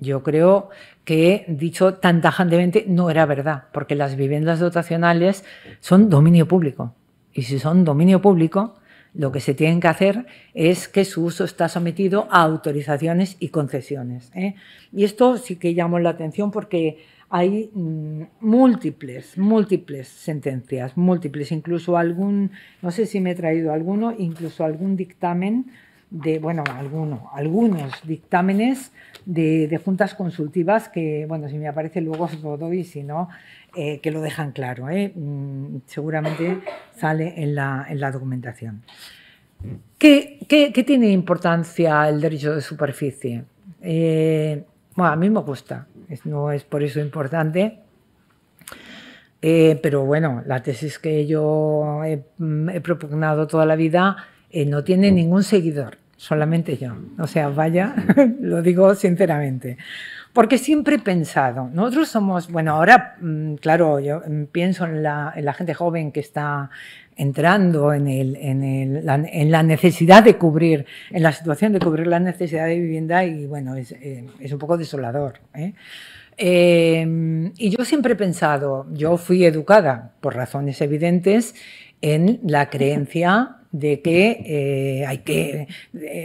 Yo creo que dicho tan tajantemente no era verdad, porque las viviendas dotacionales son dominio público. Y si son dominio público, lo que se tiene que hacer es que su uso está sometido a autorizaciones y concesiones. ¿eh? Y esto sí que llamó la atención porque hay mm, múltiples, múltiples sentencias, múltiples, incluso algún, no sé si me he traído alguno, incluso algún dictamen de, bueno, alguno, algunos dictámenes de, juntas consultivas que, bueno, si me aparece luego os lo doy, si no, eh, que lo dejan claro, eh, mm, seguramente sale en la, en la documentación. ¿Qué, ¿Qué, tiene importancia el derecho de superficie? Eh, bueno, a mí me gusta, no es por eso importante. Eh, pero bueno, la tesis que yo he, mm, propugnado toda la vida eh, no tiene mm. ningún seguidor, solamente yo. O sea, vaya, [laughs] lo digo sinceramente. Porque siempre he pensado, nosotros somos, bueno, ahora, mm, claro, yo mm, pienso en la, gente joven que está entrando en, en, la, necesidad de cubrir, en la situación de cubrir la necesidad de vivienda y bueno, es, eh, un poco desolador. ¿eh? Em, y yo siempre he pensado, yo fui educada por razones evidentes en la creencia de que eh, hay que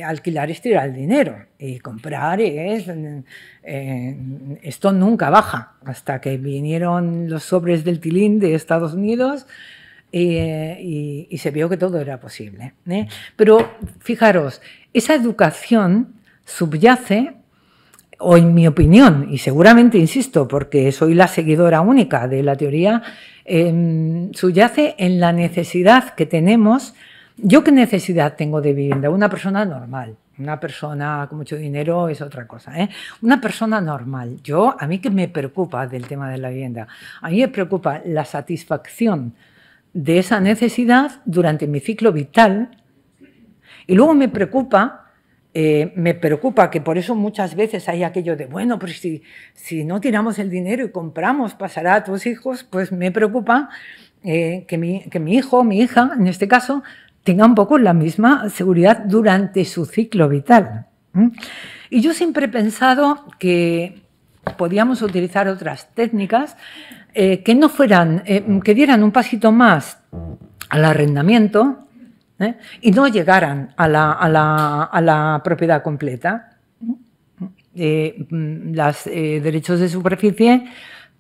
alquilar y estirar el dinero y comprar es eh, esto nunca baja, hasta que vinieron los sobres del tilín de Estados Unidos eh, y, se vio que todo era posible. ¿eh? Pero fijaros, esa educación subyace, o en mi opinión, y seguramente insisto, porque soy la seguidora única de la teoría, em, subyace en la necesidad que tenemos. ¿Yo qué necesidad tengo de vivienda? Una persona normal. Una persona con mucho dinero es otra cosa. ¿eh? Una persona normal. Yo, a mí que me preocupa del tema de la vivienda. A mí me preocupa la satisfacción de esa necesidad durante mi ciclo vital. Y luego me preocupa eh, me preocupa que por eso muchas veces hay aquello de, bueno, pues si, si no tiramos el dinero y compramos, pasará a tus hijos, pues me preocupa eh, que, mi, que mi hijo, mi hija, en este caso, tenga un poco la misma seguridad durante su ciclo vital. Y yo siempre he pensado que podíamos utilizar otras técnicas eh, que no fueran, eh, que dieran un pasito más al arrendamiento ¿eh? y no llegaran a la, a la propiedad completa. los derechos de superficie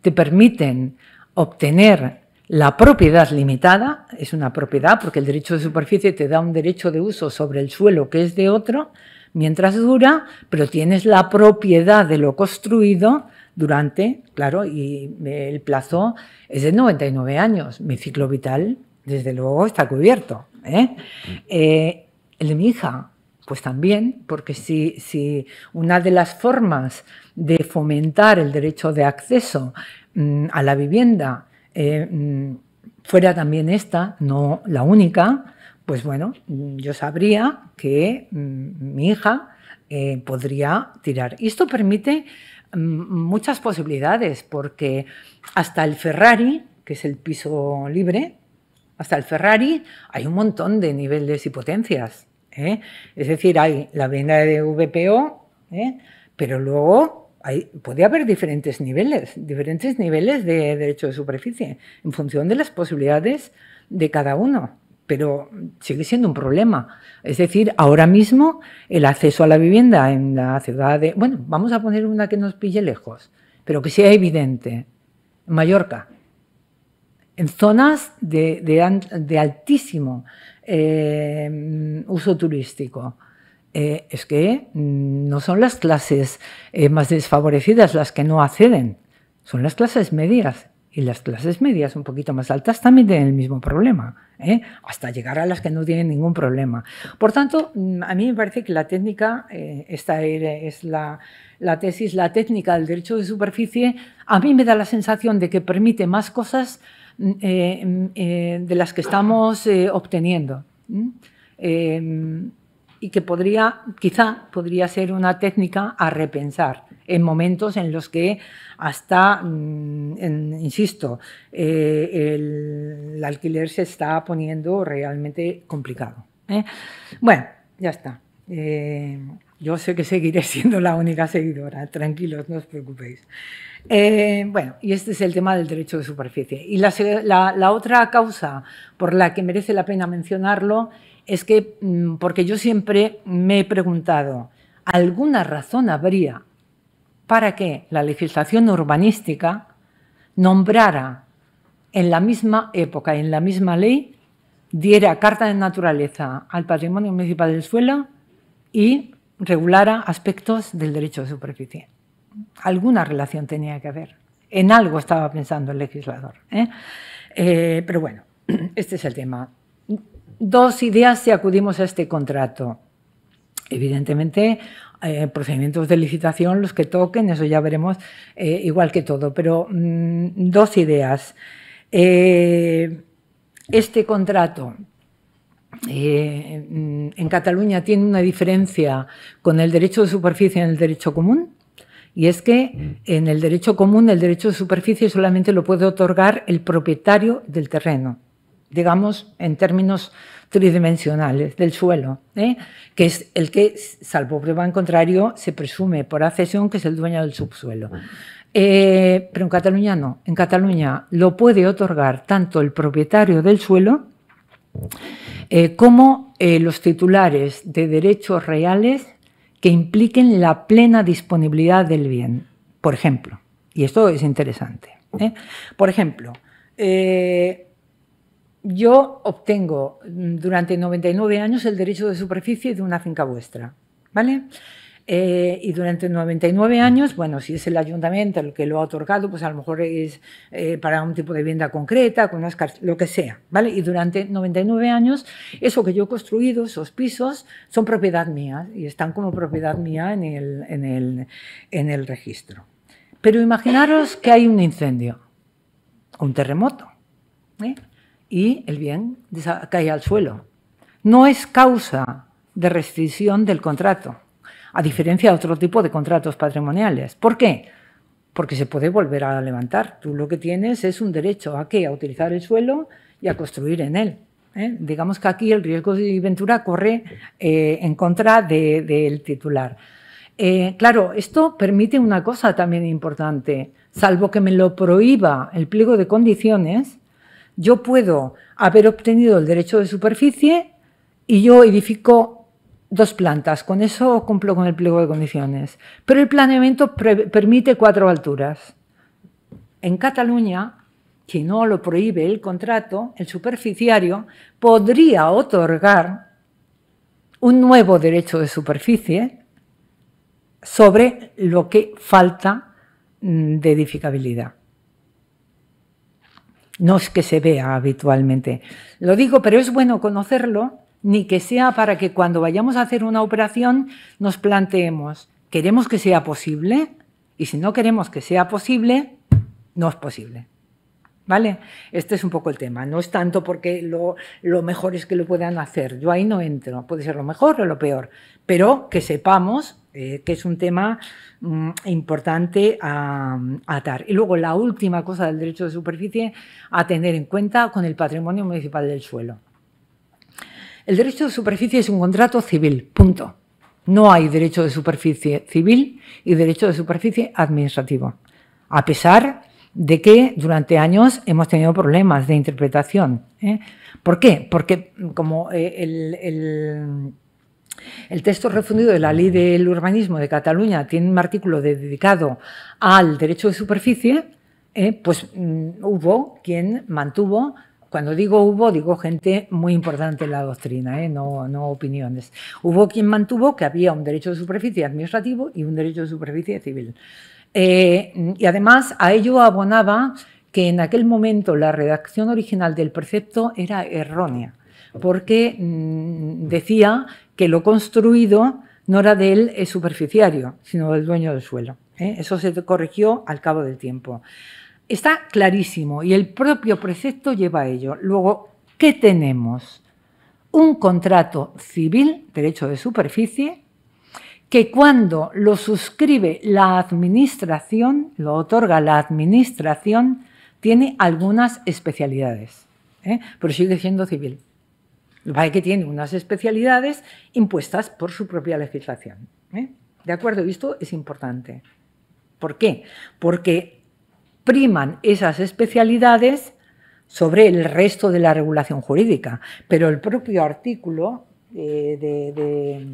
te permiten obtener la propiedad limitada es una propiedad porque el derecho de superficie te da un derecho de uso sobre el suelo que es de otro mientras dura, pero tienes la propiedad de lo construido durante, claro, y eh, el plazo es de 99 años. Mi ciclo vital, desde luego, está cubierto. ¿eh? Eh, el de mi hija, pues también, porque si, una de las formas de fomentar el derecho de acceso mm, a la vivienda eh, mm, fuera también esta, no la única, pues bueno, mm, yo sabría que mm, mi hija eh, podría tirar. Y esto permite muchas posibilidades, porque hasta el Ferrari, que es el piso libre, hasta el Ferrari hay un montón de niveles y potencias. ¿eh? Es decir, hay la venda de VPO, pero luego puede haber diferentes niveles, diferentes niveles de derecho de superficie, en función de las posibilidades de cada uno, pero sigue siendo un problema. Es decir, ahora mismo el acceso a la vivienda en la ciudad de, bueno, vamos a poner una que nos pille lejos, pero que sea evidente, Mallorca, en zonas de, altísimo eh, uso turístico, eh, es que mm, no son las clases eh, más desfavorecidas las que no acceden, son las clases medias. Y las clases medias un poquito más altas también tienen el mismo problema, ¿eh? hasta llegar a las que no tienen ningún problema. Por tanto, mm, a mí me parece que la técnica, esta es la, tesis, la técnica del derecho de superficie, a mí me da la sensación de que permite más cosas mm, de las que estamos obteniendo y que podría, quizá podría ser una técnica a repensar en momentos en los que hasta, mm, insisto, eh, el, alquiler se está poniendo realmente complicado. ¿eh? Bueno, ya está. Eh, yo sé que seguiré [laughs] siendo la única seguidora, tranquilos, no os preocupéis. bueno, y este es el tema del derecho de superficie. Y la, otra causa por la que merece la pena mencionarlo es que, mm, porque yo siempre me he preguntado, ¿alguna razón habría para que la legislación urbanística nombrara en la misma época, en la misma ley, diera carta de naturaleza al patrimonio municipal del suelo y regulara aspectos del derecho de superficie. Alguna relación tenía que haber. En algo estaba pensando el legislador. ¿eh? Eh, pero bueno, [clears throat] este es el tema dos ideas si acudimos a este contrato. Evidentemente, eh, procedimientos de licitación, los que toquen, eso ya veremos, eh, igual que todo, pero mm, dos ideas. Eh, este contrato mm, en Cataluña tiene una diferencia con el derecho de superficie en el derecho común. Y es que en el derecho común el derecho de superficie solamente lo puede otorgar el propietario del terreno digamos, en términos tridimensionales del suelo, ¿eh? que es el que, salvo prueba en contrario, se presume por accesión que es el dueño del subsuelo. Eh, pero en Cataluña no. En Cataluña lo puede otorgar tanto el propietario del suelo eh, como los titulares de derechos reales que impliquen la plena disponibilidad del bien. Por ejemplo, y esto es interesante. Por ejemplo, yo obtengo mm, durante 99 años el derecho de superficie de una finca vuestra, ¿vale? Eh, y durante 99 mm. años, bueno, si es el ayuntamiento el que lo ha otorgado, pues a lo mejor es eh, para un tipo de vivienda concreta, con unas lo que sea, ¿vale? Y durante 99 años, eso que yo he construido, esos pisos, son propiedad mía y están como propiedad mía en el, registro. Pero imaginaros que hay un incendio, un terremoto, ¿eh? y el bien cae al suelo. No es causa de restricción del contrato, a diferencia de otro tipo de contratos patrimoniales. ¿Por qué? Porque se puede volver a levantar. Tú lo que tienes es un derecho a qué? A utilizar el suelo y a construir en él. ¿eh? Digamos que aquí el riesgo de aventura corre eh, en contra del titular. Eh, claro, esto permite una cosa también importante, salvo que me lo prohíba el pliego de condiciones, yo puedo haber obtenido el derecho de superficie y yo edifico dos plantas. Con eso cumplo con el pliego de condiciones. Pero el planeamiento permite cuatro alturas. En Cataluña, si no lo prohíbe el contrato, el superficiario podría otorgar un nuevo derecho de superficie sobre lo que falta mm, de edificabilidad. No es que se vea habitualmente. Lo digo, pero es bueno conocerlo, ni que sea para que cuando vayamos a hacer una operación nos planteemos, ¿queremos que sea posible? Y si no queremos que sea posible, no es posible. Este es un poco el tema. No es tanto porque lo, mejor es que lo puedan hacer. Yo ahí no entro. Puede ser lo mejor o lo peor. Pero que sepamos eh, que es un tema mm, importante a, atar. Y luego la última cosa del derecho de superficie a tener en cuenta con el patrimonio municipal del suelo. El derecho de superficie es un contrato civil, punto. No hay derecho de superficie civil y derecho de superficie administrativo. A pesar de que durante años hemos tenido problemas de interpretación. ¿eh? ¿Por qué? Porque mm, como eh, el, texto refundido de la Ley del Urbanismo de Cataluña tiene un artículo dedicado al derecho de superficie, ¿eh? pues mm, hubo quien mantuvo, cuando digo hubo, digo gente muy importante en la doctrina, no, no, opiniones, hubo quien mantuvo que había un derecho de superficie administrativo y un derecho de superficie civil. Eh, y además a ello abonaba que en aquel momento la redacción original del precepto era errónea, porque mm, decía que lo construido no era del eh, superficiario, sino del dueño del suelo. ¿eh? Eso se corrigió al cabo del tiempo. Está clarísimo y el propio precepto lleva a ello. Luego, ¿qué tenemos? Un contrato civil, derecho de superficie, que cuando lo suscribe la administración, lo otorga la administración, tiene algunas especialidades, ¿eh? pero sigue siendo civil. Lo que tiene unas especialidades impuestas por su propia legislación. ¿eh? ¿De acuerdo? Y esto es importante. ¿Por qué? Porque priman esas especialidades sobre el resto de la regulación jurídica, pero el propio artículo eh, de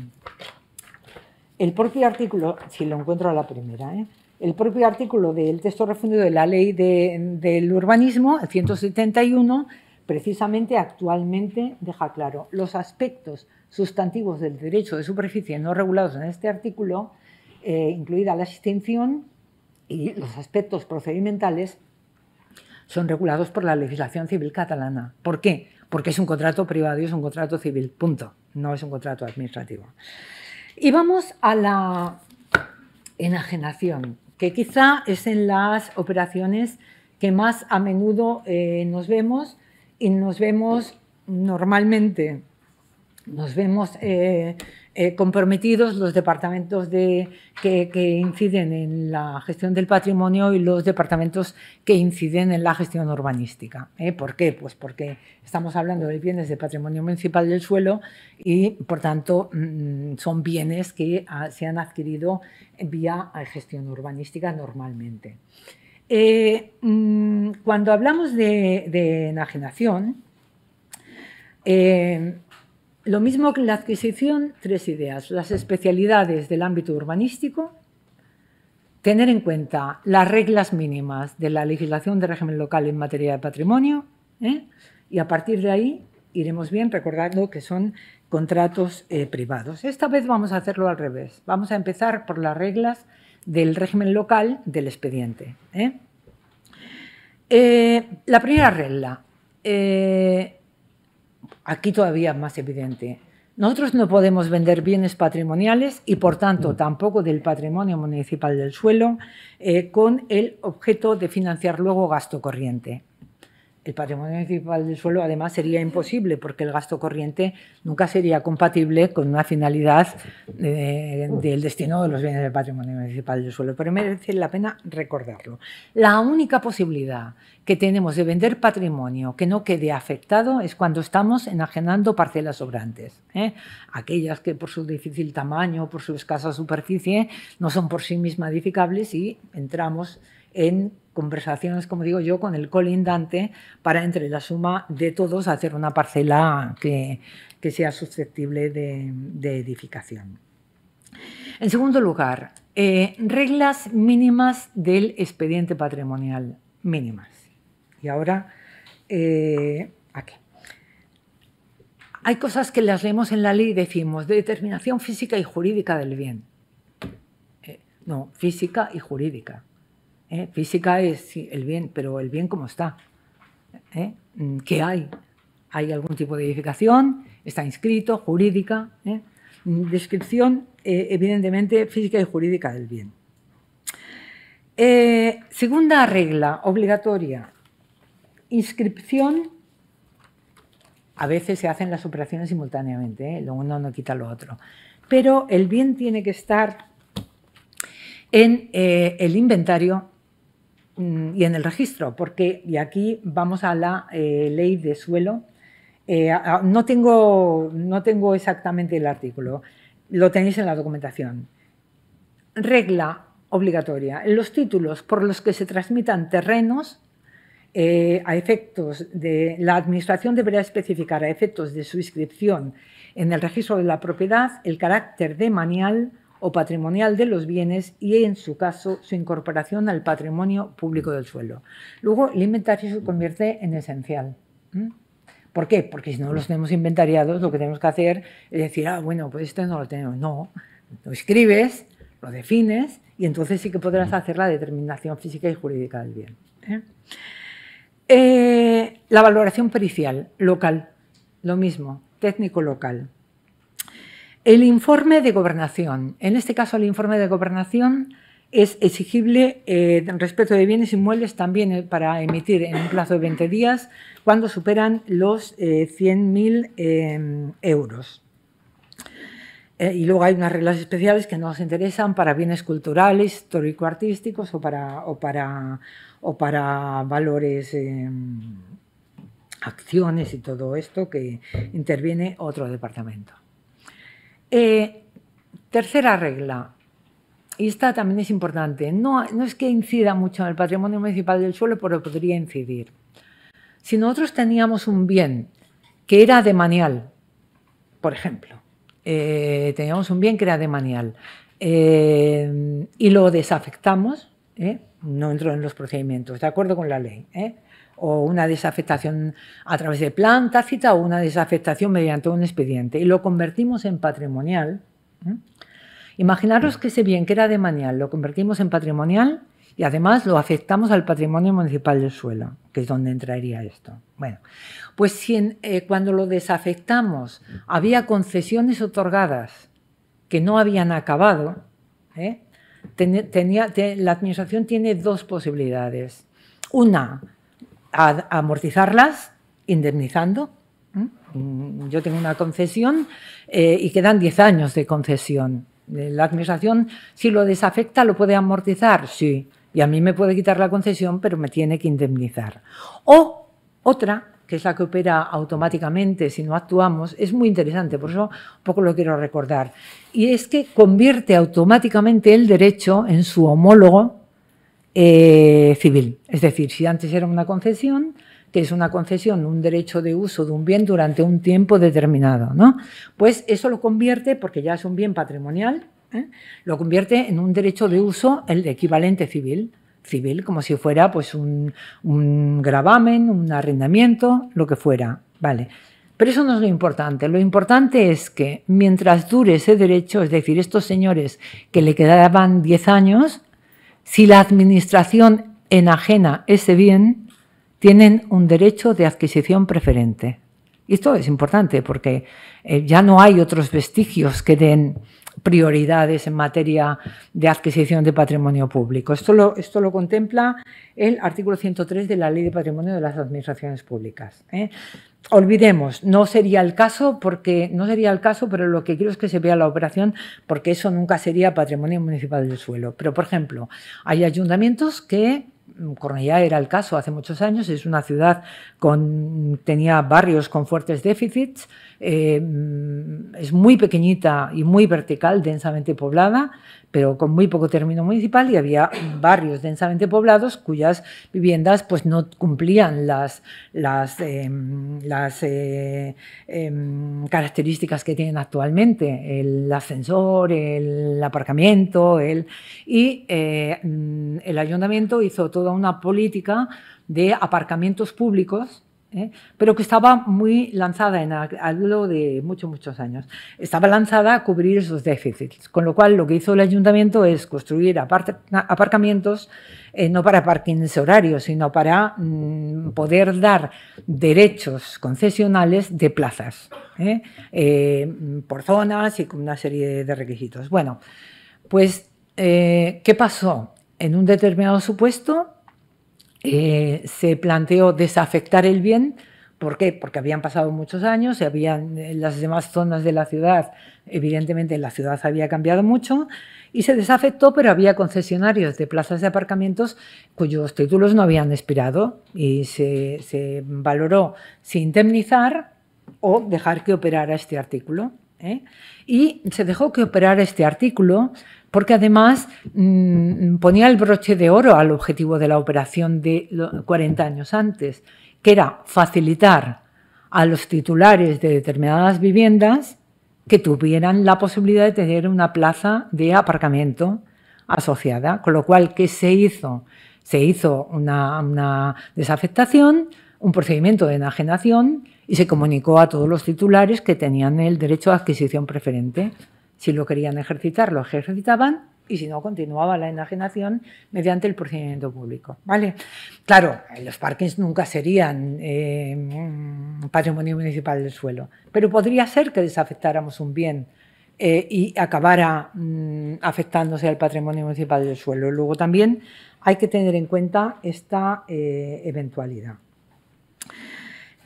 el propio artículo, si lo encuentro a la primera, ¿eh? el propio artículo del texto refundido de la ley del urbanismo, el 171, precisamente actualmente deja claro los aspectos sustantivos del derecho de superficie no regulados en este artículo, eh, incluida la extinción y los aspectos procedimentales, son regulados por la legislación civil catalana. ¿Por qué? Porque es un contrato privado y es un contrato civil, punto. No es un contrato administrativo. Y vamos a la enajenación, que quizá es en las operaciones que más a menudo eh, nos vemos y nos vemos normalmente, nos vemos eh, eh, comprometidos los departamentos de, que, inciden en la gestión del patrimonio y los departamentos que inciden en la gestión urbanística. ¿eh? ¿Por qué? Pues porque estamos hablando de bienes de patrimonio municipal del suelo y, por tanto, mm, son bienes que ah, se han adquirido vía eh, gestión urbanística normalmente. Mm, cuando hablamos de, enajenación, lo mismo que la adquisición, tres ideas. Las especialidades del ámbito urbanístico, tener en cuenta las reglas mínimas de la legislación de régimen local en materia de patrimonio ¿eh? y a partir de ahí iremos bien recordando que son contratos eh, privados. Esta vez vamos a hacerlo al revés. Vamos a empezar por las reglas del régimen local del expediente. ¿eh? la primera regla, Aquí todavía es más evidente. Nosotros no podemos vender bienes patrimoniales y, por tanto, mm. tampoco del patrimonio municipal del suelo eh, con el objeto de financiar luego gasto corriente el patrimonio municipal del suelo además sería imposible porque el gasto corriente nunca sería compatible con una finalidad eh, del destino de los bienes del patrimonio municipal del suelo. Pero merece la pena recordarlo. La única posibilidad que tenemos de vender patrimonio que no quede afectado es cuando estamos enajenando parcelas sobrantes. ¿eh? Aquellas que por su difícil tamaño, por su escasa superficie, no son por sí mismas edificables y entramos en conversaciones, como digo yo, con el colindante para entre la suma de todos hacer una parcela que, sea susceptible de, edificación. En segundo lugar, eh, reglas mínimas del expediente patrimonial, mínimas. Y ahora, eh, aquí. Hay cosas que las leemos en la ley y decimos, determinación física y jurídica del bien. Eh, no, física y jurídica ¿Eh? Física es el bien, pero el bien como está. ¿eh? Mm, ¿Qué hay? ¿Hay algún tipo de edificación? ¿Está inscrito? ¿Jurídica? ¿Eh? Mm, descripción, evidentemente, física y jurídica del bien. segunda regla obligatoria. Inscripción. A veces se hacen las operaciones simultáneamente, lo uno no quita lo otro. Pero el bien tiene que estar en el inventario Mm, y en el registro, porque, y aquí vamos a la eh, ley de suelo, eh, no, tengo, exactamente el artículo, lo tenéis en la documentación. Regla obligatoria, los títulos por los que se transmitan terrenos eh, a efectos de la Administración deberá especificar a efectos de su inscripción en el registro de la propiedad el carácter de manial, o patrimonial de los bienes y, en su caso, su incorporación al patrimonio público del suelo. Luego, el inventario se convierte en esencial. ¿Por qué? Porque si no los tenemos inventariados, lo que tenemos que hacer es decir, ah, bueno, pues esto no lo tenemos. No, lo escribes, lo defines y entonces sí que podrás hacer la determinación física y jurídica del bien. ¿eh? Eh, la valoración pericial, local, lo mismo, técnico local. El informe de gobernación. En este caso, el informe de gobernación es exigible eh, respecto de bienes inmuebles también eh, para emitir en un plazo de 20 días cuando superan los eh, 100.000 em, euros. Eh, y luego hay unas reglas especiales que nos interesan para bienes culturales, histórico-artísticos o para valores em, acciones y todo esto que interviene otro departamento. Eh, tercera regla, y esta también es importante, no, es que incida mucho en el patrimonio municipal del suelo, pero podría incidir. Si nosotros teníamos un bien que era de manial, por ejemplo, eh, teníamos un bien que era de manial eh, y lo desafectamos, no entró en los procedimientos, de acuerdo con la ley, o una desafectación a través de plan tácita o una desafectación mediante un expediente y lo convertimos en patrimonial, ¿eh? imaginaros que ese bien que era de manial lo convertimos en patrimonial y además lo afectamos al patrimonio municipal del suelo, que es donde entraría esto. Bueno, pues si eh, cuando lo desafectamos había concesiones otorgadas que no habían acabado, ¿eh? la administración tiene dos posibilidades. Una, a, amortizarlas indemnizando. Mm, yo tengo una concesión eh, y quedan 10 años de concesión. Eh, la administración, si lo desafecta, lo puede amortizar, sí. Y a mí me puede quitar la concesión, pero me tiene que indemnizar. O otra, que es la que opera automáticamente si no actuamos, es muy interesante, por eso un poco lo quiero recordar. Y es que convierte automáticamente el derecho en su homólogo eh, civil. Es decir, si antes era una concesión, que es una concesión, un derecho de uso de un bien durante un tiempo determinado, ¿no? Pues eso lo convierte, porque ya es un bien patrimonial, ¿eh? lo convierte en un derecho de uso el equivalente civil civil, como si fuera pues un, un gravamen, un arrendamiento, lo que fuera, ¿vale? Pero eso no es lo importante. Lo importante es que mientras dure ese derecho, es decir, estos señores que le quedaban 10 años, si la administración enajena ese bien, tienen un derecho de adquisición preferente. Y esto es importante porque eh, ya no hay otros vestigios que den prioridades en materia de adquisición de patrimonio público. Esto lo, contempla el artículo 103 de la Ley de Patrimonio de las Administraciones Públicas. ¿eh? olvidemos, no sería el caso porque no sería el caso, pero lo que quiero es que se vea la operación porque eso nunca sería patrimonio municipal del suelo. Pero por ejemplo, hay ayuntamientos que mm, Cornellá era el caso hace muchos años, es una ciudad con tenía barrios con fuertes déficits, eh, mm, es muy pequeñita y muy vertical, densamente poblada, pero con muy poco término municipal y había barrios densamente poblados cuyas viviendas pues no cumplían las, em, eh, em, características que tienen actualmente, el ascensor, el aparcamiento, el, y eh, mm, el ayuntamiento hizo toda una política de aparcamientos públicos ¿eh? pero que estaba muy lanzada en, a lo de muchos, muchos años. Estaba lanzada a cubrir esos déficits, con lo cual lo que hizo el ayuntamiento es construir aparcamientos, eh, no para parkings horarios, sino para mm, poder dar derechos concesionales de plazas, ¿eh? por zonas y con una serie de requisitos. Bueno, pues, ¿qué pasó? En un determinado supuesto, eh, se planteó desafectar el bien. ¿Por qué? Porque habían pasado muchos años, se habían en eh, las demás zonas de la ciudad, evidentemente la ciudad había cambiado mucho y se desafectó, pero había concesionarios de plazas de aparcamientos cuyos títulos no habían expirado y se, se valoró si indemnizar o dejar que operara este artículo. ¿eh? Y se dejó que operara este artículo porque además mm, ponía el broche de oro al objetivo de la operación de 40 años antes, que era facilitar a los titulares de determinadas viviendas que tuvieran la posibilidad de tener una plaza de aparcamiento asociada, con lo cual, ¿qué se hizo? Se hizo una desafectación, un procedimiento de enajenación y se comunicó a todos los titulares que tenían el derecho a adquisición preferente. Si lo querían ejercitar, lo ejercitaban y si no, continuaba la enajenación mediante el procedimiento público. ¿vale? Claro, los parkings nunca serían eh, patrimonio municipal del suelo, pero podría ser que desafectáramos un bien eh, y acabara mm, afectándose al patrimonio municipal del suelo. Luego también hay que tener en cuenta esta eh, eventualidad.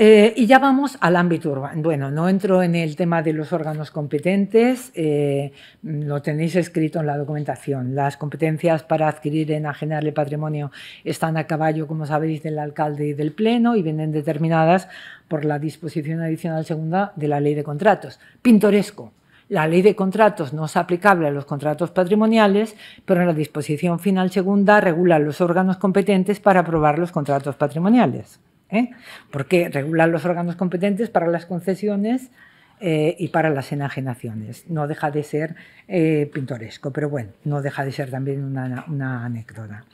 Eh, y ya vamos al ámbito urbano. Bueno, no entro en el tema de los órganos competentes, eh, lo tenéis escrito en la documentación. Las competencias para adquirir, enajenarle patrimonio están a caballo, como sabéis, del alcalde y del pleno y vienen determinadas por la disposición adicional segunda de la ley de contratos. Pintoresco. La ley de contratos no es aplicable a los contratos patrimoniales, pero en la disposición final segunda regula los órganos competentes para aprobar los contratos patrimoniales. ¿eh? porque regular los órganos competentes para las concesiones eh, y para las enajenaciones. No deja de ser eh, pintoresco, pero bueno, no deja de ser también una, anécdota.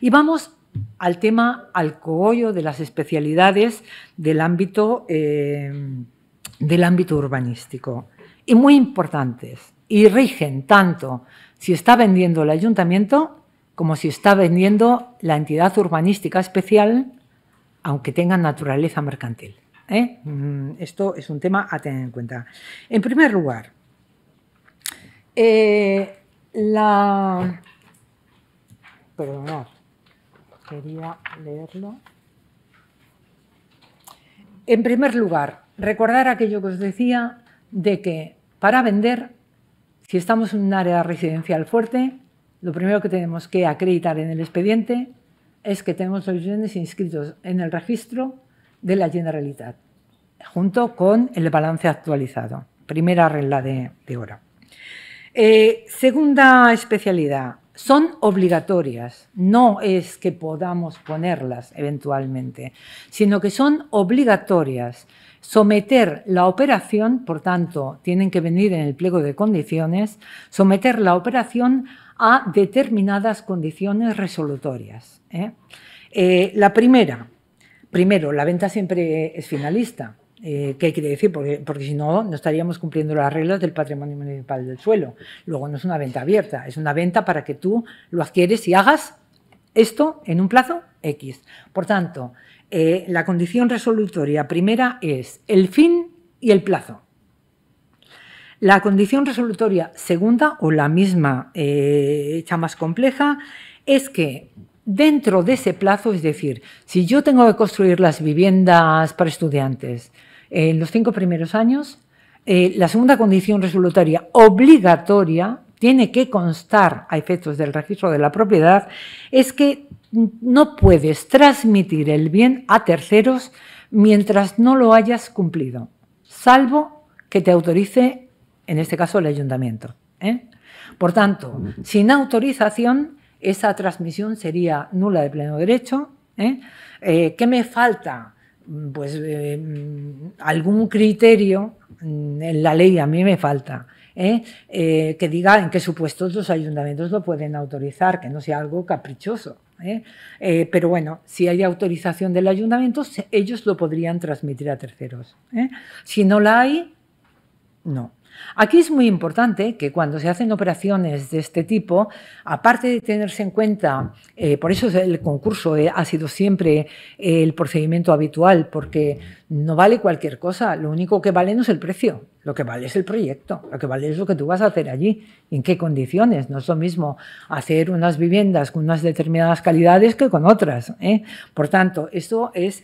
Y vamos al tema, al cogollo de las especialidades del ámbito, del ámbito urbanístico, y muy importantes, y rigen tanto si está vendiendo el ayuntamiento como si está vendiendo la entidad urbanística especial aunque tengan naturaleza mercantil. ¿eh? Mm, esto es un tema a tener en cuenta. En primer lugar, eh, la... quería leerlo. En primer lugar, recordar aquello que os decía de que para vender, si estamos en un área residencial fuerte, lo primero que tenemos que acreditar en el expediente es que tenemos los bienes inscritos en el registro de la Generalitat, junto con el balance actualizado. Primera regla de, de hora. Eh, segunda especialidad, son obligatorias, no es que podamos ponerlas eventualmente, sino que son obligatorias. Someter la operación, por tanto, tienen que venir en el pliego de condiciones, someter la operación a determinadas condiciones resolutorias. ¿eh? Eh, la primera, primero, la venta siempre es finalista. Eh, ¿Qué quiere decir? Porque, si no, no estaríamos cumpliendo las reglas del patrimonio municipal del suelo. Luego no es una venta abierta, es una venta para que tú lo adquieres y hagas esto en un plazo X. Por tanto, la condición resolutoria primera es el fin y el plazo. La condición resolutoria segunda, o la misma eh, hecha más compleja, es que dentro de ese plazo, es decir, si yo tengo que construir las viviendas para estudiantes en los cinco primeros años, eh, la segunda condición resolutoria obligatoria tiene que constar a efectos del registro de la propiedad, es que no puedes transmitir el bien a terceros mientras no lo hayas cumplido, salvo que te autorice en este caso el ayuntamiento. ¿eh? Por tanto, sin autorización, esa transmisión sería nula de pleno derecho. ¿eh? Eh, qué me falta? Pues algún criterio mm, en la ley a mí me falta. que diga en qué supuestos los ayuntamientos lo pueden autorizar, que no sea algo caprichoso. pero bueno, si hay autorización del ayuntamiento, ellos lo podrían transmitir a terceros. Si no la hay, no. Aquí es muy importante que cuando se hacen operaciones de este tipo, aparte de tenerse en cuenta, eh, por eso el concurso eh, ha sido siempre eh, el procedimiento habitual, porque no vale cualquier cosa, lo único que vale no es el precio, lo que vale es el proyecto, lo que vale es lo que tú vas a hacer allí, en qué condiciones, no es lo mismo hacer unas viviendas con unas determinadas calidades que con otras. Por tanto, esto es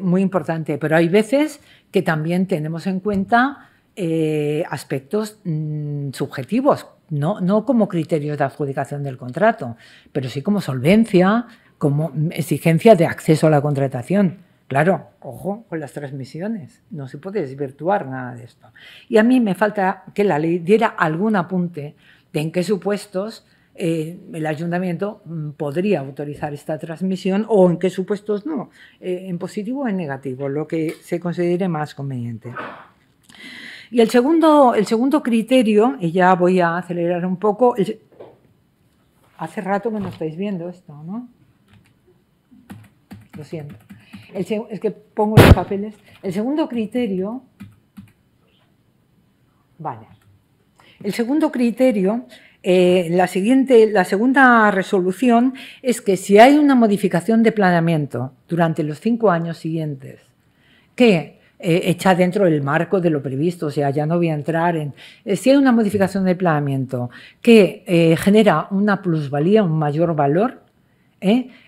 muy importante, pero hay veces que también tenemos en cuenta eh, aspectos mm, subjetivos, no, como criterios de adjudicación del contrato, pero sí como solvencia, como mm, exigencia de acceso a la contratación. Claro, ojo con las transmisiones, no se puede desvirtuar nada de esto. Y a mí me falta que la ley diera algún apunte de en qué supuestos eh, el ayuntamiento mm, podría autorizar esta transmisión o en qué supuestos no, eh, en positivo o en negativo, lo que se considere más conveniente. Y el segundo, el segundo criterio, y ya voy a acelerar un poco, hace rato que no estáis viendo esto, ¿no? Lo siento. es que pongo los papeles. El segundo criterio, vale. El segundo criterio eh, la, siguiente, la segunda resolución es que si hay una modificación de planeamiento durante los cinco años siguientes que eh, echa dentro del marco de lo previsto. O sea, ya no voy a entrar en... Eh, si hay una modificación de planeamiento que eh, genera una plusvalía, un mayor valor,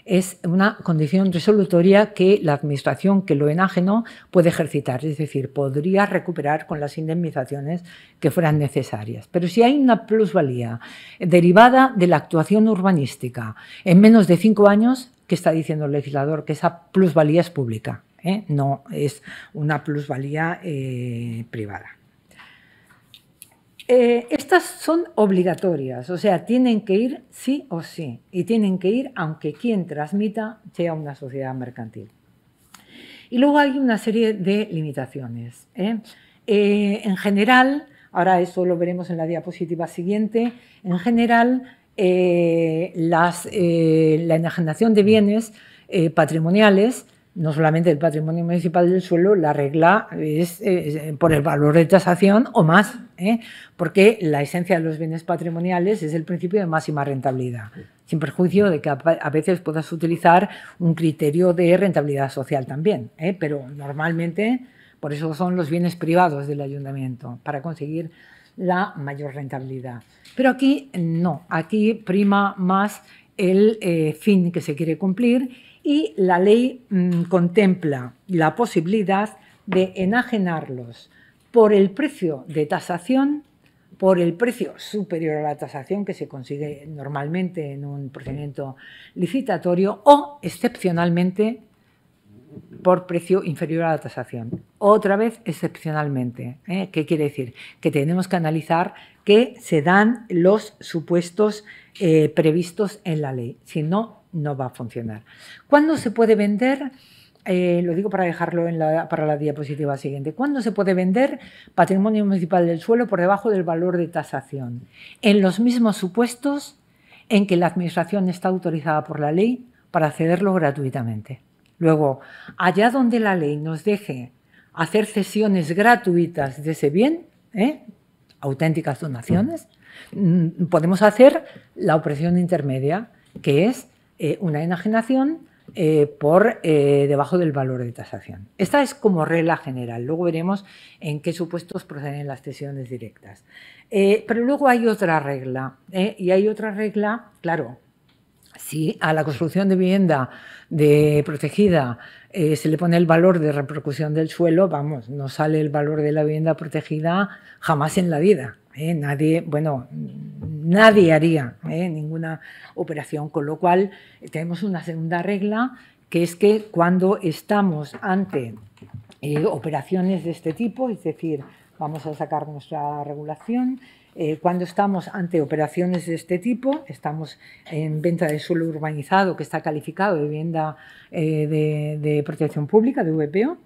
es una condición resolutoria que la administración que lo enajenó puede ejercitar, es decir, podría recuperar con las indemnizaciones que fueran necesarias. Pero si hay una plusvalía derivada de la actuación urbanística en menos de cinco años, ¿qué está diciendo el legislador? Que esa plusvalía es pública. ¿eh? no es una plusvalía eh, privada. Eh, estas son obligatorias, o sea, tienen que ir sí o sí, y tienen que ir aunque quien transmita sea una sociedad mercantil. Y luego hay una serie de limitaciones. en general, ahora eso lo veremos en la diapositiva siguiente, en general la enajenación de bienes patrimoniales no solamente el patrimonio municipal del suelo, la regla es, eh, por el valor de tasación o más, ¿eh? porque la esencia de los bienes patrimoniales es el principio de máxima rentabilidad, sin perjuicio de que a, veces puedas utilizar un criterio de rentabilidad social también, ¿eh? pero normalmente por eso son los bienes privados del ayuntamiento, para conseguir la mayor rentabilidad. Pero aquí no, aquí prima más el fin que se quiere cumplir y la ley mm, contempla la posibilidad de enajenarlos por el precio de tasación, por el precio superior a la tasación que se consigue normalmente en un procedimiento licitatorio o excepcionalmente por precio inferior a la tasación. Otra vez, excepcionalmente. ¿eh? ¿Qué quiere decir? Que tenemos que analizar que se dan los supuestos eh, previstos en la ley. Si no, no va a funcionar. ¿Cuándo se puede vender? Eh, lo digo para dejarlo para la diapositiva siguiente. ¿Cuándo se puede vender patrimonio municipal del suelo por debajo del valor de tasación? En los mismos supuestos en que la Administración está autorizada por la ley para cederlo gratuitamente. Luego, allá donde la ley nos deje hacer cesiones gratuitas de ese bien, ¿eh? auténticas donaciones, mm, podemos hacer la opresión intermedia, que es eh, una enajenación eh, por eh, debajo del valor de tasación. Esta es como regla general. Luego veremos en qué supuestos proceden las cesiones directas. pero luego hay otra regla. y hay otra regla, claro, si a la construcción de vivienda de protegida se le pone el valor de repercusión del suelo, vamos, no sale el valor de la vivienda protegida jamás en la vida. ¿eh? nadie, bueno, nadie haría ¿eh? ninguna operación, con lo cual eh, tenemos una segunda regla que es que cuando estamos ante operaciones de este tipo, es decir, vamos a sacar nuestra regulación, cuando estamos ante operaciones de este tipo, estamos en venta de suelo urbanizado que está calificado de vivienda de, de, protección pública, de VPO,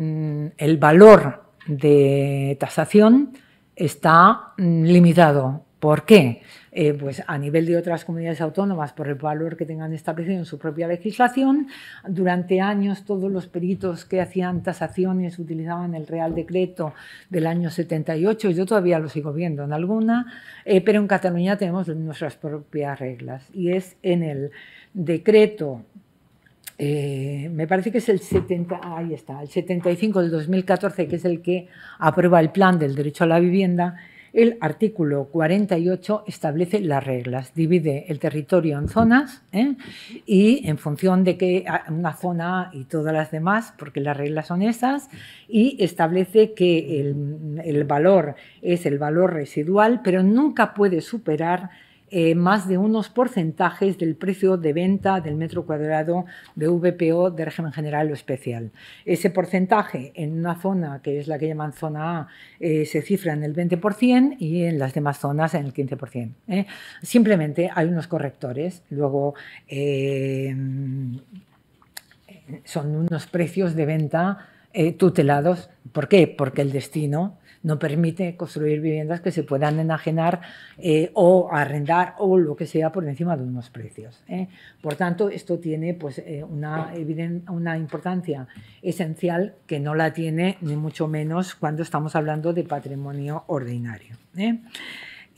mm, el valor de tasación está mm, limitado. ¿Por qué? Eh, pues a nivel de otras comunidades autónomas, por el valor que tengan establecido en su propia legislación, durante años todos los peritos que hacían tasaciones utilizaban el Real Decreto del año 78, yo todavía lo sigo viendo en alguna, eh, pero en Cataluña tenemos nuestras propias reglas y es en el decreto eh, me parece que es el 70, ahí está, el 75 del 2014, que es el que aprueba el plan del derecho a la vivienda, el artículo 48 establece las reglas, divide el territorio en zonas ¿eh? y en función de que una zona y todas las demás, porque las reglas son esas, y establece que el valor es el valor residual, pero nunca puede superar eh, más de unos porcentajes del precio de venta del metro cuadrado de VPO de régimen general o especial. Ese porcentaje en una zona que es la que llaman zona A eh, se cifra en el 20% y en las demás zonas en el 15%. ¿eh? Simplemente hay unos correctores, luego son unos precios de venta tutelados. ¿Por qué? Porque el destino no permite construir viviendas que se puedan enajenar eh, o arrendar o lo que sea por encima de unos precios. ¿eh? Por tanto, esto tiene pues, eh, una importancia esencial que no la tiene ni mucho menos cuando estamos hablando de patrimonio ordinario.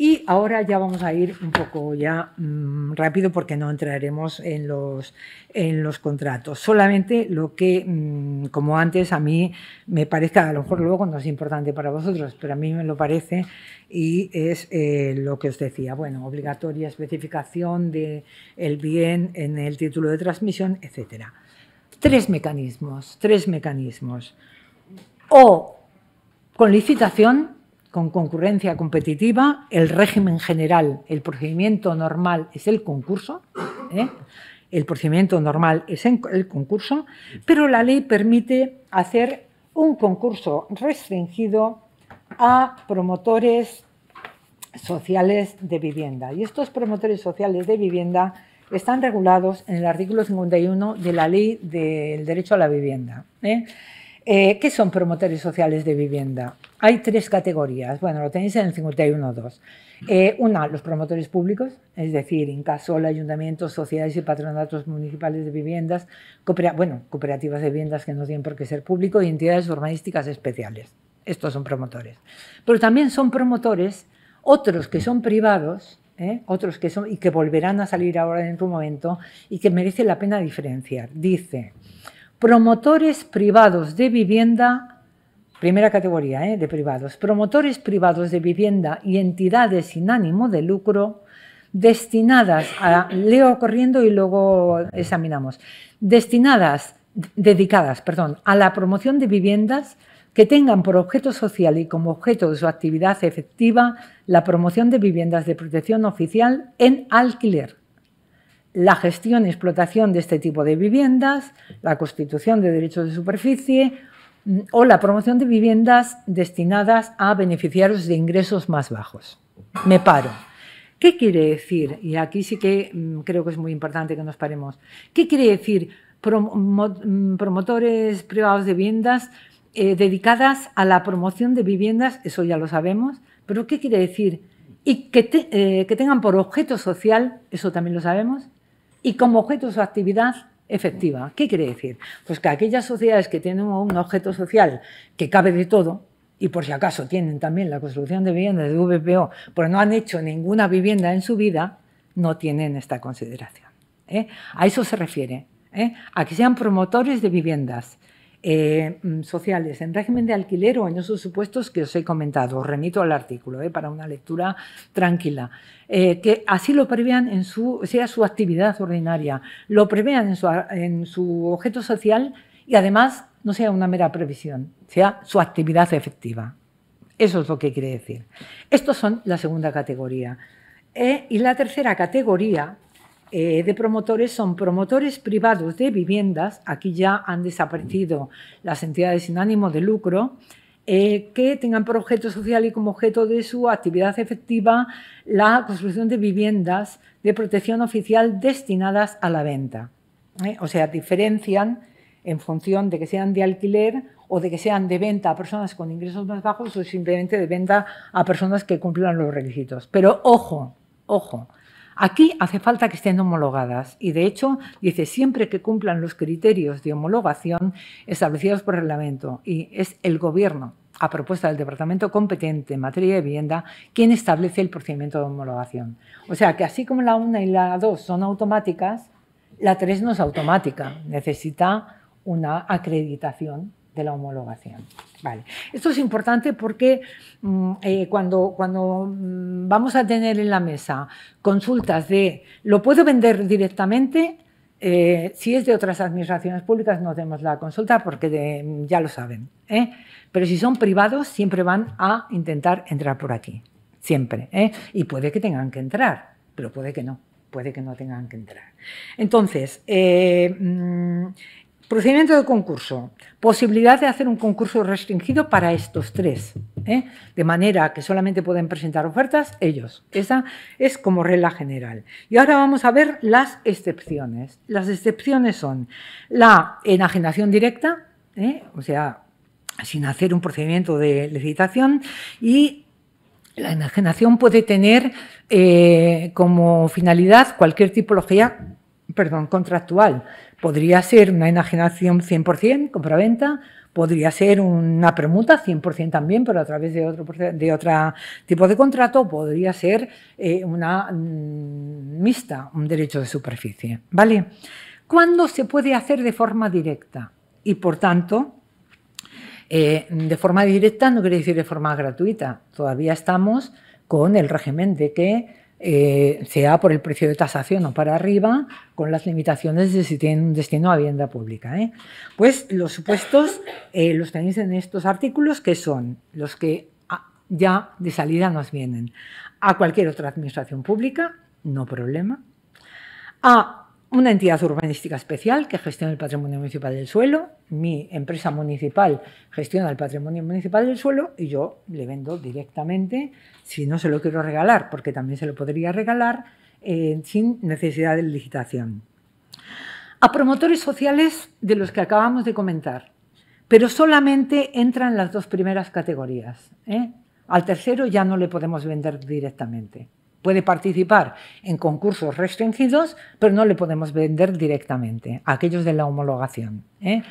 Y ahora ya vamos a ir un poco ya mm, rápido porque no entraremos en los, en los contratos. Solamente lo que, mm, como antes, a mí me parezca, a lo mejor luego no es importante para vosotros, pero a mí me lo parece y es eh, lo que os decía. Bueno, obligatoria especificación del el bien en el título de transmisión, etc. Tres mecanismos, tres mecanismos. O con licitación con concurrencia competitiva, el régimen general, el procedimiento normal es el concurso, ¿eh? el procedimiento normal es el concurso, pero la ley permite hacer un concurso restringido a promotores sociales de vivienda. Y estos promotores sociales de vivienda están regulados en el artículo 51 de la Ley del Derecho a la Vivienda. ¿eh? Eh, ¿Qué son promotores sociales de vivienda? Hay tres categorías. Bueno, lo tenéis en el 51.2. Eh, una, los promotores públicos, es decir, en caso el ayuntamientos, sociedades y patronatos municipales de viviendas, bueno, cooperativas de viviendas que no tienen por qué ser públicos y entidades urbanísticas especiales. Estos son promotores. Pero también son promotores otros que son privados, ¿eh? otros que son y que volverán a salir ahora en un momento y que merece la pena diferenciar. Dice, promotores privados de vivienda, primera categoría ¿eh? de privados, promotores privados de vivienda y entidades sin ánimo de lucro destinadas a, leo corriendo y luego examinamos, destinadas, dedicadas, perdón, a la promoción de viviendas que tengan por objeto social y como objeto de su actividad efectiva la promoción de viviendas de protección oficial en alquiler la gestión y explotación de este tipo de viviendas, la constitución de derechos de superficie mm, o la promoción de viviendas destinadas a beneficiarios de ingresos más bajos. Me paro. ¿Qué quiere decir? Y aquí sí que mm, creo que es muy importante que nos paremos. ¿Qué quiere decir mm, promotores privados de viviendas eh, dedicadas a la promoción de viviendas? Eso ya lo sabemos. Pero ¿qué quiere decir? Y que eh, tengan por objeto social, eso también lo sabemos y como objeto de su actividad efectiva. ¿Qué quiere decir? Pues que aquellas sociedades que tienen un objeto social que cabe de todo, y por si acaso tienen también la construcción de viviendas de VPO, pero no han hecho ninguna vivienda en su vida, no tienen esta consideración. ¿eh? A eso se refiere, ¿eh? a que sean promotores de viviendas, eh, mm, sociales en régimen de alquiler o en esos supuestos que os he comentado. Os remito al artículo eh, para una lectura tranquila. Eh, que así lo prevean en su, sea su actividad ordinaria, lo prevean en su, en su objeto social y además no sea una mera previsión, sea su actividad efectiva. Eso es lo que quiere decir. Estos son la segunda categoría. y la tercera categoría eh, de promotores son promotores privados de viviendas, aquí ya han desaparecido las entidades sin ánimo de lucro, eh, que tengan por objeto social y como objeto de su actividad efectiva la construcción de viviendas de protección oficial destinadas a la venta. ¿eh? O sea, diferencian en función de que sean de alquiler o de que sean de venta a personas con ingresos más bajos o simplemente de venta a personas que cumplan los requisitos. Pero ojo, ojo, Aquí hace falta que estén homologadas y, de hecho, dice siempre que cumplan los criterios de homologación establecidos por el reglamento y es el Gobierno a propuesta del departamento competente en materia de vivienda, quien establece el procedimiento de homologación. O sea que así como la 1 y la 2 son automáticas, la 3 no es automática, necesita una acreditación de la homologación. Vale. Esto es importante porque mm, eh, cuando, cuando mm, vamos a tener en la mesa consultas de lo puedo vender directamente, eh, si es de otras administraciones públicas no tenemos la consulta porque ya lo saben. ¿eh? Pero si son privados siempre van a intentar entrar por aquí, siempre. Y puede que tengan que entrar, pero puede que no, puede que no tengan que entrar. Entonces, mm, Procedimiento de concurso. Posibilidad de hacer un concurso restringido para estos tres, ¿eh? de manera que solamente pueden presentar ofertas ellos. Esa es como regla general. Y ahora vamos a ver las excepciones. Las excepciones son la enajenación directa, ¿eh? o sea, sin hacer un procedimiento de licitación y la enajenación puede tener eh, como finalidad cualquier tipología perdón, contractual. Podría ser una enajenación 100%, compra-venta, podría ser una permuta 100% también, pero a través de otro, de tipo de contrato, podría ser eh, una mm, mixta, un derecho de superficie. ¿Vale? ¿Cuándo se puede hacer de forma directa? Y por tanto, eh, de forma directa no quiere decir de forma gratuita. Todavía estamos con el régimen de que eh, sea por el precio de tasación o para arriba, con las limitaciones de si tienen un destino a vivienda pública. ¿eh? Pues los supuestos eh, los tenéis en estos artículos que son los que ah, ya de salida nos vienen a cualquier otra administración pública, no problema, a una entidad urbanística especial que gestiona el patrimonio municipal del suelo, mi empresa municipal gestiona el patrimonio municipal del suelo y yo le vendo directamente, si no se lo quiero regalar, porque también se lo podría regalar eh, sin necesidad de licitación. A promotores sociales de los que acabamos de comentar, pero solamente entran las dos primeras categorías. ¿eh? Al tercero ya no le podemos vender directamente. Puede participar en concursos restringidos, pero no le podemos vender directamente a aquellos de la homologación, ¿eh?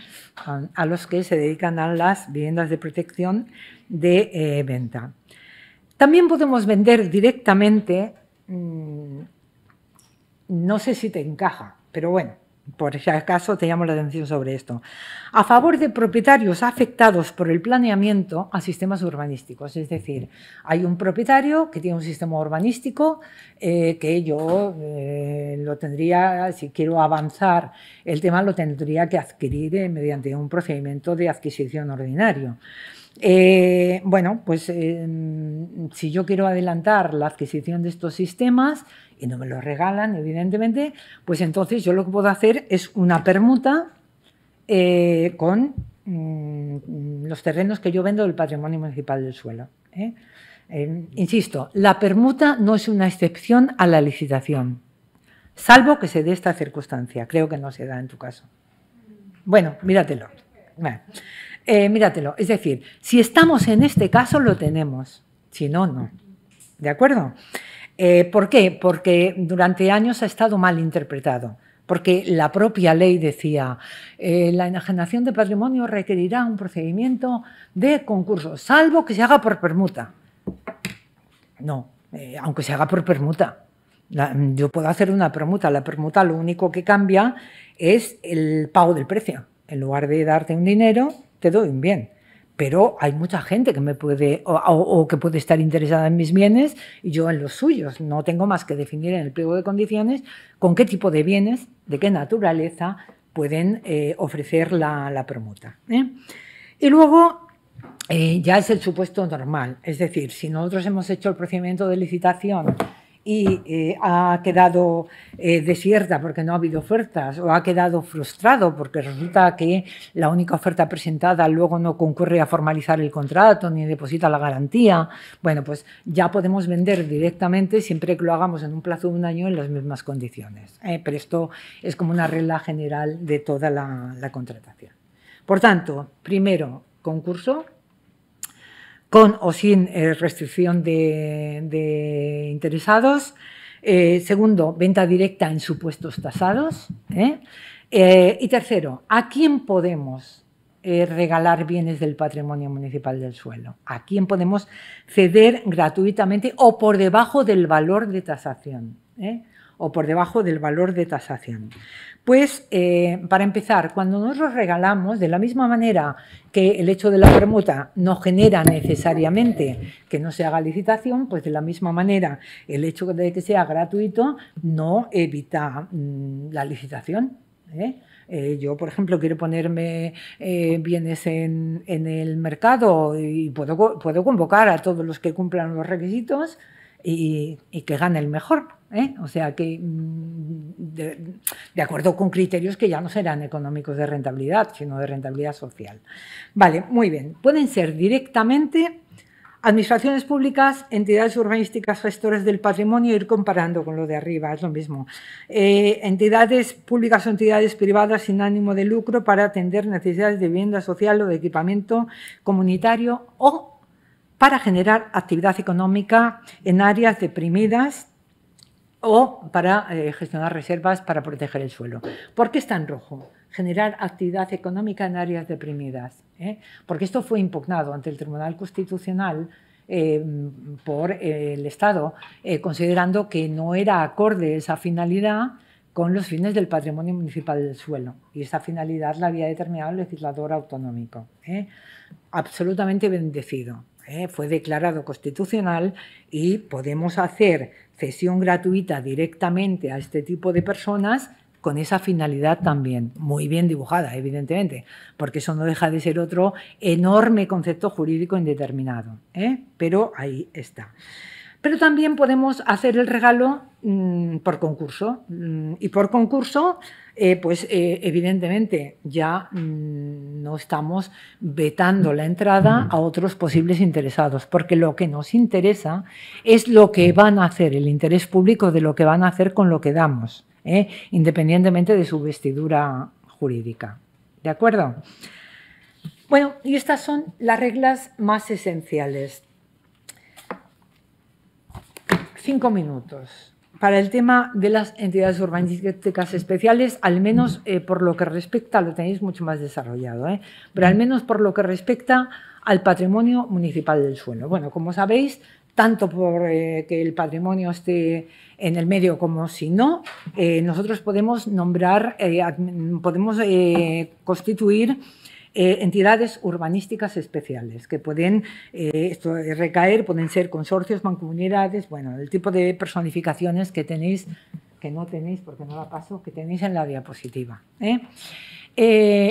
a, los que se dedican a las viviendas de protección de eh, venta. También podemos vender directamente, mm, no sé si te encaja, pero bueno, por si acaso te llamo la atención sobre esto, a favor de propietarios afectados por el planeamiento a sistemas urbanísticos. Es decir, hay un propietario que tiene un sistema urbanístico eh, que yo eh, lo tendría, si quiero avanzar el tema, lo tendría que adquirir eh, mediante un procedimiento de adquisición ordinario. Eh, bueno, pues eh, si yo quiero adelantar la adquisición de estos sistemas y no me lo regalan, evidentemente, pues entonces yo lo que puedo hacer es una permuta eh, con mm, los terrenos que yo vendo del patrimonio municipal del suelo. insisto, la permuta no es una excepción a la licitación, salvo que se dé esta circunstancia. Creo que no se da en tu caso. Bueno, míratelo. Eh, míratelo. Es decir, si estamos en este caso, lo tenemos. Si no, no. ¿De acuerdo? Eh, ¿Por qué? Porque durante años ha estado mal interpretado. Porque la propia ley decía, eh, la enajenación de patrimonio requerirá un procedimiento de concurso, salvo que se haga por permuta. No, aunque se haga por permuta, yo puedo hacer una permuta. La permuta lo único que cambia es el pago del precio. En lugar de darte un dinero, te doy un bien. Pero hay mucha gente que me puede o, que puede estar interesada en mis bienes y yo en los suyos. No tengo más que definir en el pliego de condiciones con qué tipo de bienes, de qué naturaleza pueden eh, ofrecer la, la ¿eh? Y luego eh, ya es el supuesto normal. Es decir, si nosotros hemos hecho el procedimiento de licitación y eh, ha quedado eh, desierta porque no ha habido ofertas o ha quedado frustrado porque resulta que la única oferta presentada luego no concurre a formalizar el contrato ni deposita la garantía, bueno, pues ya podemos vender directamente siempre que lo hagamos en un plazo de un año en las mismas condiciones. ¿eh? Pero esto es como una regla general de toda la contratación. Por tanto, primero, concurso, con o sin eh, restricción de, interesados. Eh, segundo, venta directa en supuestos tasados. ¿eh? y tercero, ¿a quién podemos regalar bienes del patrimonio municipal del suelo. ¿A quién podemos ceder gratuitamente o por debajo del valor de tasación? O por debajo del valor de tasación. Pues eh, para empezar, cuando nosotros regalamos, de la misma manera que el hecho de la permuta no genera necesariamente que no se haga licitación, pues de la misma manera el hecho de que sea gratuito no evita mm, la licitación. ¿eh? Eh, yo, por ejemplo, quiero ponerme bienes en, el mercado y puedo, puedo, convocar a todos los que cumplan los requisitos y, y que gane el mejor. ¿eh? o sea que mm, de, acuerdo con criterios que ya no serán económicos de rentabilidad, sino de rentabilidad social. Vale, muy bien. Pueden ser directamente administraciones públicas, entidades urbanísticas, gestores del patrimonio, ir comparando con lo de arriba, es lo mismo. Eh, entidades públicas o entidades privadas sin ánimo de lucro para atender necesidades de vivienda social o de equipamiento comunitario o para generar actividad económica en áreas deprimidas o para eh, gestionar reservas para proteger el suelo. ¿Por qué está en rojo? Generar actividad económica en áreas deprimidas. ¿eh? Porque esto fue impugnado ante el Tribunal Constitucional eh, por el Estado, considerando que no era acorde esa finalidad con los fines del patrimonio municipal del suelo. Y esa finalidad la había determinado el legislador autonómico. Absolutamente bendecido. fue declarado constitucional y podemos hacer cesión gratuita directamente a este tipo de personas con esa finalidad también, muy bien dibujada, evidentemente, porque eso no deja de ser otro enorme concepto jurídico indeterminado, ¿eh? pero ahí está. Pero también podemos hacer el regalo mm, por concurso, mm, y por concurso eh, pues eh, evidentemente ya mm, no estamos vetando la entrada a otros posibles interesados, porque lo que nos interesa es lo que van a hacer, el interés público de lo que van a hacer con lo que damos, ¿eh? independientemente de su vestidura jurídica. ¿De acuerdo? Bueno, y estas son las reglas más esenciales. Cinco minutos para el tema de las entidades urbanísticas especiales, al menos eh, por lo que respecta, lo tenéis mucho más desarrollado, ¿eh? pero al menos por lo que respecta al patrimonio municipal del suelo. Bueno, como sabéis, tanto por eh, que el patrimonio esté en el medio como si no, nosotros podemos nombrar, podemos constituir eh, entidades urbanísticas especiales que pueden eh, recaer, pueden ser consorcios, mancomunidades, bueno, el tipo de personificaciones que tenéis, que no tenéis porque no la paso, que tenéis en la diapositiva. ¿eh?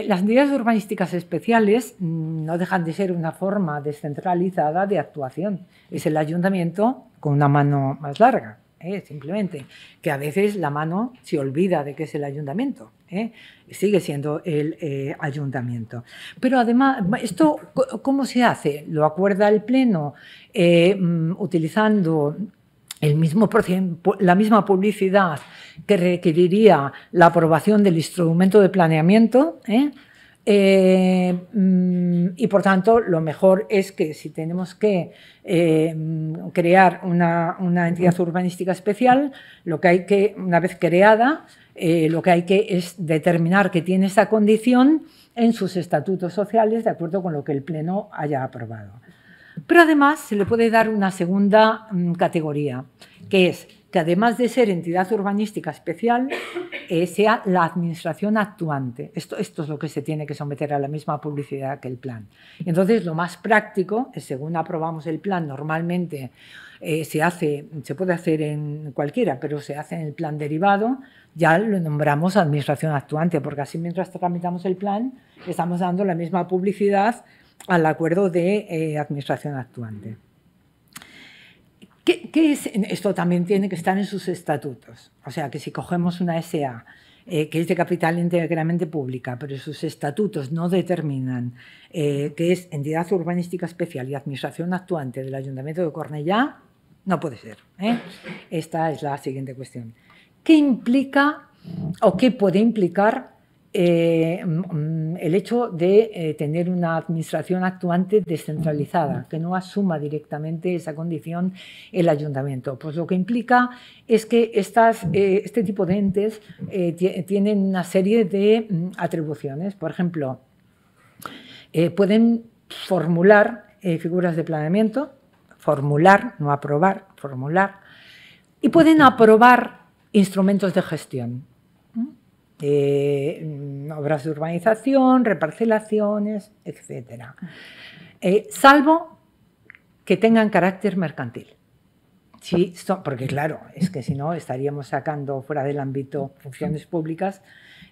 las entidades urbanísticas especiales mm, no dejan de ser una forma descentralizada de actuación. Es el ayuntamiento con una mano más larga. ¿eh? simplemente, que a veces la mano se olvida de que es el ayuntamiento. ¿eh? Sigue siendo el eh, ayuntamiento. Pero además, ¿esto cómo se hace? ¿Lo acuerda el Pleno mm, utilizando el mismo la misma publicidad que requeriría la aprobación del instrumento de planeamiento? Eh, mm, y por tanto, lo mejor es que si tenemos que eh, crear una, entidad urbanística especial, lo que hay que, una vez creada, eh, lo que hay que es determinar que tiene esa condición en sus estatutos sociales de acuerdo con lo que el Pleno haya aprobado. Pero además se le puede dar una segunda mm, categoría, que es además de ser entidad urbanística especial, eh, sea la administración actuante. Esto, esto es lo que se tiene que someter a la misma publicidad que el plan. Entonces, lo más práctico, según aprobamos el plan, normalmente eh, se hace, se puede hacer en cualquiera, pero se hace en el plan derivado, ya lo nombramos administración actuante, porque así mientras tramitamos el plan, estamos dando la misma publicidad al acuerdo de eh, administración actuante. Esto también tiene que estar en sus estatutos. O sea, que si cogemos una SA eh, que es de capital íntegramente pública, pero sus estatutos no determinan eh, que es entidad urbanística especial y administración actuante del Ayuntamiento de Cornellá, no puede ser. ¿eh? Esta es la siguiente cuestión. ¿Qué implica o qué puede implicar eh, el hecho de eh, tener una administración actuante descentralizada, que no asuma directamente esa condición el ayuntamiento. Pues lo que implica es que eh, este tipo de entes tienen una serie de mm, atribuciones. Por ejemplo, pueden formular figuras de planeamiento, formular, no aprobar, formular, y pueden aprobar instrumentos de gestión. Eh, obras de urbanización, reparcelaciones, etc. Eh, salvo que tengan carácter mercantil. Sí, porque claro, es que si no estaríamos sacando fuera del ámbito funciones públicas,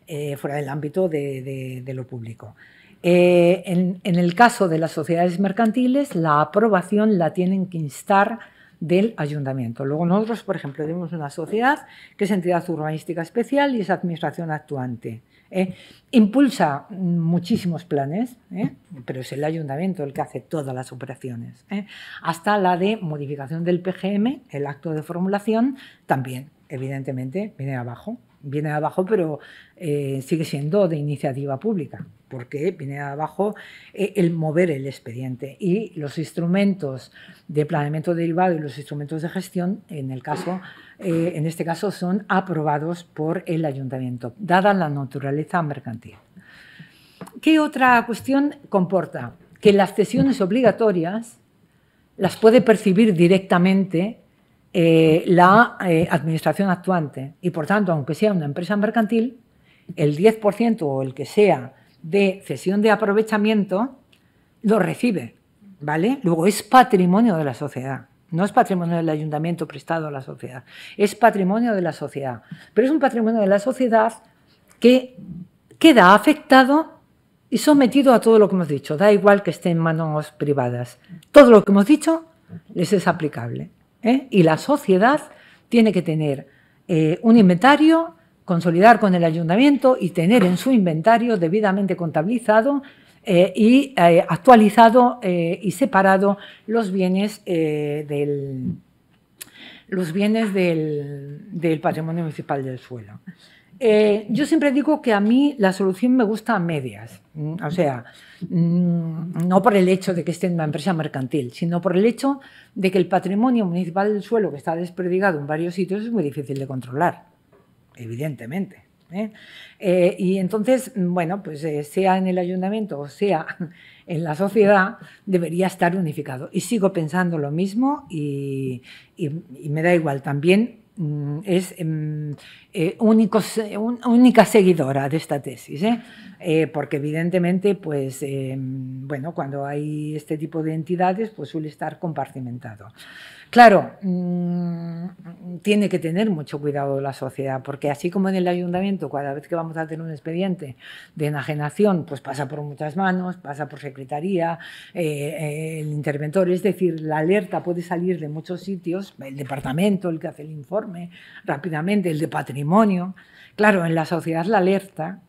eh, fuera del ámbito de, lo público. en, el caso de las sociedades mercantiles, la aprobación la tienen que instar del ayuntamiento. Luego nosotros, por ejemplo, tenemos una sociedad que es entidad urbanística especial y es administración actuante. ¿eh? impulsa muchísimos planes, ¿eh? pero es el ayuntamiento el que hace todas las operaciones, ¿eh? hasta la de modificación del PGM, el acto de formulación, también, evidentemente, viene abajo viene de abajo, pero eh, sigue siendo de iniciativa pública, porque viene de abajo eh, el mover el expediente. Y los instrumentos de planeamiento derivado y los instrumentos de gestión, en, el caso, eh, en este caso, son aprobados por el ayuntamiento, dada la naturaleza mercantil. ¿Qué otra cuestión comporta? Que las cesiones obligatorias las puede percibir directamente eh, la eh, administración actuante. Y por tanto, aunque sea una empresa mercantil, el 10% o el que sea de cesión de aprovechamiento lo recibe. ¿Vale? Luego es patrimonio de la sociedad. No es patrimonio del ayuntamiento prestado a la sociedad, es patrimonio de la sociedad. Pero es un patrimonio de la sociedad que queda afectado y sometido a todo lo que hemos dicho. Da igual que esté en manos privadas. Todo lo que hemos dicho les es aplicable. ¿eh? Y la sociedad tiene que tener eh, un inventario, consolidar con el ayuntamiento y tener en su inventario debidamente contabilizado eh, y actualizado y separado los bienes los bienes del patrimonio municipal del suelo. Eh, yo siempre digo que a mí la solución me gusta a medias. O sea, mm, no por el hecho de que esté en una empresa mercantil, sino por el hecho de que el patrimonio municipal del suelo que está desperdigado en varios sitios es muy difícil de controlar, evidentemente. ¿eh? Eh, y entonces, mm, bueno, pues sea en el ayuntamiento o sea [laughs] en la sociedad, debería estar unificado. Y sigo pensando lo mismo y me da igual también Mm, es em, eh, única seguidora de esta tesis, ¿eh? Eh, porque evidentemente, pues, em, bueno, cuando hay este tipo de entidades, pues suele estar compartimentado. Claro, mm, tiene que tener mucho cuidado la sociedad, porque así como en el ayuntamiento, cada vez que vamos a tener un expediente de enajenación, pues pasa por muchas manos, pasa por secretaría, eh, eh, el interventor, es decir, la alerta puede salir de muchos sitios, el departamento, el que hace el informe rápidamente, el de patrimonio. Claro, en la sociedad la alerta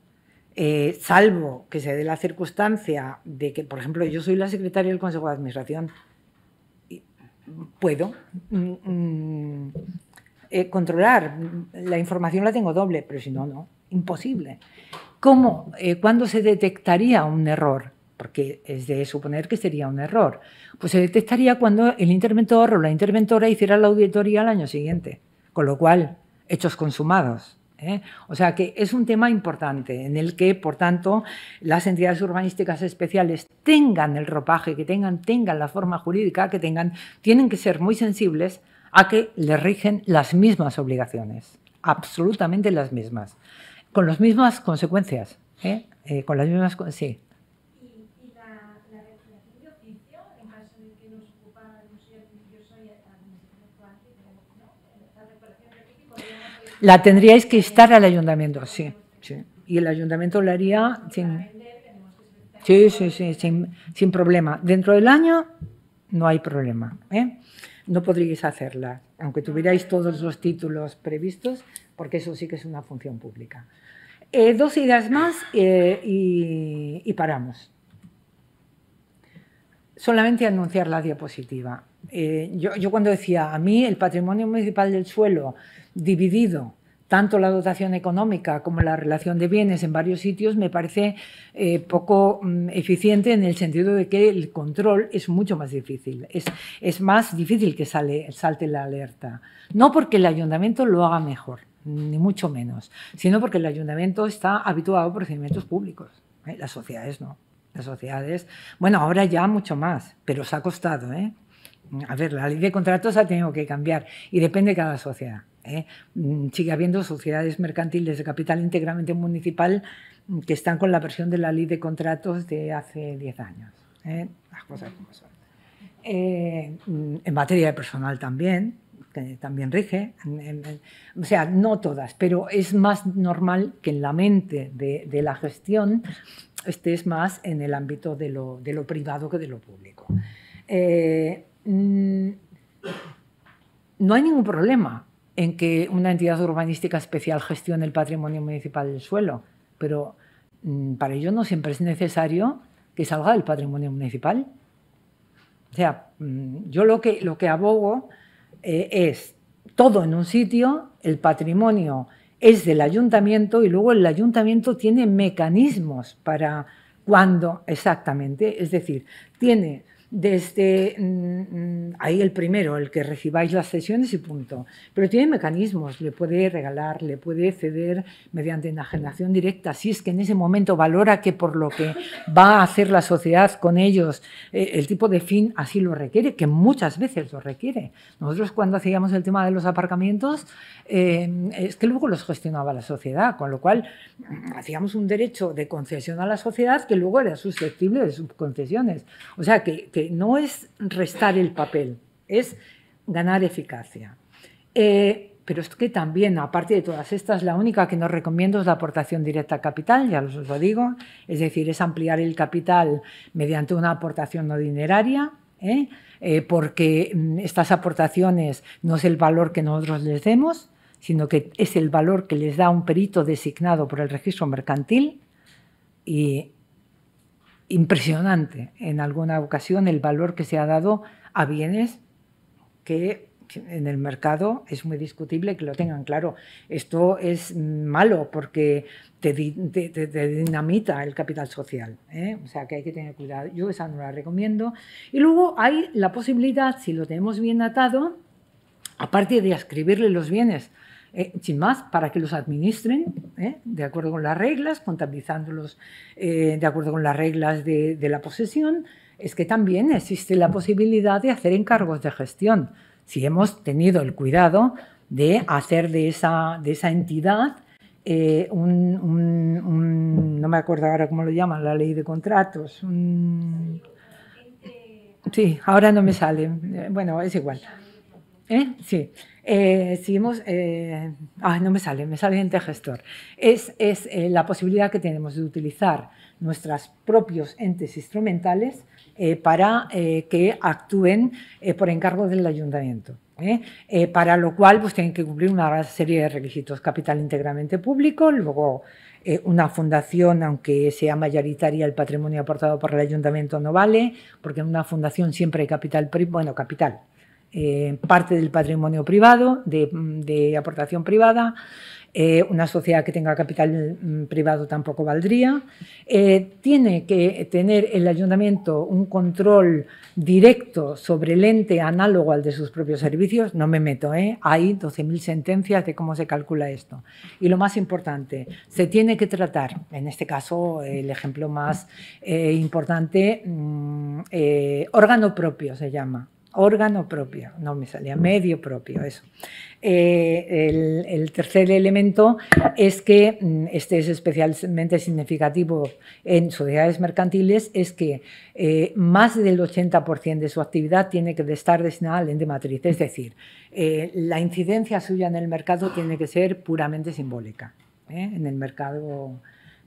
eh, salvo que se dé la circunstancia de que, por ejemplo, yo soy la secretaria del Consejo de Administración puedo mm, mm, eh, controlar. La información la tengo doble, pero si no, no, imposible. ¿Cómo, eh, cuándo se detectaría un error? Porque es de suponer que sería un error. Pues se detectaría cuando el interventor o la interventora hiciera la auditoría al año siguiente. Con lo cual, hechos consumados. ¿eh? O sea que es un tema importante en el que, por tanto, las entidades urbanísticas especiales tengan el ropaje que tengan, tengan la forma jurídica que tengan, tienen que ser muy sensibles a que les rigen las mismas obligaciones, absolutamente las mismas, con las mismas consecuencias. ¿eh? Eh, con las mismas, sí. La tendríais que estar al ayuntamiento, sí. sí. Y el ayuntamiento lo haría sin, sí, sí, sí, sin, sin problema. Dentro del año no hay problema. ¿eh? No podríais hacerla, aunque tuvierais todos los títulos previstos, porque eso sí que es una función pública. Eh, dos ideas más eh, y, paramos. Solamente anunciar la diapositiva. yo, yo, cuando decía, a mí el patrimonio municipal del suelo dividido tanto la dotación económica como la relación de bienes en varios sitios me parece eh, poco mm, eficiente en el sentido de que el control es mucho más difícil. Es, más difícil que sale, salte la alerta. No porque el ayuntamiento lo haga mejor, ni mucho menos, sino porque el ayuntamiento está habituado a procedimientos públicos. ¿eh? Las sociedades no. Las sociedades, bueno, ahora ya mucho más, pero se ha costado. ¿eh? A ver, la ley de contratos ha tenido que cambiar y depende de cada sociedad. ¿eh? Mm, sigue habiendo sociedades mercantiles de capital íntegramente municipal mm, que están con la versión de la ley de contratos de hace 10 años. ¿eh? Las cosas como son. Eh, mm, en materia de personal también, que también rige. o sea, no todas, pero es más normal que en la mente de, la gestión estés más en el ámbito de lo, privado que de lo público. no hay ningún problema en que una entidad urbanística especial gestione el patrimonio municipal del suelo, pero mm, para ello no siempre es necesario que salga del patrimonio municipal. O sea, mm, yo lo que, lo que abogo eh, es todo en un sitio, el patrimonio es del ayuntamiento y luego el ayuntamiento tiene mecanismos para cuándo exactamente, es decir, tiene desde este, mm, mm, ahí el primero, el que recibáis las sesiones y punto. Pero tiene mecanismos, le puede regalar, le puede ceder mediante enajenación directa, si es que en ese momento valora que por lo que va a hacer la sociedad con ellos, eh, el tipo de fin así lo requiere, que muchas veces lo requiere. Nosotros cuando hacíamos el tema de los aparcamientos, eh, es que luego los gestionaba la sociedad, con lo cual mm, hacíamos un derecho de concesión a la sociedad que luego era susceptible de subconcesiones. O sea, que no es restar el papel, es ganar eficacia. Eh, pero es que también, aparte de todas estas, la única que nos recomiendo es la aportación directa a capital, ya os lo digo, es decir, es ampliar el capital mediante una aportación no dineraria, ¿eh? Eh, porque mm, estas aportaciones no es el valor que nosotros les demos, sino que es el valor que les da un perito designado por el registro mercantil y impresionante en alguna ocasión el valor que se ha dado a bienes que en el mercado es muy discutible que lo tengan claro. Esto es malo porque te, dinamita el capital social. ¿eh? O sea que hay que tener cuidado. Yo esa no la recomiendo. Y luego hay la posibilidad, si lo tenemos bien atado, aparte de ascribirle los bienes eh, sin más, para que los administren eh, de acuerdo con las reglas, contabilizándolos eh, de acuerdo con las reglas de, la posesión, es que también existe la posibilidad de hacer encargos de gestión. Si hemos tenido el cuidado de hacer de esa, de esa entidad un, no me acuerdo ahora cómo lo llaman, la ley de contratos, Sí, ahora no me sale. Bueno, es igual. ¿Eh? Sí. Eh, seguimos, eh, no me sale, me sale ente gestor. Es, eh, la posibilidad que tenemos de utilizar nuestros propios entes instrumentales para que actúen por encargo del ayuntamiento. para lo cual pues tienen que cumplir una serie de requisitos, capital íntegramente público, luego una fundación, aunque sea mayoritaria el patrimonio aportado por el ayuntamiento no vale, porque en una fundación siempre hay capital, bueno, capital, eh, parte del patrimonio privado, de, aportación privada. Eh, una sociedad que tenga capital mm, privado tampoco valdría. Eh, tiene que tener el ayuntamiento un control directo sobre el ente análogo al de sus propios servicios. No me meto, hay 12.000 sentencias de cómo se calcula esto. Y lo más importante, se tiene que tratar, en este caso el ejemplo más importante, mm, órgano propio se llama, órgano propio, no me salía, medio propio, eso. Eh, el, tercer elemento es que, mm, este es especialmente significativo en sociedades mercantiles, es que eh, más del 80% de su actividad tiene que estar destinada al ente matriz, es decir, eh, la incidencia suya en el mercado tiene que ser puramente simbólica, en el mercado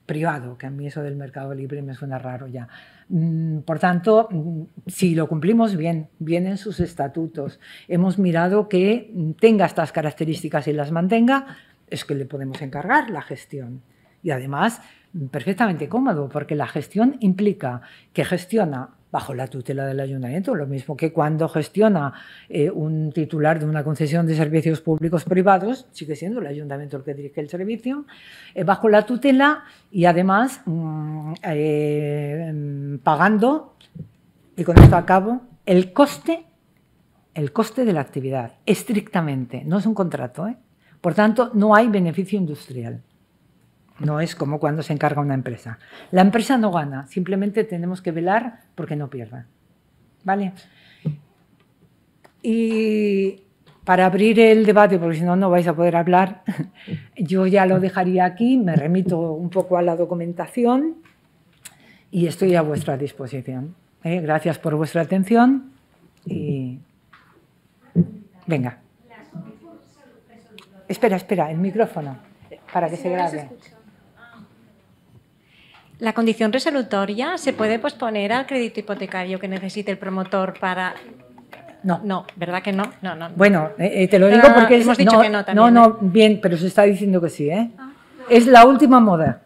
privado, que a mí eso del mercado libre me suena raro ya. Mm, por tanto, mm, si lo cumplimos bien, bien en sus estatutos, hemos mirado que tenga estas características y las mantenga, es que le podemos encargar la gestión. Y además, mm, perfectamente cómodo, porque la gestión implica que gestiona bajo la tutela del ayuntamiento, lo mismo que cuando gestiona eh, un titular de una concesión de servicios públicos privados, sigue siendo el ayuntamiento el que dirige el servicio, eh, bajo la tutela y además mm, eh, pagando, y con esto acabo, el coste, el coste de la actividad, estrictamente, no es un contrato. Por tanto, no hay beneficio industrial. No es como cuando se encarga una empresa. La empresa no gana, simplemente tenemos que velar porque no pierda. ¿Vale? Y para abrir el debate, porque si no, no vais a poder hablar, [laughs] yo ya lo dejaría aquí, me remito un poco a la documentación y estoy a vuestra disposición. ¿eh? Gracias por vuestra atención y venga. Espera, espera, el micrófono para que se grabe. ¿La condición resolutoria se puede posponer al crédito hipotecario que necesite el promotor para no. No, ¿verdad que no? No, no. Bueno, eh, eh, te lo digo porque... Hemos dicho no, que no No, ¿eh? no, bien, pero se está diciendo que sí, ¿eh? Ah. Es la última moda.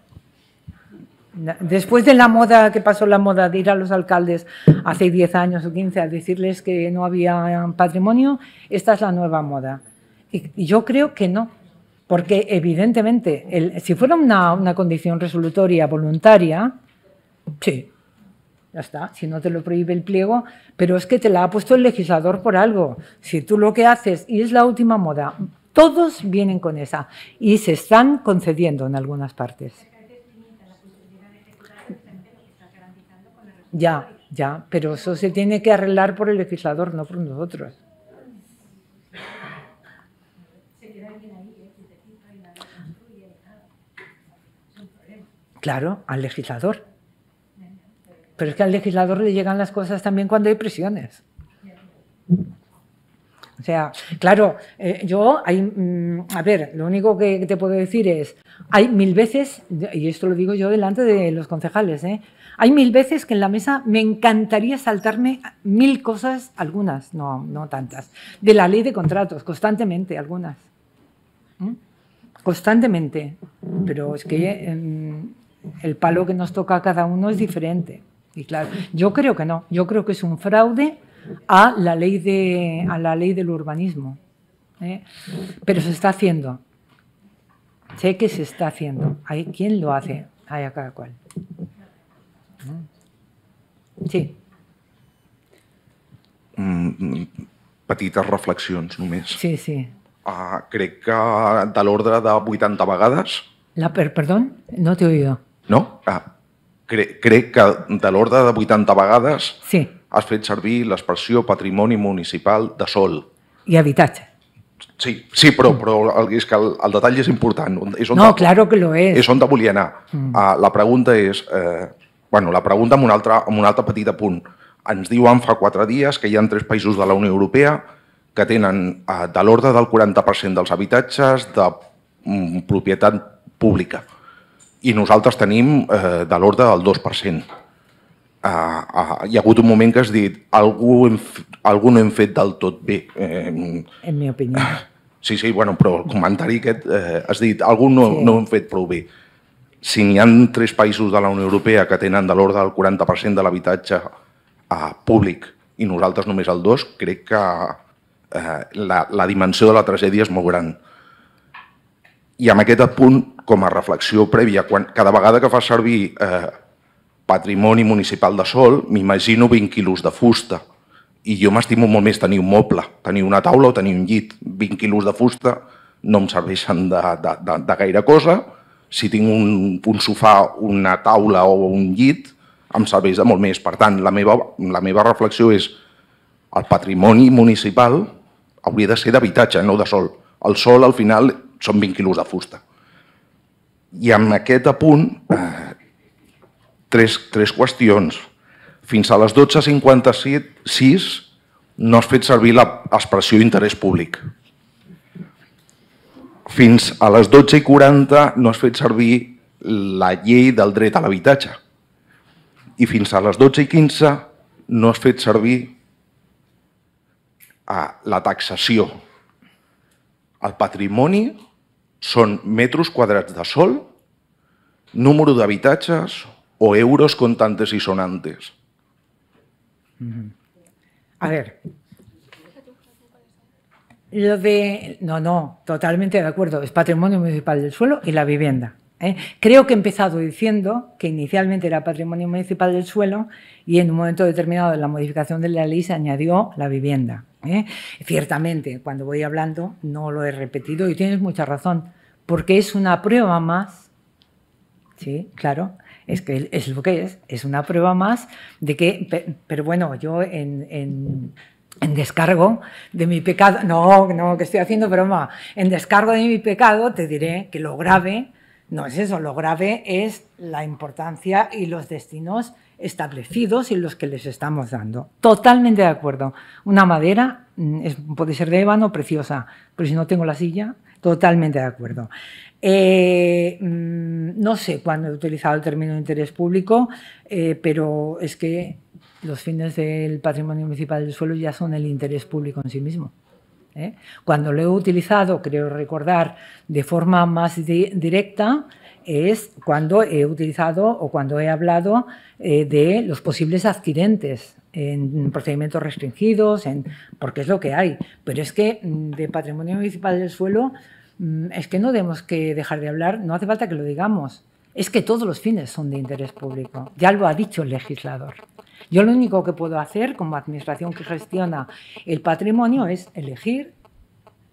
Después de la moda, que pasó la moda de ir a los alcaldes hace 10 años o 15 a decirles que no había patrimonio, esta es la nueva moda. Y yo creo que no, porque evidentemente, si fuera una, una, condición resolutoria voluntaria, sí, ya está, si no te lo prohíbe el pliego, pero es que te la ha puesto el legislador por algo. Si tú lo que haces, y es la última moda, todos vienen con esa, y se están concediendo en algunas partes. Ya, ya, pero eso se tiene que arreglar por el legislador, no por nosotros. Claro, al legislador. Pero es que al legislador le llegan las cosas también cuando hay presiones. O sea, claro, eh, yo, hay, mm, a ver, lo único que te puedo decir es, hay mil veces, y esto lo digo yo delante de los concejales, ¿eh? hay mil veces que en la mesa me encantaría saltarme mil cosas, algunas, no, no tantas, de la ley de contratos, constantemente, algunas. Constantemente. Pero es que em, el palo que nos toca a cada uno es diferente. Y claro, yo creo que no. Yo creo que es un fraude a la ley, de, a la ley del urbanismo. ¿eh? Pero se está haciendo. Sé que se está haciendo. Hay quién lo hace. Hay a cada cual. ¿Mm? Sí. Mm, Patitas reflexiones reflexions Sí, sí. Ah, que de orden de 80 vegades... La perdón, no te oído. no? Ah, cre crec que de l'ordre de 80 vegades sí. has fet servir l'expressió patrimoni municipal de sol. I habitatge. Sí, sí, però, però el, és que el, el detall és important. És on no, de, claro que lo és. És on te volia anar. Mm. Ah, la pregunta és... Eh, bueno, la pregunta amb un, altre, amb un altre petit apunt. Ens diuen fa quatre dies que hi ha tres països de la Unió Europea que tenen eh, de l'ordre del 40% dels habitatges de mm, propietat pública i nosaltres tenim eh, de l'ordre del 2%. Eh, eh, hi ha hagut un moment que has dit algú, hem, algú no hem fet del tot bé. Eh, en mi opinió. [laughs] Sí, sí, bueno, però el comentari aquest, eh, has dit algú no, sí. no hem fet prou bé. Si n'hi han tres països de la Unió Europea que tenen de l'ordre del 40% de l'habitatge eh, públic i nosaltres només el 2, crec que eh, la, la dimensió de la tragèdia és molt gran. I amb aquest punt, com a reflexió prèvia, quan, cada vegada que fa servir eh, patrimoni municipal de sol, m'imagino 20 quilos de fusta. I jo m'estimo molt més tenir un moble, tenir una taula o tenir un llit. 20 quilos de fusta no em serveixen de, de, de, de gaire cosa. Si tinc un, un sofà, una taula o un llit, em serveix de molt més. Per tant, la meva, la meva reflexió és el patrimoni municipal hauria de ser d'habitatge, no de sol. El sol, al final, són 20 quilos de fusta. I amb aquest apunt, eh, tres, tres qüestions. Fins a les 12.56 no has fet servir l'expressió d'interès públic. Fins a les 12.40 no has fet servir la llei del dret a l'habitatge. I fins a les 12.15 no has fet servir a eh, la taxació ¿Al patrimonio son metros cuadrados de sol, número de habitachas o euros contantes y sonantes. Mm-hmm. A ver, lo de... No, no, totalmente de acuerdo. Es patrimonio municipal del suelo y la vivienda. ¿eh? Creo que he empezado diciendo que inicialmente era patrimonio municipal del suelo y en un momento determinado de la modificación de la ley se añadió la vivienda. ¿eh? Ciertamente, cuando voy hablando no lo he repetido y tienes mucha razón, porque es una prueba más, ¿sí? Claro, es que es lo que es, es una prueba más de que, pero bueno, yo en, en, descargo de mi pecado, no, no, que estoy haciendo broma, en descargo de mi pecado te diré que lo grave no es eso, lo grave es la importancia y los destinos establecidos y los que les estamos dando. Totalmente de acuerdo. Una madera mm, puede ser de ébano preciosa, pero si no tengo la silla, totalmente de acuerdo. Eh, mm, no sé cuándo he utilizado el término interés público, eh, pero es que los fines del patrimonio municipal del suelo ya son el interés público en sí mismo. ¿eh? Cuando lo he utilizado, creo recordar, de forma más directa, es cuando he utilizado o cuando he hablado eh, de los posibles accidentes en procedimientos restringidos, en, porque es lo que hay. Pero es que mm, de patrimonio municipal del suelo mm, es que no debemos que dejar de hablar, no hace falta que lo digamos. Es que todos los fines son de interés público, ya lo ha dicho el legislador. Yo lo único que puedo hacer como administración que gestiona el patrimonio es elegir,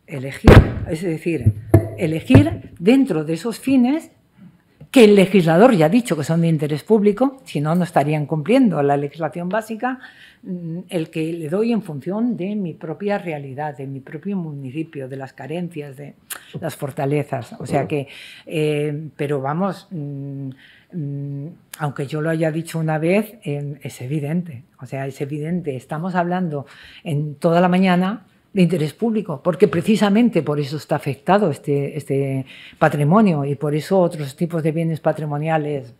elegir, es decir, elegir dentro de esos fines que el legislador ya ha dicho que son de interés público, si no, no estarían cumpliendo la legislación básica, mm, el que le doy en función de mi propia realidad, de mi propio municipio, de las carencias, de las fortalezas. O sea que, eh, pero vamos, mm, mm, aunque yo lo haya dicho una vez, eh, es evidente. O sea, es evidente. Estamos hablando en toda la mañana de interés público, porque precisamente por eso está afectado este, este patrimonio y por eso otros tipos de bienes patrimoniales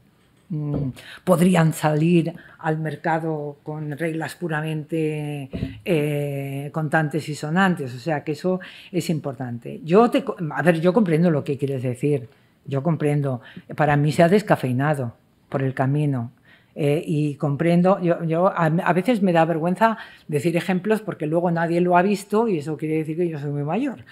mm, podrían salir al mercado con reglas puramente eh, contantes y sonantes. O sea que eso es importante. Yo te, a ver, yo comprendo lo que quieres decir. Yo comprendo. Para mí se ha descafeinado por el camino eh, y comprendo, yo, a, veces me da vergüenza decir ejemplos porque luego nadie lo ha visto y eso quiere decir que yo soy muy mayor.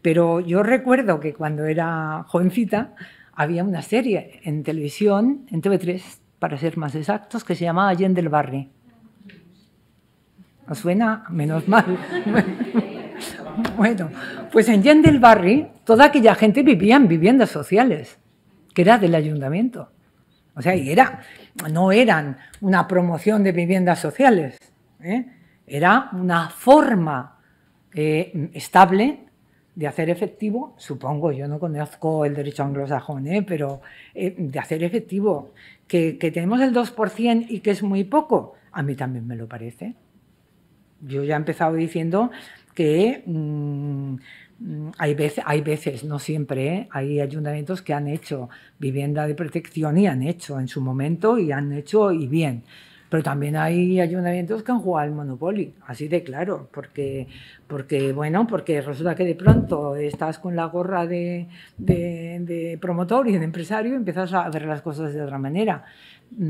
Pero yo recuerdo que cuando era jovencita había una serie en televisión, en TV3, para ser más exactos, que se llamaba Allende del Barri. ¿Os suena? Menos mal. [laughs] bueno, pues en Allende del Barri toda aquella gente vivía en viviendas sociales, que era del ayuntamiento. O sea, y era no eran una promoción de viviendas sociales, ¿eh? era una forma eh, estable de hacer efectivo, supongo, yo no conozco el derecho anglosajón, ¿eh? pero de hacer efectivo que, tenemos el 2% y que es muy poco, a mí también me lo parece. Yo ya he empezado diciendo que mm, Mm, hay veces, hay veces, no siempre, ¿eh? hay ayuntamientos que han hecho vivienda de protección y han hecho en su momento y han hecho y bien. Pero también hay ayuntamientos que han jugado al Monopoly, así de claro, porque, porque bueno, porque resulta que de pronto estás con la gorra de, de promotor y de empresario y empiezas a ver las cosas de otra manera.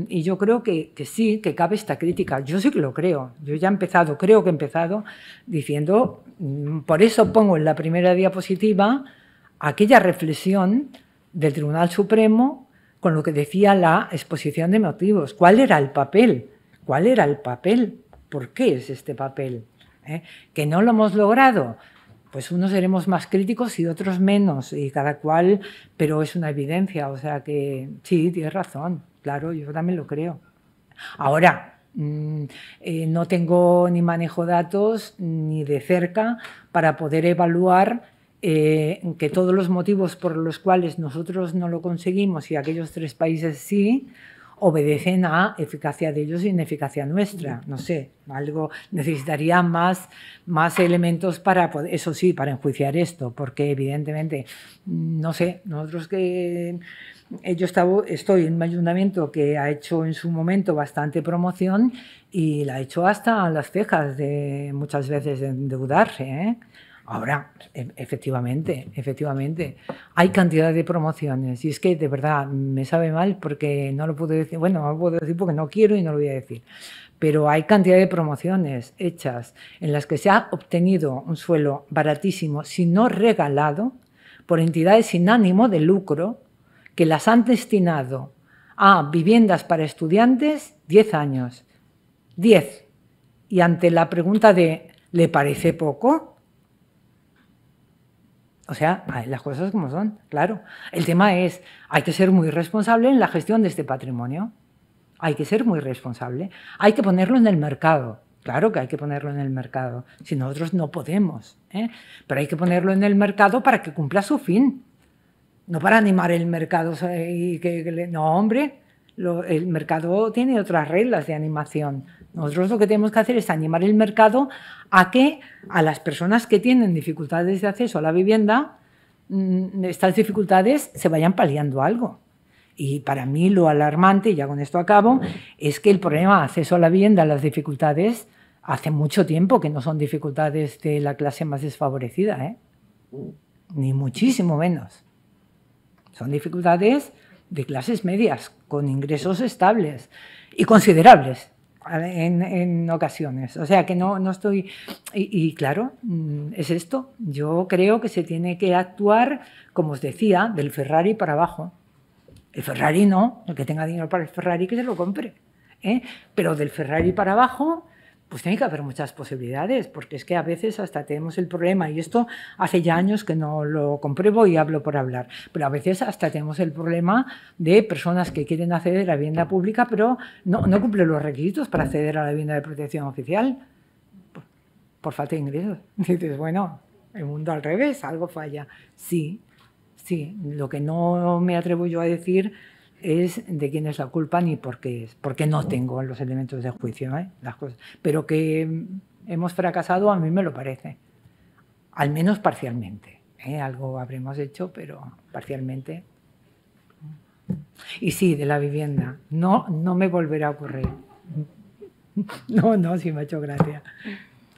Y yo creo que, sí, que cabe esta crítica. Yo sí que lo creo. Yo ya he empezado, creo que he empezado diciendo, mm, por eso pongo en la primera diapositiva aquella reflexión del Tribunal Supremo con lo que decía la exposición de motivos. ¿Cuál era el papel? ¿Cuál era el papel? ¿Por qué es este papel? ¿Eh? Que no lo hemos logrado pues unos seremos más críticos y otros menos, y cada cual, pero es una evidencia, o sea que sí, tienes razón. Claro, yo también lo creo. Ahora, mm, eh, no tengo ni manejo datos ni de cerca para poder evaluar eh, que todos los motivos por los cuales nosotros no lo conseguimos y aquellos tres países sí, obedecen a eficacia de ellos y ineficacia nuestra. No sé, algo necesitaría más, más elementos para, eso sí, para enjuiciar esto, porque evidentemente, mm, no sé, nosotros que eh, yo estoy en un ayuntamiento que ha hecho en su momento bastante promoción y la ha hecho hasta las cejas de muchas veces endeudarse. ¿eh? Ahora, e, efectivamente, efectivamente, hay cantidad de promociones y es que de verdad me sabe mal porque no lo puedo decir, bueno, no lo puedo decir porque no quiero y no lo voy a decir, pero hay cantidad de promociones hechas en las que se ha obtenido un suelo baratísimo, si no regalado, por entidades sin ánimo de lucro, que las han destinado a viviendas para estudiantes 10 años. 10. Y ante la pregunta de ¿le parece poco? O sea, las cosas como son, claro. El tema es, hay que ser muy responsable en la gestión de este patrimonio. Hay que ser muy responsable. Hay que ponerlo en el mercado. Claro que hay que ponerlo en el mercado. Si nosotros no podemos. ¿eh? Pero hay que ponerlo en el mercado para que cumpla su fin no para animar el mercado. Y que, no, hombre, el mercado tiene otras reglas de animación. Nosotros lo que tenemos que hacer es animar el mercado a que a las personas que tienen dificultades de acceso a la vivienda, mm, estas dificultades se vayan paliando algo. Y para mí lo alarmante, y ya con esto acabo, es que el problema de acceso a la vivienda, las dificultades, hace mucho tiempo que no son dificultades de la clase más desfavorecida, ¿eh? ni muchísimo menos. Son dificultades de clases medias, con ingresos estables y considerables. En, en ocasiones. O sea que no, no estoy... Y, claro, mm, es esto. Yo creo que se tiene que actuar, como os decía, del Ferrari para abajo. El Ferrari no, el que tenga dinero para el Ferrari que se lo compre. ¿eh? Pero del Ferrari para abajo pues tiene que haber muchas posibilidades, porque es que a veces hasta tenemos el problema, y esto hace ya años que no lo compruebo y hablo por hablar, pero a veces hasta tenemos el problema de personas que quieren acceder a la vivienda pública, pero no, no cumplen los requisitos para acceder a la vivienda de protección oficial por, por falta de ingresos. [laughs] Dices, bueno, el mundo al revés, algo falla. Sí, sí, lo que no me atrevo yo a decir es de quién es la culpa ni por qué es, porque no tengo los elementos de juicio, ¿eh? las cosas. Pero que mm, hemos fracasado a mí me lo parece, al menos parcialmente. ¿eh? Algo habremos hecho, pero parcialmente. Y sí, de la vivienda, no, no me volverá a ocurrir. [laughs] No, no, sí me ha hecho gracia.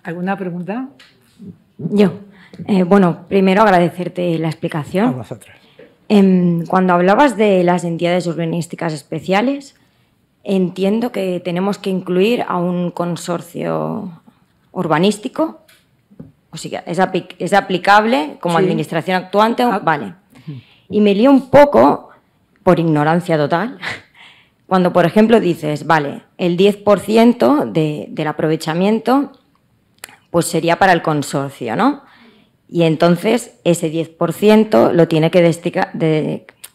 ¿Alguna pregunta? Yo. Eh, bueno, primero agradecerte la explicación. A vosotros. Em, cuando hablabas de las entidades urbanísticas especiales, entiendo que tenemos que incluir a un consorcio urbanístico, o sea, es, aplicable como administración actuante, ah. vale. Y me lío un poco, por ignorancia total, [laughs] cuando, por ejemplo, dices, vale, el 10% del aprovechamiento pues sería para el consorcio, ¿no? Y entonces ese 10% lo tiene que,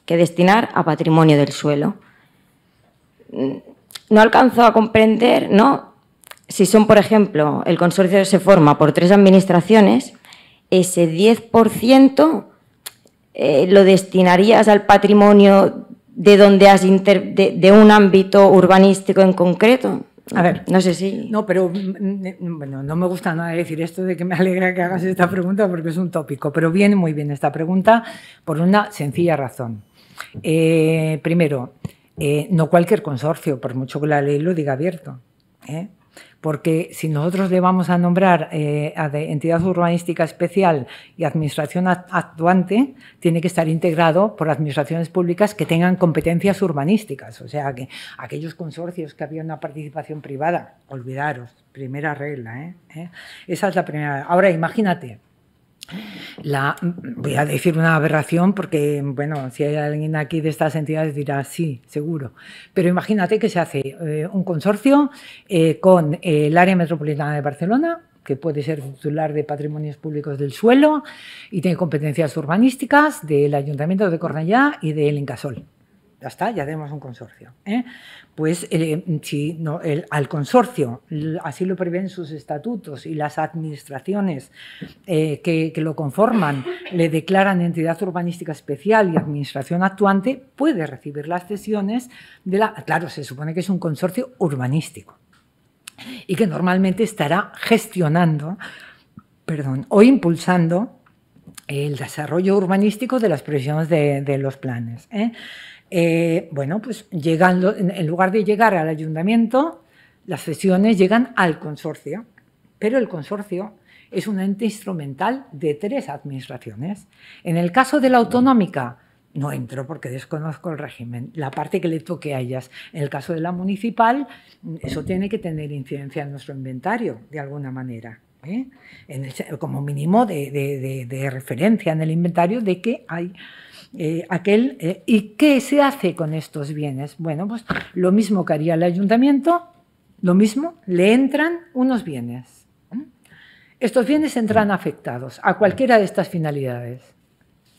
destinar a patrimonio del suelo. Mm, no alcanzo a comprender, ¿no? Si son, por ejemplo, el consorcio se forma por tres administraciones, ese 10% eh, lo destinarías al patrimonio de donde has de, un ámbito urbanístico en concreto? A ver, no sé si. No, pero mm, mm, mm, bueno, no me gusta nada decir esto de que me [laughs] alegra que hagas esta pregunta porque es un tópico, pero viene muy bien esta pregunta por una sencilla razón. Eh, primero, eh, no cualquier consorcio, por mucho que la ley lo diga abierto. ¿eh? porque si nosotros le vamos a nombrar eh, entidad urbanística especial y administración actuante, tiene que estar integrado por administraciones públicas que tengan competencias urbanísticas, o sea, que aquellos consorcios que había una participación privada, olvidaros, primera regla. ¿eh? ¿Eh? Esa es la primera. Ahora imagínate, la, voy a decir una aberración porque, bueno, si hay alguien aquí de estas entidades dirá sí, seguro. Pero imagínate que se hace eh, un consorcio eh, con eh, el área metropolitana de Barcelona, que puede ser titular de Patrimonios Públicos del Suelo y tiene competencias urbanísticas del Ayuntamiento de Cornellá y del Incasol. Ya está, ya tenemos un consorcio pues eh, no, al consorcio, así lo prevén sus estatutos y las administraciones eh, que, lo conforman le declaran entidad urbanística especial y administración actuante, puede recibir las cesiones de la... Claro, se supone que es un consorcio urbanístico y que normalmente estará gestionando perdón, o impulsando el desarrollo urbanístico de las previsiones de, los planes. ¿eh? Eh, bueno, pues llegando, en lugar de llegar al ayuntamiento, las sesiones llegan al consorcio, pero el consorcio es un ente instrumental de tres administraciones. En el caso de la autonómica, no entro porque desconozco el régimen, la parte que le toque a ellas. En el caso de la municipal, eso tiene que tener incidencia en nuestro inventario, de alguna manera. ¿eh? como mínimo de referencia en el inventario de que hay eh, aquel, eh, ¿y qué se hace con estos bienes? Bueno, pues lo mismo que haría el ayuntamiento, lo mismo, le entran unos bienes. Estos bienes entran afectados a cualquiera de estas finalidades,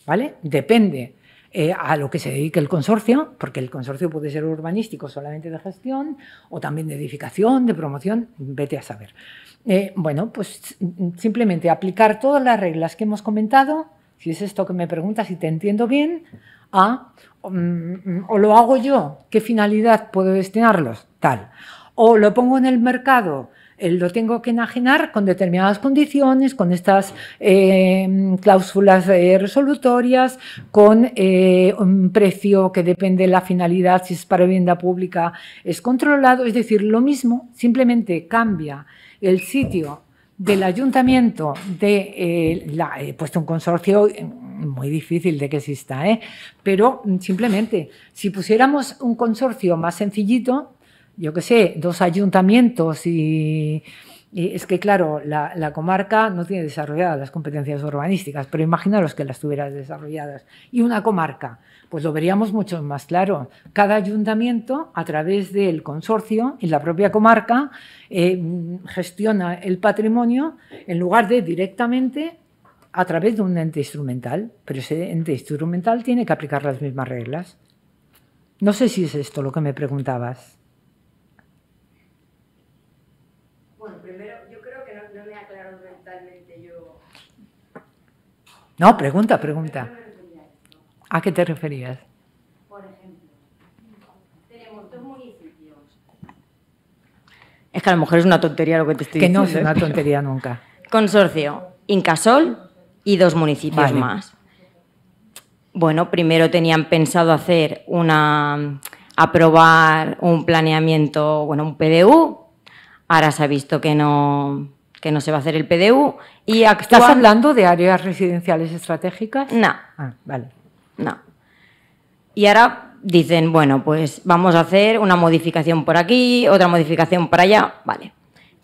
¿vale? Depende. Eh, a lo que se dedique el consorcio, porque el consorcio puede ser urbanístico solamente de gestión o también de edificación, de promoción, vete a saber. bueno, pues simplemente aplicar todas las reglas que hemos comentado si es esto que me preguntas si te entiendo bien, mm, mm, o lo hago yo, qué finalidad puedo destinarlos, tal. O lo pongo en el mercado, eh, lo tengo que enajenar con determinadas condiciones, con estas eh, cláusulas eh, resolutorias, con un precio que depende de la finalidad, si es para vivienda pública, es controlado. Es decir, lo mismo, simplemente cambia el sitio del ayuntamiento de eh, la, he puesto un consorcio eh, muy difícil de que exista, ¿eh? pero mm, simplemente si pusiéramos un consorcio más sencillito, yo qué sé, dos ayuntamientos y es que, claro, la, comarca no tiene desarrolladas las competencias urbanísticas, pero imaginaros que las tuvieras desarrolladas. Y una comarca, pues lo veríamos mucho más claro. Cada ayuntamiento, a través del consorcio y la propia comarca, eh, gestiona el patrimonio en lugar de directamente a través de un ente instrumental, pero ese ente instrumental tiene que aplicar las mismas reglas. No sé si es esto lo que me preguntabas. No, pregunta, pregunta. ¿A qué te referías? Por ejemplo, tenemos dos municipios. Es que a lo mejor es una tontería lo que te estoy diciendo. Que no es una ¿eh? tontería nunca. Consorcio, Incasol y dos municipios más. Bueno, primero tenían pensado hacer una aprobar un planeamiento, bueno, un PDU. Ahora se ha visto que no que no se va a hacer el PDU. Y ¿Estás hablando de áreas residenciales estratégicas? No. Ah, vale. No. Y ahora dicen, bueno, pues vamos a hacer una modificación por aquí, otra modificación para allá. Vale.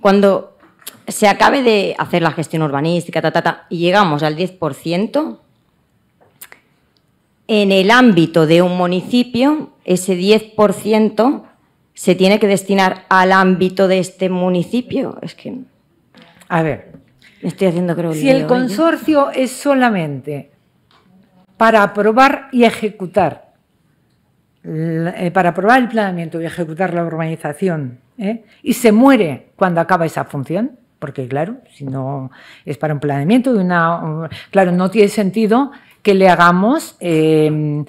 Cuando se acabe de hacer la gestión urbanística, ta, ta, ta, y llegamos al 10%, en el ámbito de un municipio, ese 10% se tiene que destinar al ámbito de este municipio. Es que a ver. estoy haciendo creo Si el ¿eh? consorcio es solamente para aprobar y ejecutar, eh, para aprobar el planeamiento y ejecutar la urbanización, ¿eh? y se muere cuando acaba esa función, porque claro, si no es para un planeamiento, una, claro, no tiene sentido que le hagamos, que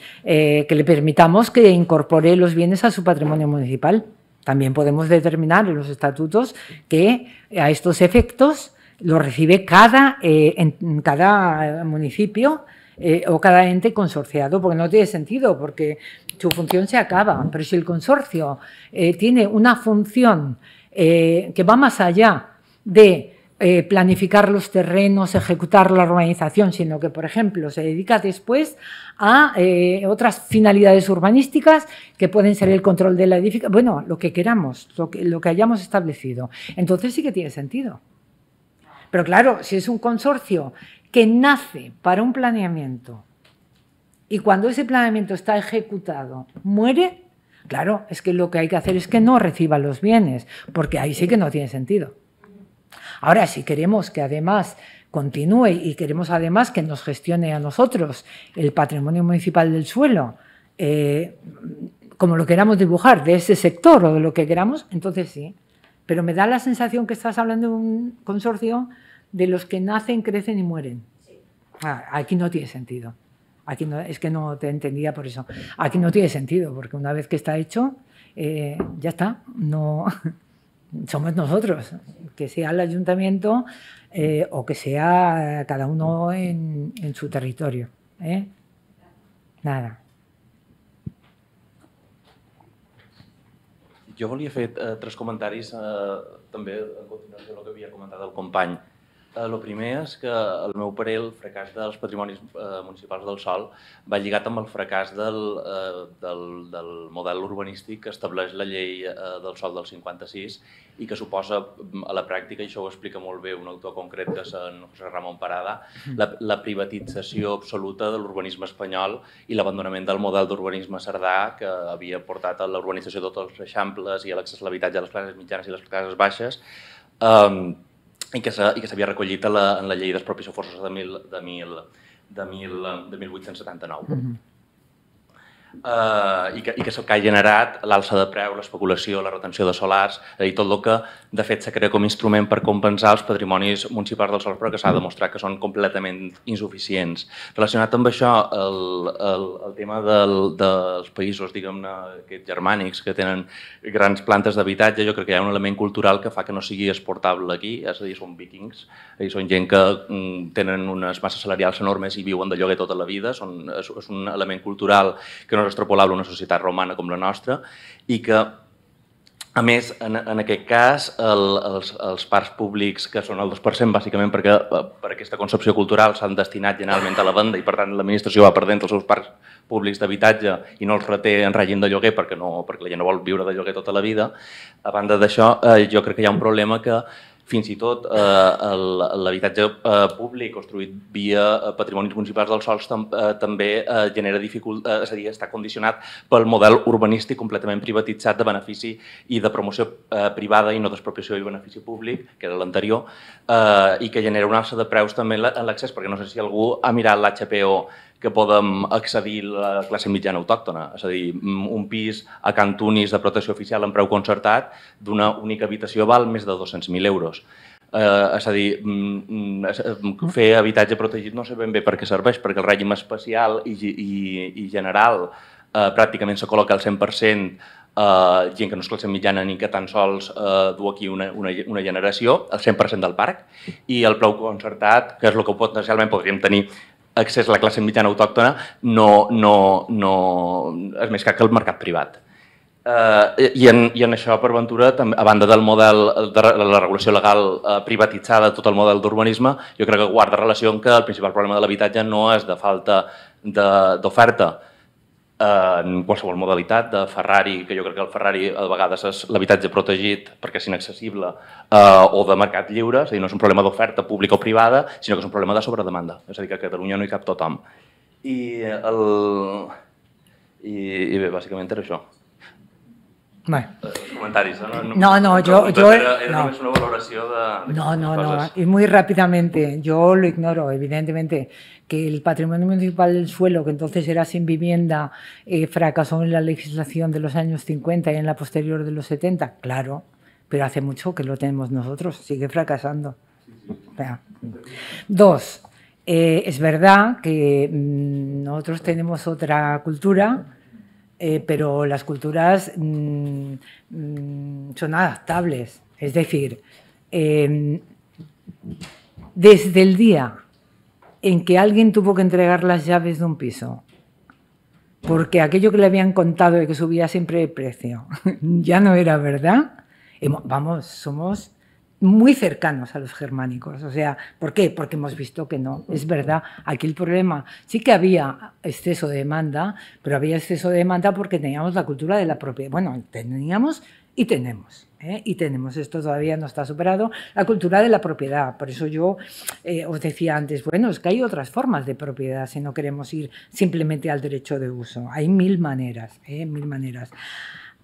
le permitamos que incorpore los bienes a su patrimonio municipal. También podemos determinar en los estatutos que a estos efectos lo recibe cada, eh, en cada municipio eh, o cada ente consorciado, porque no tiene sentido, porque su función se acaba. Pero si el consorcio eh, tiene una función que va más allá de eh, planificar los terrenos, ejecutar la urbanización, sino que, por ejemplo, se dedica después a eh, otras finalidades urbanísticas que pueden ser el control de la edificación, bueno, lo que queramos, lo que, lo que hayamos establecido. Entonces sí que tiene sentido. Pero claro, si es un consorcio que nace para un planeamiento y cuando ese planeamiento está ejecutado muere, claro, es que lo que hay que hacer es que no reciba los bienes, porque ahí sí que no tiene sentido. Ahora, si queremos que además continúe y queremos además que nos gestione a nosotros el patrimonio municipal del suelo, eh, como lo queramos dibujar, de ese sector o de lo que queramos, entonces sí. Pero me da la sensación que estás hablando de un consorcio de los que nacen, crecen y mueren. Ah, aquí no tiene sentido. Aquí no, es que no te entendía por eso. Aquí no tiene sentido, porque una vez que está hecho, eh, ya está. No somos nosotros, que sea el ayuntamiento eh, o que sea cada uno en, su territorio. ¿eh? Nada. Yo volia fer eh, tres comentarios eh, també en de lo que había comentado el compañero. El eh, primer és que el meu parer, el fracàs dels patrimonis eh, municipals del sol, va lligat amb el fracàs del, eh, del, del model urbanístic que estableix la llei eh, del sol del 56 i que suposa mm, a la pràctica, i això ho explica molt bé un autor concret que és en José Ramon Parada, la, la privatització absoluta de l'urbanisme espanyol i l'abandonament del model d'urbanisme sardà que havia portat a la urbanització de tots els eixamples i a l'accés a l'habitatge de les classes mitjanes i les classes baixes. Eh, i que s'havia recollit a la, en la llei dels d'expropiació forçosa de, mil, de, mil, de, mil, de 1879. Mm -hmm eh, i, que, i que que ha generat l'alça de preu, l'especulació, la retenció de solars, és a dir, tot el que de fet s'ha crea com a instrument per compensar els patrimonis municipals del sol, però que s'ha demostrat que són completament insuficients. Relacionat amb això, el, el, el tema del, dels països, diguem-ne, aquests germànics que tenen grans plantes d'habitatge, jo crec que hi ha un element cultural que fa que no sigui exportable aquí, és a dir, són vikings, i són gent que mm, tenen unes masses salarials enormes i viuen de lloguer tota la vida, són, és, és un element cultural que no no és extrapolable a una societat romana com la nostra i que a més, en, en aquest cas, el, els, els parcs públics, que són el 2%, bàsicament perquè eh, per aquesta concepció cultural s'han destinat generalment a la venda i, per tant, l'administració va perdent els seus parcs públics d'habitatge i no els reté en règim de lloguer perquè, no, perquè la gent no vol viure de lloguer tota la vida. A banda d'això, eh, jo crec que hi ha un problema que fins i tot eh, l'habitatge eh, públic construït via eh, patrimonis municipals dels sols tam, eh, també eh, genera dificultat, eh, és a dir, està condicionat pel model urbanístic completament privatitzat de benefici i de promoció eh, privada i no d'expropiació i benefici públic, que era l'anterior, eh, i que genera un alça de preus també en l'accés, perquè no sé si algú ha mirat l'HPO que podem accedir a la classe mitjana autòctona, és a dir, un pis a cantonis de protecció oficial en preu concertat d'una única habitació val més de 200.000 euros. Eh, és a dir, mm, mm, eh, mm, fer habitatge protegit no sé ben bé per què serveix, perquè el règim especial i, i, i general eh, pràcticament se col·loca al 100% eh, gent que no és classe mitjana ni que tan sols eh, du aquí una, una, una generació, el 100% del parc, i el plou concertat, que és el que potencialment podríem tenir accés a la classe mitjana autòctona no, no, no és més car que el mercat privat. Eh, i, en, I en això, per ventura, també, a banda del model de la regulació legal eh, privatitzada, tot el model d'urbanisme, jo crec que guarda relació amb que el principal problema de l'habitatge no és de falta d'oferta, en qualsevol modalitat, de Ferrari, que jo crec que el Ferrari a vegades és l'habitatge protegit perquè és inaccessible, eh, o de mercat lliure, és a dir, no és un problema d'oferta pública o privada, sinó que és un problema de sobredemanda, és a dir, que a Catalunya no hi cap tothom. I, el... I, i bé, bàsicament era això. Bé. Comentaris, eh? no? No, no, yo... yo era, era no. una valoración de... No, no, no, y muy rápidamente. Yo lo ignoro, evidentemente. que el patrimonio municipal del suelo, que entonces era sin vivienda, eh, fracasó en la legislación de los años 50 y en la posterior de los 70, claro, pero hace mucho que lo tenemos nosotros, sigue fracasando. dos, eh, es verdad que mm, nosotros tenemos otra cultura, eh, pero las culturas mm, mm, son adaptables. Es decir, em, desde el día en que alguien tuvo que entregar las llaves de un piso, porque aquello que le habían contado de que subía siempre el precio [laughs] ya no era verdad. Vamos, somos muy cercanos a los germánicos. O sea, ¿por qué? Porque hemos visto que no, es verdad. Aquí el problema, sí que había exceso de demanda, pero había exceso de demanda porque teníamos la cultura de la propiedad. Bueno, teníamos y tenemos. ¿eh? y tenemos esto todavía no está superado, la cultura de la propiedad. Por eso yo eh, os decía antes, bueno, es que hay otras formas de propiedad si no queremos ir simplemente al derecho de uso. Hay mil maneras, ¿eh? mil maneras.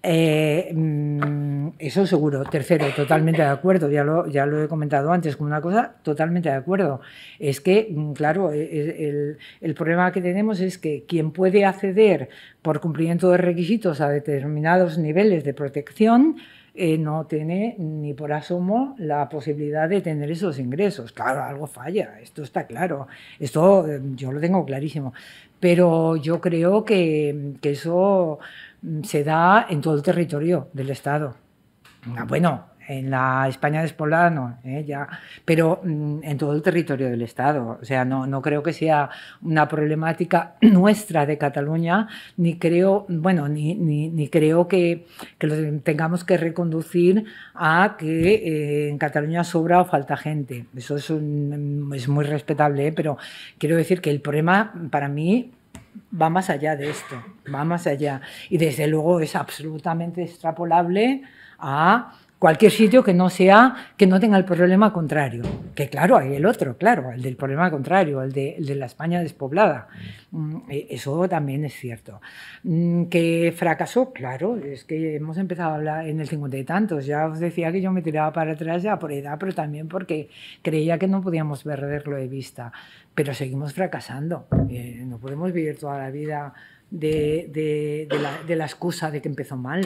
Mm, eso seguro. Tercero, totalmente de acuerdo. Ya lo, ya lo he comentado antes con una cosa totalmente de acuerdo. Es que, mm, claro, e, e, el, el problema que tenemos es que quien puede acceder por cumplimiento de requisitos a determinados niveles de protección, no tiene ni por asomo la posibilidad de tener esos ingresos. Claro, algo falla, esto está claro, esto eh, yo lo tengo clarísimo, pero yo creo que, eso mm, se da en todo el territorio del Estado. Ah, bueno, en la España despoblada no, ¿eh? pero mm, en todo el territorio del Estado. O sea, no, creo que sea una problemática [clears throat] nuestra de Cataluña, ni creo, bueno, ni, ni, creo que, que tengamos que reconducir a que eh, en Cataluña sobra o falta gente. Eso es, es muy respetable, ¿eh? pero quiero decir que el problema para mí va más allá de esto, va más allá. Y desde luego es absolutamente extrapolable a cualquier sitio que no sea, que no tenga el problema contrario. Que claro, hay el otro, claro, el del problema contrario, el de, la España despoblada. Mm, e, eso también es cierto. Mm, que fracasó, claro, es que hemos empezado a hablar en el 50 y tantos. Ya os decía que yo me tiraba para atrás ya por edad, pero también porque creía que no podíamos perderlo de vista. Pero seguimos fracasando. Eh, no podemos vivir toda la vida de, la excusa de que empezó mal.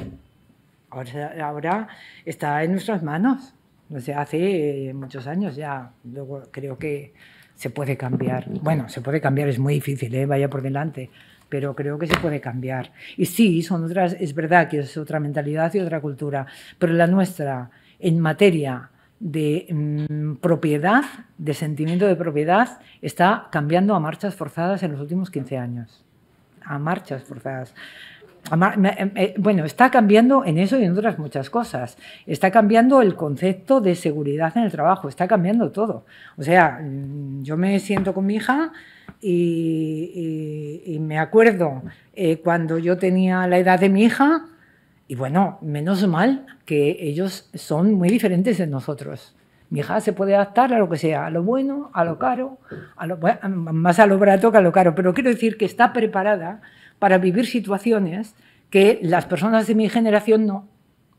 Ahora, está en nuestras manos. no sé, hace eh, muchos años ya. Luego creo que se puede cambiar. Bueno, se puede cambiar, es muy difícil, ¿eh? vaya por delante, pero creo que se puede cambiar. Y sí, son otras, es verdad que es otra mentalidad y otra cultura, pero la nuestra en materia de mm, propiedad, de sentimiento de propiedad, está cambiando a marchas forzadas en los últimos 15 años. A marchas forzadas. Em, eh, bueno, está cambiando en eso y en otras muchas cosas. Está cambiando el concepto de seguridad en el trabajo, está cambiando todo. O sea, mm, yo me siento con mi hija y, me acuerdo eh, cuando yo tenía la edad de mi hija, y bueno, menos mal que ellos son muy diferentes de nosotros. Mi hija se puede adaptar a lo que sea, a lo bueno, a lo caro, más a lo barato que a lo caro, pero quiero decir que está preparada para vivir situaciones que las personas de mi generación no,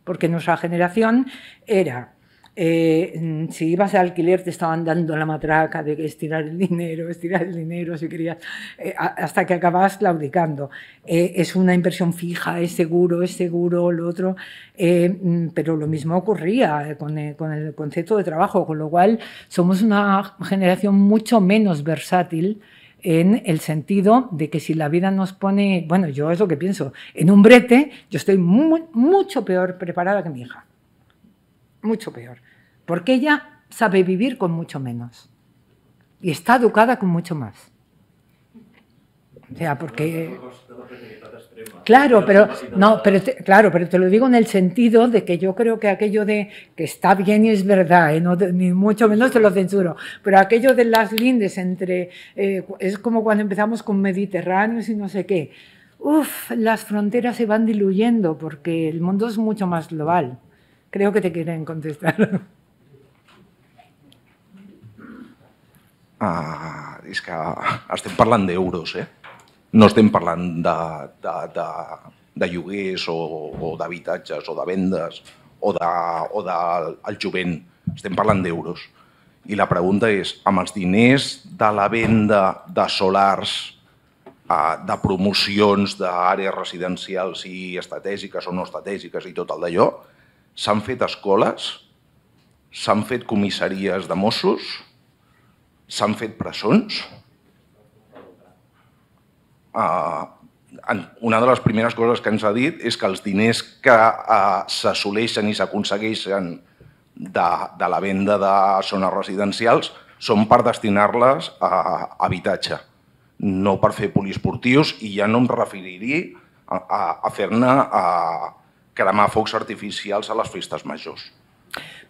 porque nuestra generación era, eh, si ibas a alquiler te estaban dando la matraca de estirar el dinero, estirar el dinero, si querías, eh, hasta que acababas claudicando. Eh, es una inversión fija, es seguro, es seguro, lo otro, mm, pero lo mismo ocurría con el concepto de trabajo, con lo cual somos una generación mucho menos versátil en el sentido de que si la vida nos pone, bueno, yo es lo que pienso, en un brete, yo estoy muy, mucho peor preparada que mi hija. Mucho peor. Porque ella sabe vivir con mucho menos. Y está educada con mucho más. O sea, porque... Claro, pero, no, pero te, claro, pero te lo digo en el sentido de que yo creo que aquello de que está bien y es verdad, ¿eh? ni mucho menos te lo censuro, pero aquello de las lindes entre eh, es como cuando empezamos con Mediterráneos y no sé qué. uff, las fronteras se van diluyendo porque el mundo es mucho más global. Creo que te quieren contestar. Ah, es que ah, hablan de euros, eh? No estem parlant de, de, de, de lloguers o, o d'habitatges o de vendes o del de, o de, jovent. Estem parlant d'euros. I la pregunta és, amb els diners de la venda de solars, eh, de promocions d'àrees residencials i estratègiques o no estratègiques i tot el d'allò, s'han fet escoles, s'han fet comissaries de Mossos, s'han fet presons, una de les primeres coses que ens ha dit és que els diners que eh, s'assoleixen i s'aconsegueixen de, de la venda de zones residencials són per destinar-les a habitatge, no per fer poliesportius i ja no em referiria a, a, a fer-ne a cremar focs artificials a les festes majors.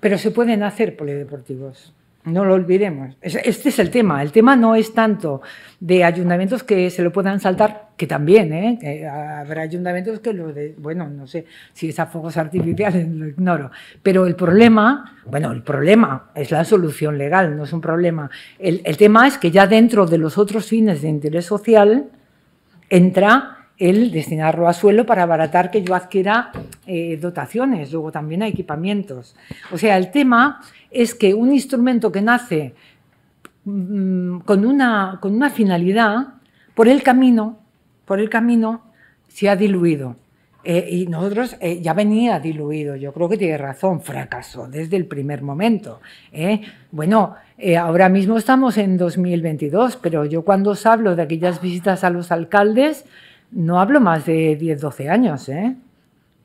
Però se poden fer polideportius. No lo olvidemos. Este es el tema. El tema no es tanto de ayuntamientos que se lo puedan saltar, que también, ¿eh? habrá ayuntamientos que lo de, bueno, no sé si es a fuegos artificiales, [laughs] lo ignoro. Pero el problema, bueno, el problema es la solución legal, no es un problema. El, el tema es que ya dentro de los otros fines de interés social entra el destinarlo a suelo para abaratar que yo adquiera eh, dotaciones, luego también a equipamientos. O sea, el tema es que un instrumento que nace mm, con, una, con una finalidad, por el camino, por el camino se ha diluido. Eh, y nosotros eh, ya venía diluido, yo creo que tiene razón, fracasó desde el primer momento. Bueno, ahora mismo estamos en 2022, pero yo cuando os hablo de aquellas visitas a los alcaldes, no hablo más de 10, 12 años. ¿eh?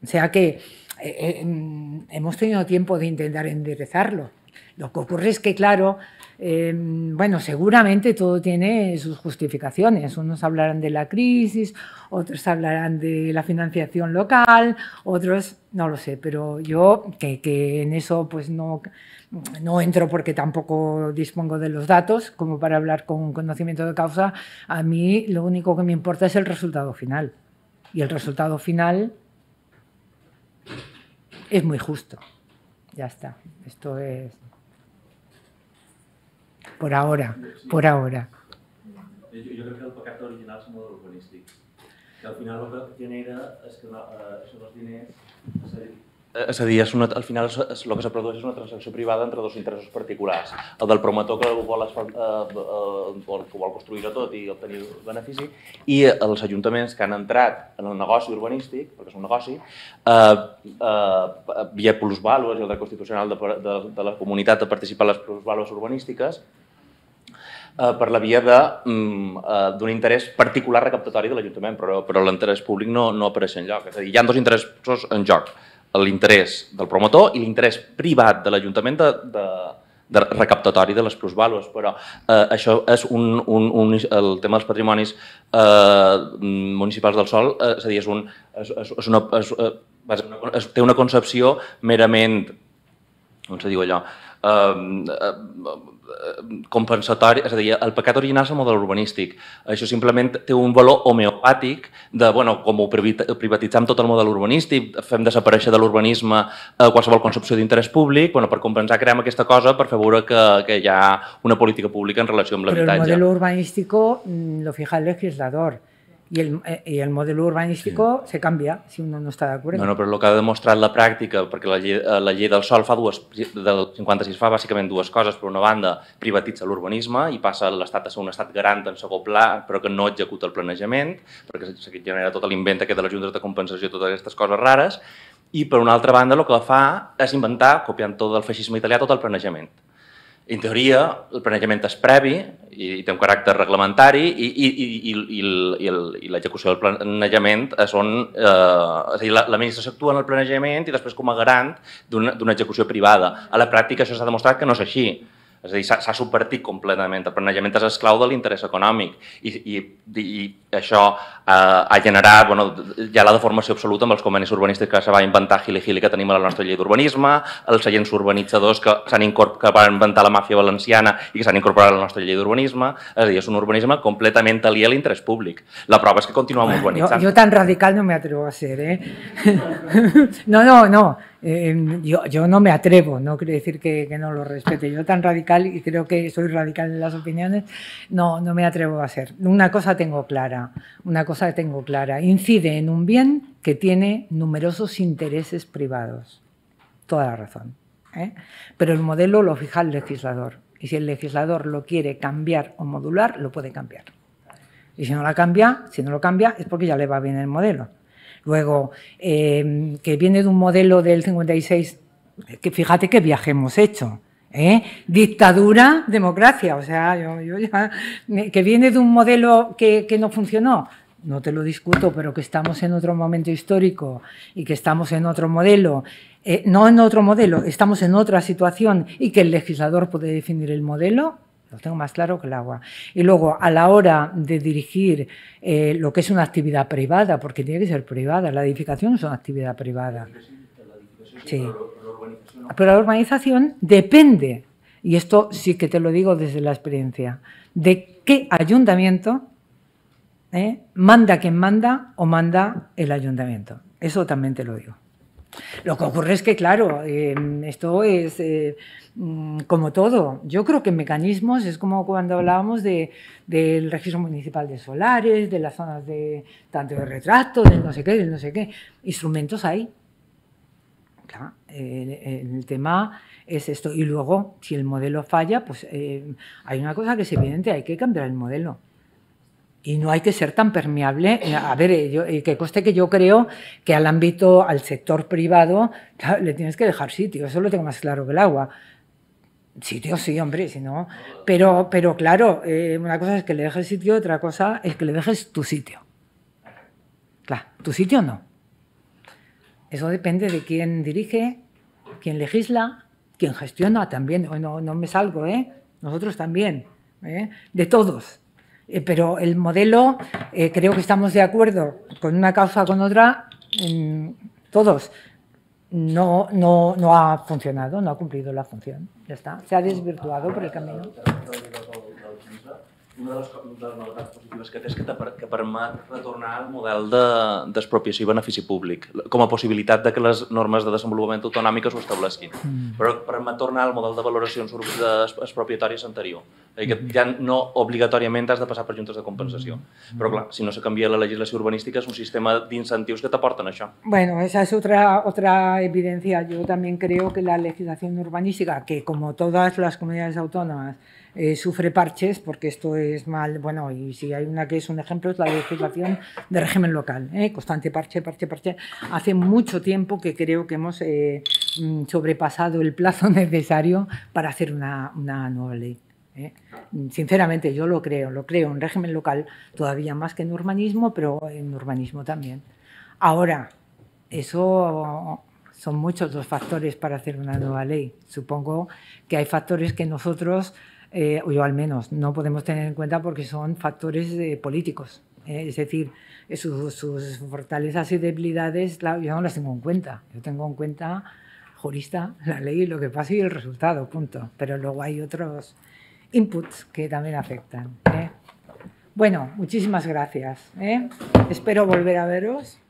O sea que eh, eh, mm, hemos tenido tiempo de intentar enderezarlo. Lo que ocurre es que, claro, em, bueno, seguramente todo tiene sus justificaciones. Unos hablarán de la crisis, otros hablarán de la financiación local, otros, no lo sé, pero yo que en eso pues no, no entro porque tampoco dispongo de los datos como para hablar con conocimiento de causa, a mí lo único que me importa es el resultado final. Y el resultado final es muy justo. Ya está. Esto es por ahora, por ahora. Eh, que el original al final lo que És a dir, és una, al final és, és, el que s'ha produeix és una transacció privada entre dos interessos particulars. El del promotor que ho vol, asfalt, eh, eh, que ho vol construir a tot i obtenir benefici, i els ajuntaments que han entrat en el negoci urbanístic, perquè és un negoci, eh, eh, via plusvàlues i el dret constitucional de, de, de la comunitat a participar en les plusvàlues urbanístiques, eh, per la via mm, eh, d'un interès particular recaptatori de l'Ajuntament, però, però l'interès públic no, no apareix en lloc. És a dir, hi ha dos interessos en joc l'interès del promotor i l'interès privat de l'Ajuntament de, de, de recaptatori de les plusvàlues, però eh, això és un, un, un, el tema dels patrimonis eh, municipals del sol, eh, és a dir, és un, és, és una, és, és, eh, és, té una concepció merament, com se diu allò, eh, eh Eh, compensatori, és a dir, el pecat original és el model urbanístic. Això simplement té un valor homeopàtic de, bueno, com ho privatitzem tot el model urbanístic, fem desaparèixer de l'urbanisme eh, qualsevol concepció d'interès públic, bueno, per compensar creem aquesta cosa per fer veure que, que hi ha una política pública en relació amb l'habitatge. Però el model urbanístic mm, lo fija el legislador y el, i eh, el modelo urbanístico sí. se canvia si uno no està d'acord. No, no, però el que ha demostrat la pràctica, perquè la llei, eh, la llei del sol fa dues, del 56 fa bàsicament dues coses. Per una banda, privatitza l'urbanisme i passa l'Estat a ser un estat garant en segon pla, però que no executa el planejament, perquè se genera tot l'invent aquest de les juntes de compensació, totes aquestes coses rares, i per una altra banda el que fa és inventar, copiant tot el feixisme italià, tot el planejament en teoria, el planejament és previ i, i té un caràcter reglamentari i, i, i, i, i, i l'execució del planejament és on... Eh, és a dir, l'administració actua en el planejament i després com a garant d'una execució privada. A la pràctica això s'ha demostrat que no és així. És a dir, s'ha subvertit completament. El planejament és esclau de l'interès econòmic i, i, i això eh, ha generat, bueno, ja la deformació absoluta amb els convenis urbanístics que se va inventar Gili Gili que tenim a la nostra llei d'urbanisme, els agents urbanitzadors que, que van inventar la màfia valenciana i que s'han incorporat a la nostra llei d'urbanisme, és a dir, és un urbanisme completament aliè a l'interès públic. La prova és que continuem bueno, urbanitzant. Jo, jo tan radical no me atrevo a ser, ¿eh? [laughs] no, no, no. Eh, yo, yo, no me atrevo, no quiere decir que, que, no lo respete. Yo tan radical, y creo que soy radical en las opiniones, no, no me atrevo a ser. Una cosa tengo clara una cosa que tengo clara, incide en un bien que tiene numerosos intereses privados. Toda la razón. ¿eh? Pero el modelo lo fija el legislador. Y si el legislador lo quiere cambiar o modular, lo puede cambiar. Y si no cambia, si no lo cambia, es porque ya le va bien el modelo. Luego, eh, que viene de un modelo del 56, que fíjate qué viaje hemos hecho. ¿Eh? Dictadura, democracia, o sea, que viene de un modelo que, no funcionó, no te lo discuto, pero que estamos en otro momento histórico y que estamos en otro modelo, eh, no en otro modelo, estamos en otra situación y que el legislador puede definir el modelo, lo tengo más claro que el agua. Y luego, a la hora de dirigir eh, lo que es una actividad privada, porque tiene que ser privada, la edificación es una actividad privada. Sí. Pero la urbanización depende, y esto sí que te lo digo desde la experiencia, de qué ayuntamiento ¿eh? manda quien manda o manda el ayuntamiento. Eso también te lo digo. Lo que ocurre es que, claro, em, esto es eh, mm, como todo. Yo creo que mecanismos es como cuando hablábamos del registro municipal de solares, de las zonas de tanto de retrato, del no sé qué, de no sé qué. Instrumentos hay. Claro el tema es esto. Y luego, si el modelo falla, pues eh, hay una cosa que es evidente, hay que cambiar el modelo. Y no hay que ser tan permeable. A ver, eh, eh, que coste que yo creo que al ámbito, al sector privado, le tienes que dejar sitio. Eso lo tengo más claro que el agua. Sitio sí, hombre, si no. Pero, pero claro, una cosa es que le dejes sitio, otra cosa es que le dejes tu sitio. Claro, tu sitio no. Eso depende de quién dirige, quién legisla, quién gestiona también. No, no me salgo, ¿eh? Nosotros también, ¿eh? de todos. Eh, pero el modelo, eh, creo que estamos de acuerdo con una causa o con otra, todos. No, no, no ha funcionado, no ha cumplido la función. Ya está, se ha desvirtuado por el camino. una de les, de les novetats positives que té és que, que permet retornar al model d'expropiació de, i benefici públic, com a possibilitat de que les normes de desenvolupament autonòmiques ho establesquin. Mm. Però permet tornar al model de valoracions expropiatòries anterior. I que mm. ja no obligatòriament has de passar per juntes de compensació. Mm. Però clar, si no se canvia la legislació urbanística és un sistema d'incentius que t'aporten això. Bueno, esa es otra, otra evidencia. Yo también creo que la legislación urbanística, que como todas las comunidades autónomas, Eh, sufre parches porque esto es mal, bueno, y si hay una que es un ejemplo es la legislación de régimen local, ¿eh? constante parche, parche, parche. Hace mucho tiempo que creo que hemos eh, mm, sobrepasado el plazo [laughs] necesario para hacer una, una nueva ley. Sinceramente, yo lo creo, lo creo en régimen local todavía más que en urbanismo, pero en urbanismo también. Ahora, eso son muchos los factores para hacer una nueva ley. Supongo que hay factores que nosotros eh, o yo al menos, no podemos tener en cuenta porque son factores eh, políticos. Eh, es decir, sus, fortalezas y debilidades yo no las tengo en cuenta. Yo tengo en cuenta jurista, la ley, lo que pasa y el resultado, punto. Pero luego hay otros inputs que también afectan. Bueno, muchísimas gracias. Espero volver a veros.